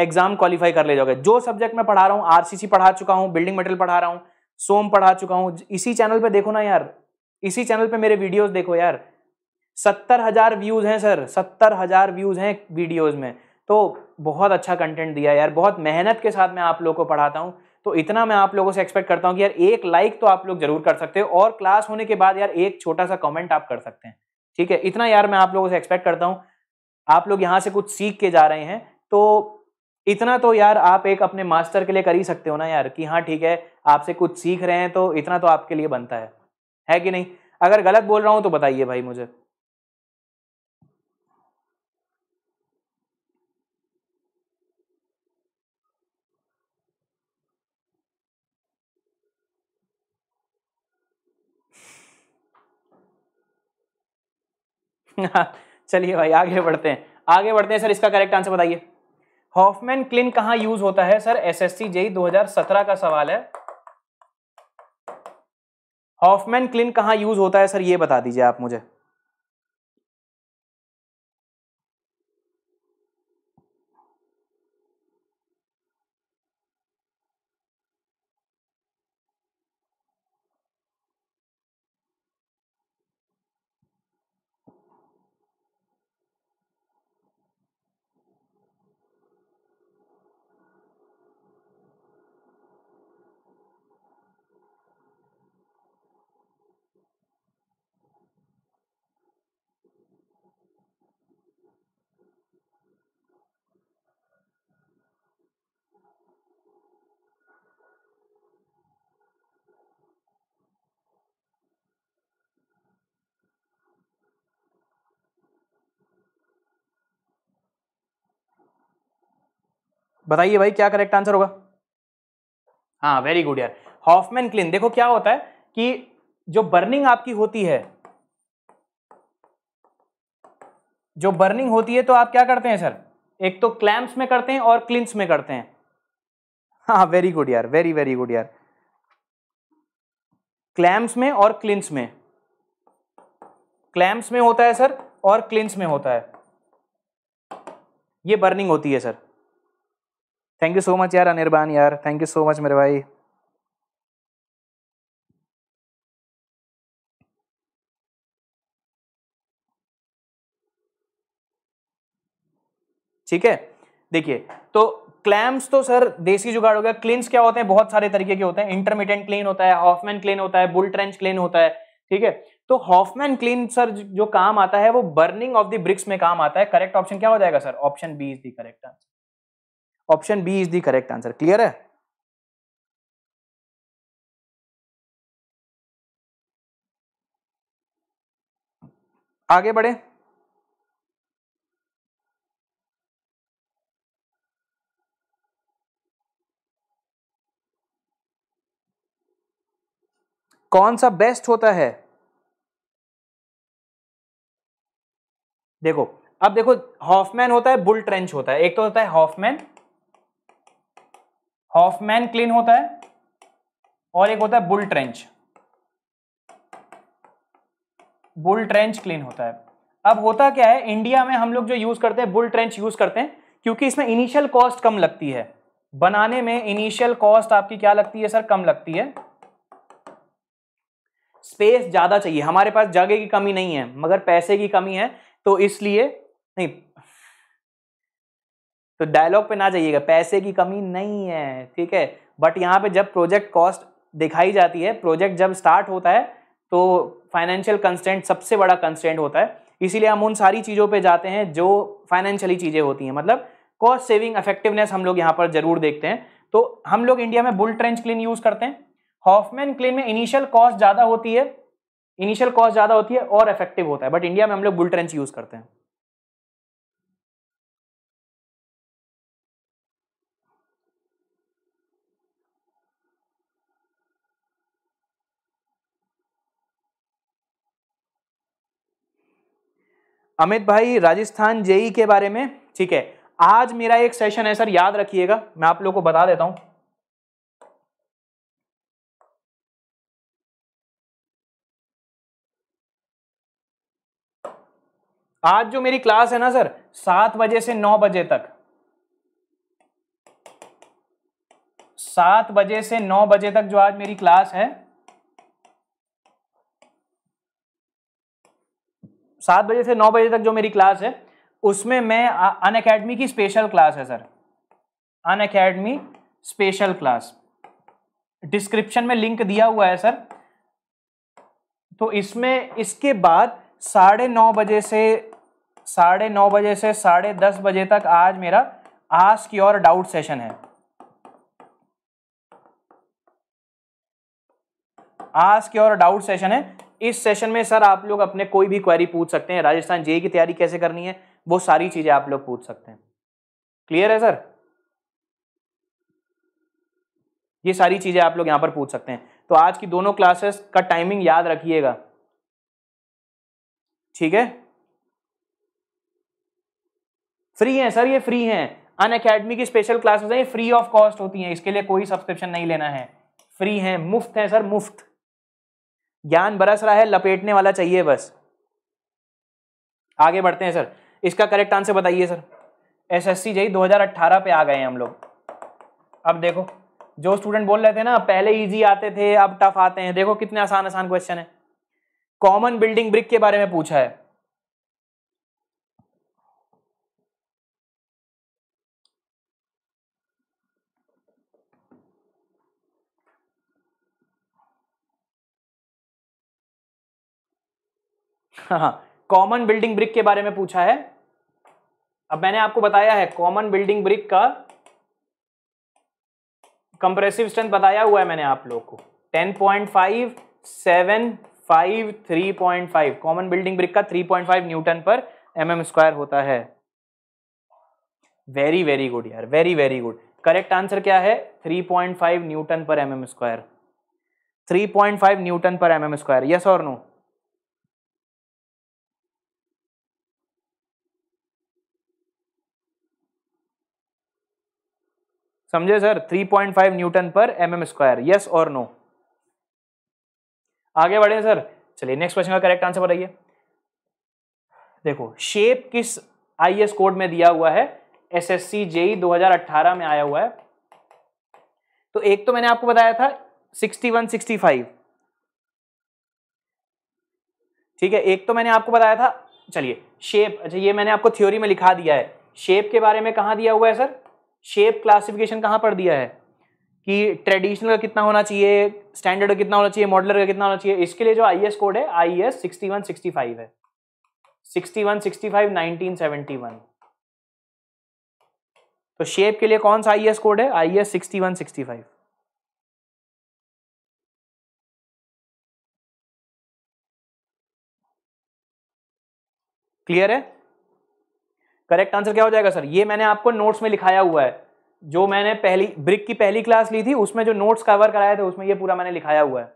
एग्जाम क्वालिफाई कर ले जाओगे जो सब्जेक्ट मैं पढ़ा रहा हूँ आरसीसी पढ़ा चुका हूँ बिल्डिंग मटेरियल पढ़ा रहा हूँ सोम पढ़ा चुका हूँ इसी चैनल पर देखो ना यार इसी चैनल पे मेरे वीडियोस देखो यार सत्तर हजार व्यूज हैं सर सत्तर हजार व्यूज हैं वीडियोस में तो बहुत अच्छा कंटेंट दिया यार बहुत मेहनत के साथ मैं आप लोगों को पढ़ाता हूँ तो इतना मैं आप लोगों से एक्सपेक्ट करता हूँ कि यार एक लाइक तो आप लोग जरूर कर सकते हो और क्लास होने के बाद यार एक छोटा सा कॉमेंट आप कर सकते हैं ठीक है इतना यार मैं आप लोगों से एक्सपेक्ट करता हूँ आप लोग यहाँ से कुछ सीख के जा रहे हैं तो इतना तो यार आप एक अपने मास्टर के लिए कर ही सकते हो ना यार कि हाँ ठीक है आपसे कुछ सीख रहे हैं तो इतना तो आपके लिए बनता है है कि नहीं अगर गलत बोल रहा हूं तो बताइए भाई मुझे चलिए भाई आगे बढ़ते हैं आगे बढ़ते हैं सर इसका करेक्ट आंसर बताइए हॉफमैन क्लिन कहाँ यूज होता है सर एसएससी जेई 2017 का सवाल है हॉफमैन क्लिन कहाँ यूज होता है सर ये बता दीजिए आप मुझे बताइए भाई क्या करेक्ट आंसर होगा हाँ वेरी गुड यार हॉफमैन क्लिन देखो क्या होता है कि जो बर्निंग आपकी होती है जो बर्निंग होती है तो आप क्या करते हैं सर एक तो क्लैम्प्स में करते हैं और क्लिंस में करते हैं हाँ वेरी गुड यार वेरी वेरी गुड यार क्लैम्प्स में और क्लिंस में क्लैम्प्स में होता है सर और क्लिंस में होता है ये बर्निंग होती है sir thank you so much यार अनिरबान यार थैंक यू सो मच मेरे भाई ठीक है देखिए तो क्लैम्स तो सर देसी जुगाड़ हो गया क्लीन्स क्या होते हैं बहुत सारे तरीके के होते हैं इंटरमीडिएट क्लीन होता है हॉफमैन क्लीन होता है बुल ट्रेंच क्लीन होता है ठीक है तो हॉफमैन क्लीन सर जो काम आता है वो बर्निंग ऑफ द ब्रिक्स में काम आता है करेक्ट ऑप्शन क्या हो जाएगा sir option B is the correct answer option B is the correct answer clear है आगे बढ़े कौन सा बेस्ट होता है देखो अब देखो हॉफमैन होता है बुल ट्रेंच होता है एक तो होता है हॉफमैन हॉफमैन क्लीन होता है और एक होता है bull trench bull trench kiln होता है अब होता क्या है इंडिया में हम लोग जो यूज करते हैं बुल ट्रेंच यूज करते हैं क्योंकि इसमें इनिशियल कॉस्ट कम लगती है बनाने में इनिशियल कॉस्ट आपकी क्या लगती है सर कम लगती है स्पेस ज्यादा चाहिए हमारे पास जगह की कमी नहीं है मगर पैसे की कमी है तो इसलिए नहीं तो डायलॉग पे ना जाइएगा पैसे की कमी नहीं है ठीक है बट यहाँ पे जब प्रोजेक्ट कॉस्ट दिखाई जाती है प्रोजेक्ट जब स्टार्ट होता है तो फाइनेंशियल कंस्टेंट सबसे बड़ा कंस्टेंट होता है इसीलिए हम उन सारी चीज़ों पे जाते हैं जो फाइनेंशियली चीज़ें होती हैं मतलब कॉस्ट सेविंग इफेक्टिवनेस हम लोग यहाँ पर जरूर देखते हैं तो हम लोग इंडिया में बुल ट्रेंच क्लीन यूज़ करते हैं हॉफमैन क्लीन में इनिशियल कॉस्ट ज़्यादा होती है इनिशियल कॉस्ट ज़्यादा होती है और इफेक्टिव होता है बट इंडिया में हम लोग बुल ट्रेंच यूज़ करते हैं अमित भाई राजस्थान जेई के बारे में ठीक है आज मेरा एक सेशन है सर याद रखिएगा मैं आप लोगों को बता देता हूं आज जो मेरी क्लास है ना सर सात बजे से नौ बजे तक सात बजे से नौ बजे तक जो आज मेरी क्लास है सात बजे से नौ बजे तक जो मेरी क्लास है उसमें मैं अन अकेडमी की स्पेशल क्लास है sir Unacademy special class description में लिंक दिया हुआ है सर तो इसमें इसके बाद साढ़े नौ बजे से साढ़े नौ बजे से साढ़े दस बजे तक आज मेरा आस्क योर डाउट सेशन है आस्क योर डाउट सेशन है इस सेशन में सर आप लोग अपने कोई भी क्वेरी पूछ सकते हैं राजस्थान जे की तैयारी कैसे करनी है वो सारी चीज़ें आप लोग पूछ सकते हैं क्लियर है सर ये सारी चीज़ें आप लोग यहां पर पूछ सकते हैं तो आज की दोनों क्लासेस का टाइमिंग याद रखिएगा ठीक है फ्री है सर ये फ्री है अन अकेडमी की स्पेशल क्लासेस है ये फ्री ऑफ कॉस्ट होती हैं इसके लिए कोई सब्सक्रिप्शन नहीं लेना है फ्री है मुफ्त है सर मुफ्त ज्ञान बरस रहा है लपेटने वाला चाहिए बस आगे बढ़ते हैं सर इसका करेक्ट आंसर बताइए sir S S C G दो पे आ गए हैं हम लोग अब देखो जो स्टूडेंट बोल रहे थे ना पहले इजी आते थे अब टफ आते हैं देखो कितने आसान आसान क्वेश्चन है कॉमन बिल्डिंग ब्रिक के बारे में पूछा है कॉमन बिल्डिंग ब्रिक के बारे में पूछा है अब मैंने आपको बताया है कॉमन बिल्डिंग ब्रिक का कंप्रेसिव स्ट्रेंथ बताया हुआ है मैंने आप लोग को 10.5 7 5 फाइव कॉमन बिल्डिंग ब्रिक का 3.5 newton per M mm square होता है वेरी वेरी गुड यार very very good correct answer क्या है 3.5 newton per M M square 3.5 newton per M square yes और नो समझे sir 3.5 newton per M M square yes और no आगे बढ़े सर चलिए नेक्स्ट क्वेश्चन का करेक्ट आंसर बताइए देखो शेप किस आई कोड में दिया हुआ है एस एस एसएससी जेई 2018 में आया हुआ है तो एक तो मैंने आपको बताया था 61 65 ठीक है एक तो मैंने आपको बताया था चलिए शेप अच्छा ये मैंने आपको थ्योरी में लिखा दिया है शेप के बारे में कहा दिया हुआ है सर शेप क्लासिफिकेशन कहाँ पर दिया है कि ट्रेडिशनल का कितना होना चाहिए स्टैंडर्ड का कितना होना चाहिए मॉडलर का कितना होना चाहिए इसके लिए जो आई कोड है I S sixty one sixty five है sixty one sixty five nineteen seventy one तो शेप के लिए कौन सा आई कोड है I S sixty one sixty five clear है करेक्ट आंसर क्या हो जाएगा सर ये मैंने आपको नोट्स में लिखाया हुआ है जो मैंने पहली ब्रिक की पहली क्लास ली थी उसमें जो नोट्स कवर कराए थे उसमें ये पूरा मैंने लिखाया हुआ है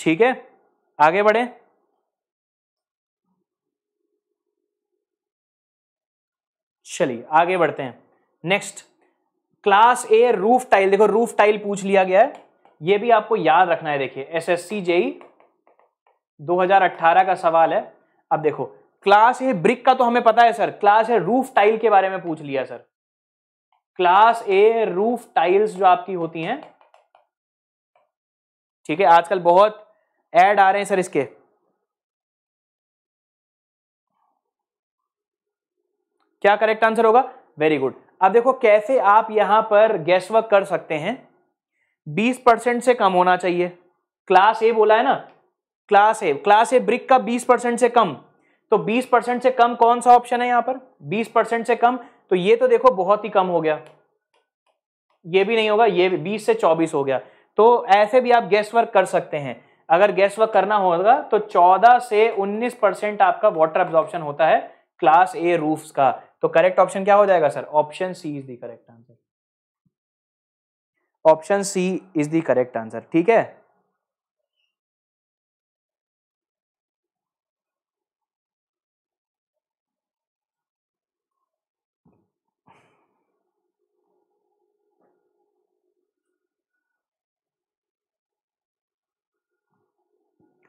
ठीक है आगे बढ़े चलिए आगे बढ़ते हैं next class A roof tile देखो रूफ टाइल पूछ लिया गया है ये भी आपको याद रखना है देखिए एस एस सी जेई 2018 का सवाल है अब देखो क्लास ए ब्रिक का तो हमें पता है sir class A roof tile के बारे में पूछ लिया sir class A roof tiles जो आपकी होती हैं ठीक है आजकल बहुत एड आ रहे हैं सर इसके क्या करेक्ट आंसर होगा वेरी गुड अब देखो कैसे आप यहां पर गैस वर्क कर सकते हैं 20 परसेंट से कम होना चाहिए क्लास ए बोला है ना class A class A brick का 20 परसेंट से कम तो 20 परसेंट से कम कौन सा ऑप्शन है यहां पर 20 परसेंट से कम तो ये तो देखो बहुत ही कम हो गया ये भी नहीं होगा ये भी बीस से चौबीस हो गया तो ऐसे भी आप गैस वर्क कर सकते हैं अगर गैस वर्क करना होगा तो चौदह से उन्नीस परसेंट आपका वाटर एब्जॉर्प्शन होता है क्लास ए रूफ का तो करेक्ट ऑप्शन क्या हो जाएगा sir option C is the correct answer option C is the correct answer ठीक है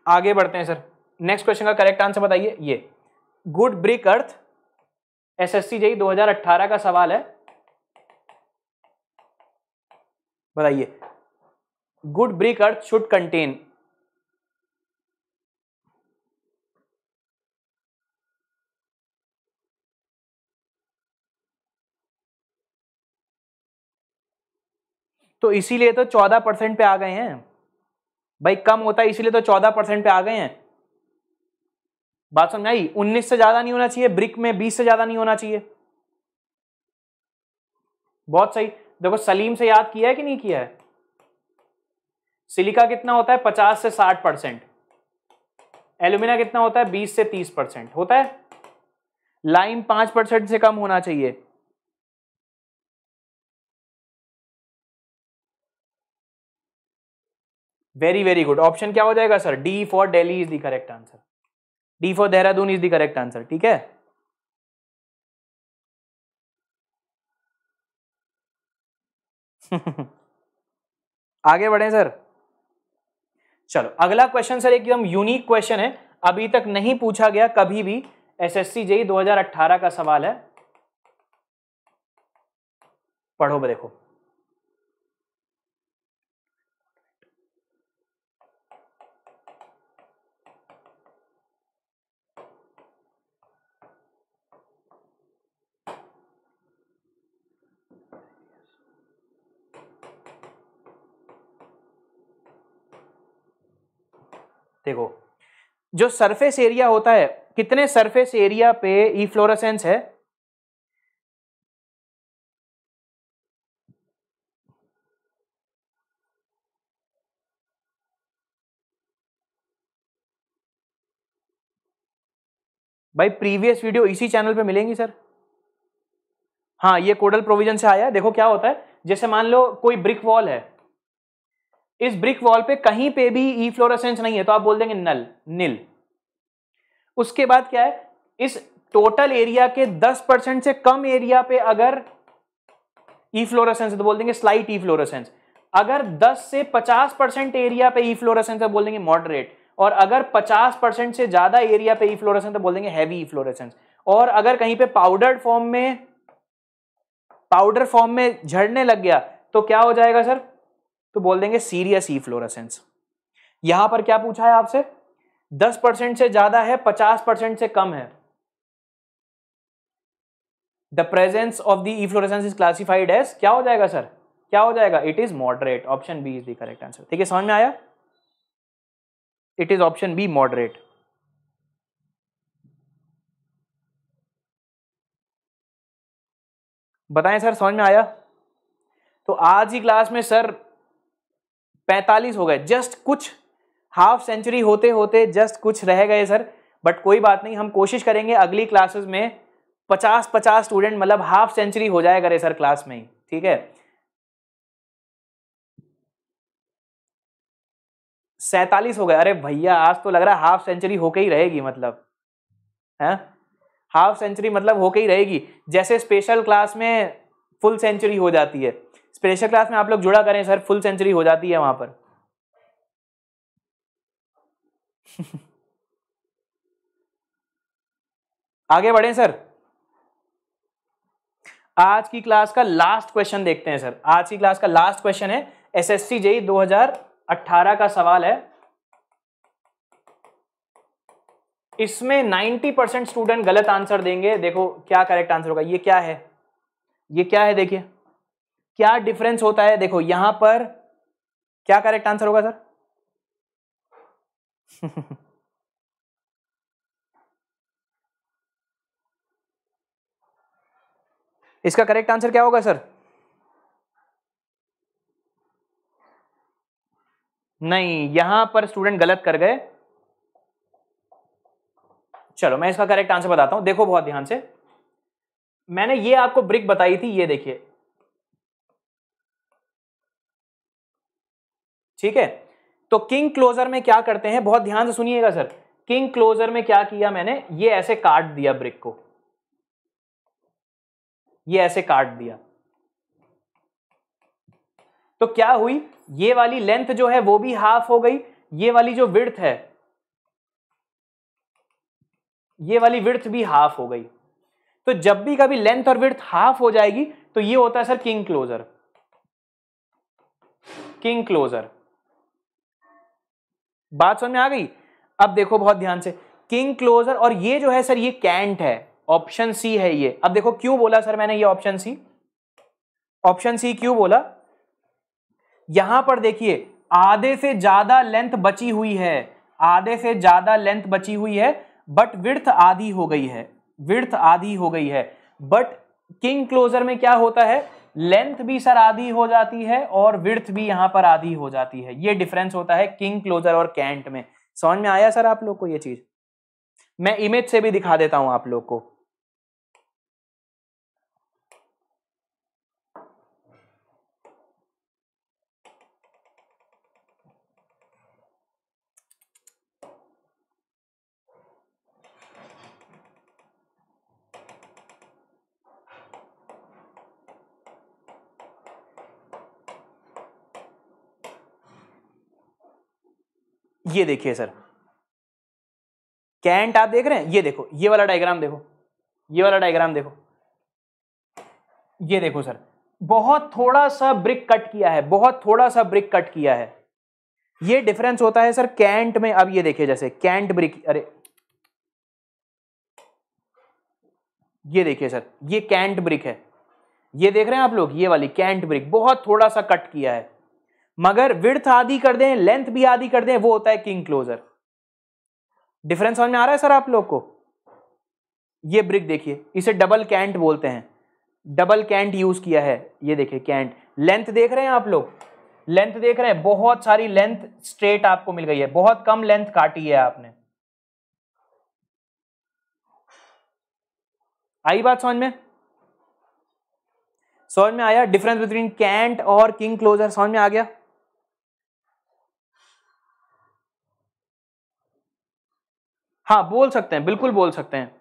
आगे बढ़ते हैं सर नेक्स्ट क्वेश्चन का करेक्ट आंसर बताइए ये good brick earth S S C दो का सवाल है बताइए good brick earth should contain तो इसीलिए तो चौदह परसेंट पे आ गए हैं भाई कम होता है इसीलिए तो चौदह परसेंट पे आ गए हैं बात समझ आई उन्नीस से ज्यादा नहीं होना चाहिए ब्रिक में बीस से ज्यादा नहीं होना चाहिए बहुत सही देखो सलीम से याद किया है कि नहीं किया है सिलिका कितना होता है पचास से साठ परसेंट एल्यूमिना कितना होता है बीस से तीस परसेंट होता है लाइम पांच परसेंट से कम होना चाहिए वेरी वेरी गुड ऑप्शन क्या हो जाएगा sir D for daily is the correct answer D for Dehradun is the correct answer ठीक है आगे बढ़े सर चलो अगला क्वेश्चन सर एकदम यूनिक क्वेश्चन है अभी तक नहीं पूछा गया कभी भी एसएससी जेई 2018 का सवाल है पढ़ो देखो देखो जो सरफेस एरिया होता है कितने सरफेस एरिया पे ई फ्लोरसेंस है भाई प्रीवियस वीडियो इसी चैनल पे मिलेंगी सर हाँ ये कोडल प्रोविजन से आया है देखो क्या होता है जैसे मान लो कोई ब्रिक वॉल है इस ब्रिक वॉल पे कहीं पे भी ई फ्लोरसेंस नहीं है तो आप बोल देंगे नल नील उसके बाद क्या है इस टोटल एरिया के 10 परसेंट से कम एरिया पे अगर ई फ्लोरसेंस तो बोल देंगे स्लाइट ई फ्लोरसेंस अगर 10 से 50 परसेंट एरिया पे ई फ्लोरसेंस तो बोल देंगे मॉडरेट और अगर 50 परसेंट से ज्यादा एरिया पे ई फ्लोरसेंस तो बोल देंगे हैवी ई फ्लोरसेंस और अगर कहीं पे पाउडर फॉर्म में पाउडर फॉर्म में झड़ने लग गया तो क्या हो जाएगा सर तो बोल देंगे सीरियस ई फ्लोरसेंस यहां पर क्या पूछा है आपसे दस परसेंट से ज्यादा है पचास परसेंट से कम है the presence of the E is classified as क्या हो जाएगा सर क्या हो जाएगा it is moderate option B is the correct answer ठीक है समझ में आया it is option B moderate बताएं सर समझ में आया तो आज ही क्लास में सर पैंतालीस हो गए जस्ट कुछ हाफ सेंचुरी होते होते जस्ट कुछ रह गए सर बट कोई बात नहीं हम कोशिश करेंगे अगली क्लासेस में पचास पचास स्टूडेंट मतलब हाफ सेंचुरी हो जाए करे सर क्लास में ही ठीक है सैतालीस हो गए अरे भैया आज तो लग रहा है हाफ सेंचुरी होके ही रहेगी मतलब है हाफ सेंचुरी मतलब होके ही रहेगी जैसे स्पेशल क्लास में फुल सेंचुरी हो जाती है स्पेशल क्लास में आप लोग जुड़ा करें सर फुल सेंचुरी हो जाती है वहां पर आगे बढ़े सर आज की क्लास का लास्ट क्वेश्चन देखते हैं सर आज की क्लास का लास्ट क्वेश्चन है एसएससी जेई 2018 का सवाल है इसमें 90 परसेंट स्टूडेंट गलत आंसर देंगे देखो क्या करेक्ट आंसर होगा ये क्या है ये क्या है देखिए क्या डिफरेंस होता है देखो यहां पर क्या करेक्ट आंसर होगा सर इसका करेक्ट आंसर क्या होगा सर नहीं यहां पर स्टूडेंट गलत कर गए चलो मैं इसका करेक्ट आंसर बताता हूं देखो बहुत ध्यान से मैंने ये आपको ब्रिक बताई थी ये देखिए ठीक है तो किंग क्लोजर में क्या करते हैं बहुत ध्यान से सुनिएगा सर किंग क्लोजर में क्या किया मैंने ये ऐसे काट दिया ब्रिक को ये ऐसे काट दिया तो क्या हुई ये वाली लेंथ जो है वो भी हाफ हो गई ये वाली जो विर्थ है ये वाली विड़थ भी हाफ हो गई तो जब भी कभी लेंथ और विड़थ हाफ हो जाएगी तो ये होता है sir king closer king closer बात समझ में आ गई अब देखो बहुत ध्यान से किंग क्लोजर और ये जो है सर ये कैंट है ऑप्शन सी है ये अब देखो क्यों बोला सर मैंने ये ऑप्शन सी ऑप्शन सी क्यों बोला यहां पर देखिए आधे से ज्यादा लेंथ बची हुई है आधे से ज्यादा लेंथ बची हुई है बट विर्थ आधी हो गई है विर्थ आधी हो गई है बट किंग क्लोजर में क्या होता है लेंथ भी सर आधी हो जाती है और विर्थ भी यहां पर आधी हो जाती है ये डिफरेंस होता है किंग क्लोजर और कैंट में समझ में आया सर आप लोग को ये चीज मैं इमेज से भी दिखा देता हूं आप लोग को ये देखिए सर कैंट आप देख रहे हैं ये देखो ये वाला डायग्राम देखो ये वाला डायग्राम देखो ये देखो सर बहुत थोड़ा सा ब्रिक कट किया है बहुत थोड़ा सा ब्रिक कट किया है ये डिफरेंस होता है सर कैंट में अब ये देखिए जैसे कैंट ब्रिक अरे ये देखिए सर ये कैंट ब्रिक है ये देख रहे हैं आप लोग ये वाली कैंट ब्रिक बहुत थोड़ा सा कट किया है मगर विड़थ आदि कर दें लेंथ भी आदि कर दें वो होता है किंग क्लोजर डिफरेंस समझ में आ रहा है सर आप लोग को ये ब्रिक देखिए इसे डबल कैंट बोलते हैं डबल कैंट यूज किया है ये देखिए कैंट लेंथ देख रहे हैं आप लोग लेंथ देख रहे हैं बहुत सारी लेंथ स्ट्रेट आपको मिल गई है बहुत कम लेंथ काटी है आपने आई बात समझ में समझ में आया डिफरेंस बिटवीन कैंट और किंग क्लोजर समझ में आ गया हाँ बोल सकते हैं बिल्कुल बोल सकते हैं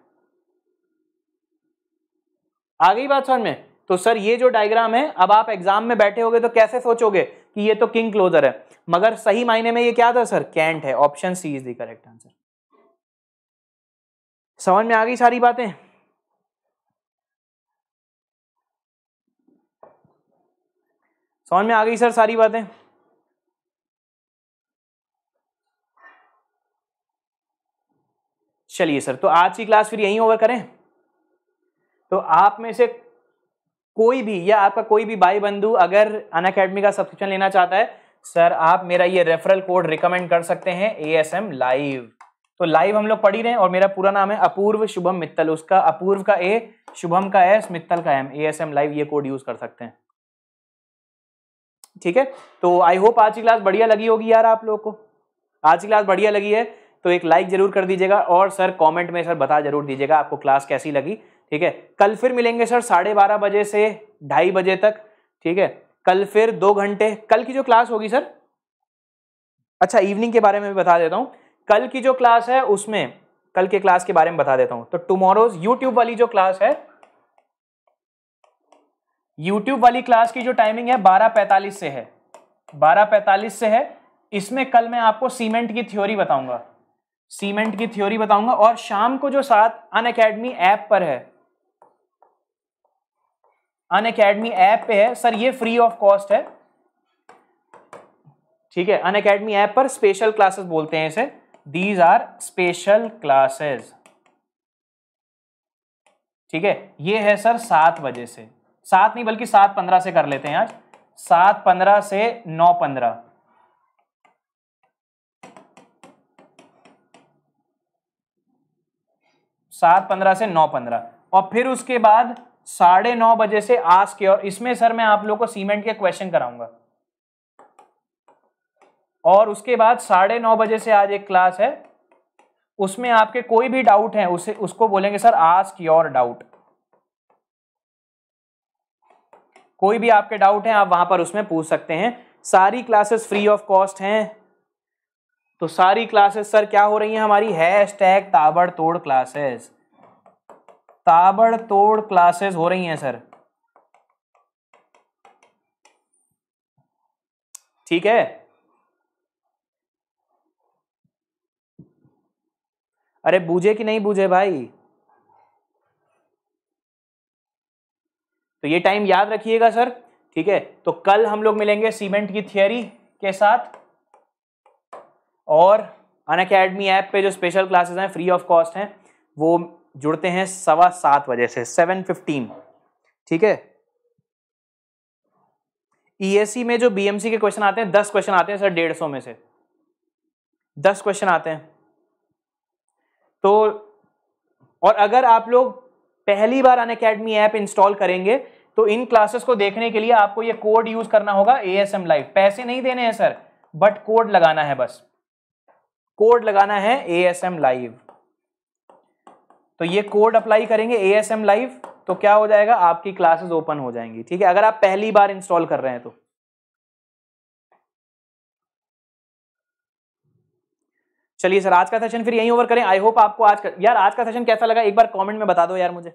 आ गई बात समझ में तो सर ये जो डायग्राम है अब आप एग्जाम में बैठे होगे तो कैसे सोचोगे कि ये तो किंग क्लोजर है मगर सही मायने में ये क्या था सर कैंट है option C is the correct answer समझ में आ गई सारी बातें समझ में आ गई सर सारी बातें चलिए सर तो आज की क्लास फिर यहीं ओवर करें तो आप में से कोई भी या आपका कोई भी भाई बंधु अगर अन अकेडमी का सब्सक्रिप्शन लेना चाहता है सर आप मेरा ये रेफरल कोड रिकमेंड कर सकते हैं ए एस एम लाइव तो लाइव हम लोग पढ़ी रहे हैं और मेरा पूरा नाम है अपूर्व शुभम मित्तल उसका अपूर्व का ए शुभम का एस मित्तल का M A S M live ये कोड यूज कर सकते हैं ठीक है तो आई होप आज की क्लास बढ़िया लगी होगी यार आप लोग को आज की क्लास बढ़िया लगी है तो एक लाइक जरूर कर दीजिएगा और सर कमेंट में सर बता जरूर दीजिएगा आपको क्लास कैसी लगी ठीक है कल फिर मिलेंगे सर साढ़े बारह बजे से ढाई बजे तक ठीक है कल फिर दो घंटे कल की जो क्लास होगी सर अच्छा इवनिंग के बारे में भी बता देता हूँ कल की जो क्लास है उसमें कल के क्लास के बारे में बता देता हूँ तो टुमोरोज यूट्यूब वाली जो क्लास है यूट्यूब वाली क्लास की जो टाइमिंग है बारह पैंतालीस से है बारह पैंतालीस से है इसमें कल मैं आपको सीमेंट की थ्योरी बताऊंगा सीमेंट की थ्योरी बताऊंगा और शाम को जो साथ अन अकेडमी ऐप पर है अन अकेडमी ऐप पे है सर ये फ्री ऑफ कॉस्ट है ठीक है अन अकेडमी ऐप पर स्पेशल क्लासेस बोलते हैं इसे दीज आर स्पेशल क्लासेस ठीक है ये है सर सात बजे से सात नहीं बल्कि सात पंद्रह से कर लेते हैं आज सात पंद्रह से नौ पंद्रह सात पंद्रह से नौ पंद्रह और फिर उसके बाद साढ़े नौ बजे से आज के और इसमें सर मैं आप लोग को सीमेंट के क्वेश्चन कराऊंगा और उसके बाद साढ़े नौ बजे से आज एक क्लास है उसमें आपके कोई भी डाउट है उसे उसको बोलेंगे सर आस्क योर डाउट कोई भी आपके डाउट है आप वहां पर उसमें पूछ सकते हैं सारी क्लासेस फ्री ऑफ कॉस्ट हैं तो सारी क्लासेस सर क्या हो रही हैं हमारी हैश टैग ताबड़तोड़ क्लासेस ताबड़तोड़ क्लासेस हो रही हैं सर ठीक है अरे बूझे कि नहीं बूझे भाई तो ये टाइम याद रखिएगा सर ठीक है तो कल हम लोग मिलेंगे सीमेंट की थियोरी के साथ और अन अकेडमी ऐप पे जो स्पेशल क्लासेस हैं फ्री ऑफ कॉस्ट हैं वो जुड़ते हैं सवा सात बजे से सेवन फिफ्टीन ठीक है ईएससी e e में जो बीएमसी के क्वेश्चन आते हैं दस क्वेश्चन आते हैं सर डेढ़ सौ में से दस क्वेश्चन आते हैं तो और अगर आप लोग पहली बार अन अकेडमी ऐप इंस्टॉल करेंगे तो इन क्लासेस को देखने के लिए आपको ये कोड यूज करना होगा ए एस एम लाइव पैसे नहीं देने हैं सर बट कोड लगाना है बस कोड लगाना है ए एस एम लाइव तो ये कोड अप्लाई करेंगे ए एस एम लाइव तो क्या हो जाएगा आपकी क्लासेस ओपन हो जाएंगी ठीक है अगर आप पहली बार इंस्टॉल कर रहे हैं तो चलिए सर आज का सेशन फिर यहीं ओवर करें आई होप आपको आज कर... यार आज का सेशन कैसा लगा एक बार कमेंट में बता दो यार मुझे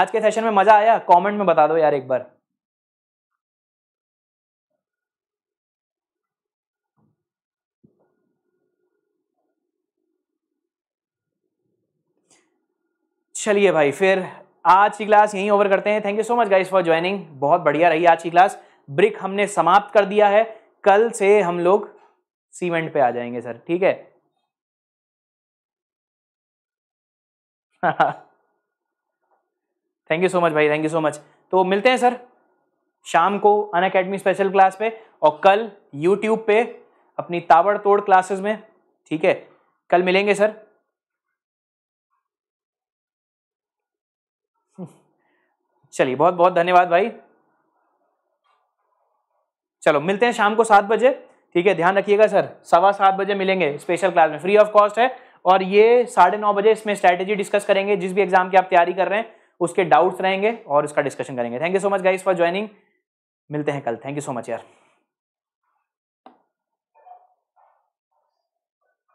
आज के सेशन में मजा आया कमेंट में बता दो यार एक बार चलिए भाई फिर आज की क्लास यहीं ओवर करते हैं thank you so much guys for joining बहुत बढ़िया रही आज की क्लास ब्रिक हमने समाप्त कर दिया है कल से हम लोग सीमेंट पे आ जाएंगे सर ठीक है थैंक यू सो मच भाई थैंक यू सो मच तो मिलते हैं सर शाम को अन अकेडमी स्पेशल क्लास पे और कल यूट्यूब पे अपनी ताबड़तोड़ क्लासेस में ठीक है कल मिलेंगे सर चलिए बहुत बहुत धन्यवाद भाई चलो मिलते हैं शाम को सात बजे ठीक है ध्यान रखिएगा सर सवा सात बजे मिलेंगे स्पेशल क्लास में फ्री ऑफ कॉस्ट है और ये साढ़े नौ बजे इसमें स्ट्रैटेजी डिस्कस करेंगे जिस भी एग्जाम की आप तैयारी कर रहे हैं उसके डाउट्स रहेंगे और इसका डिस्कशन करेंगे thank you so much guys for joining मिलते हैं कल थैंक यू सो मच यार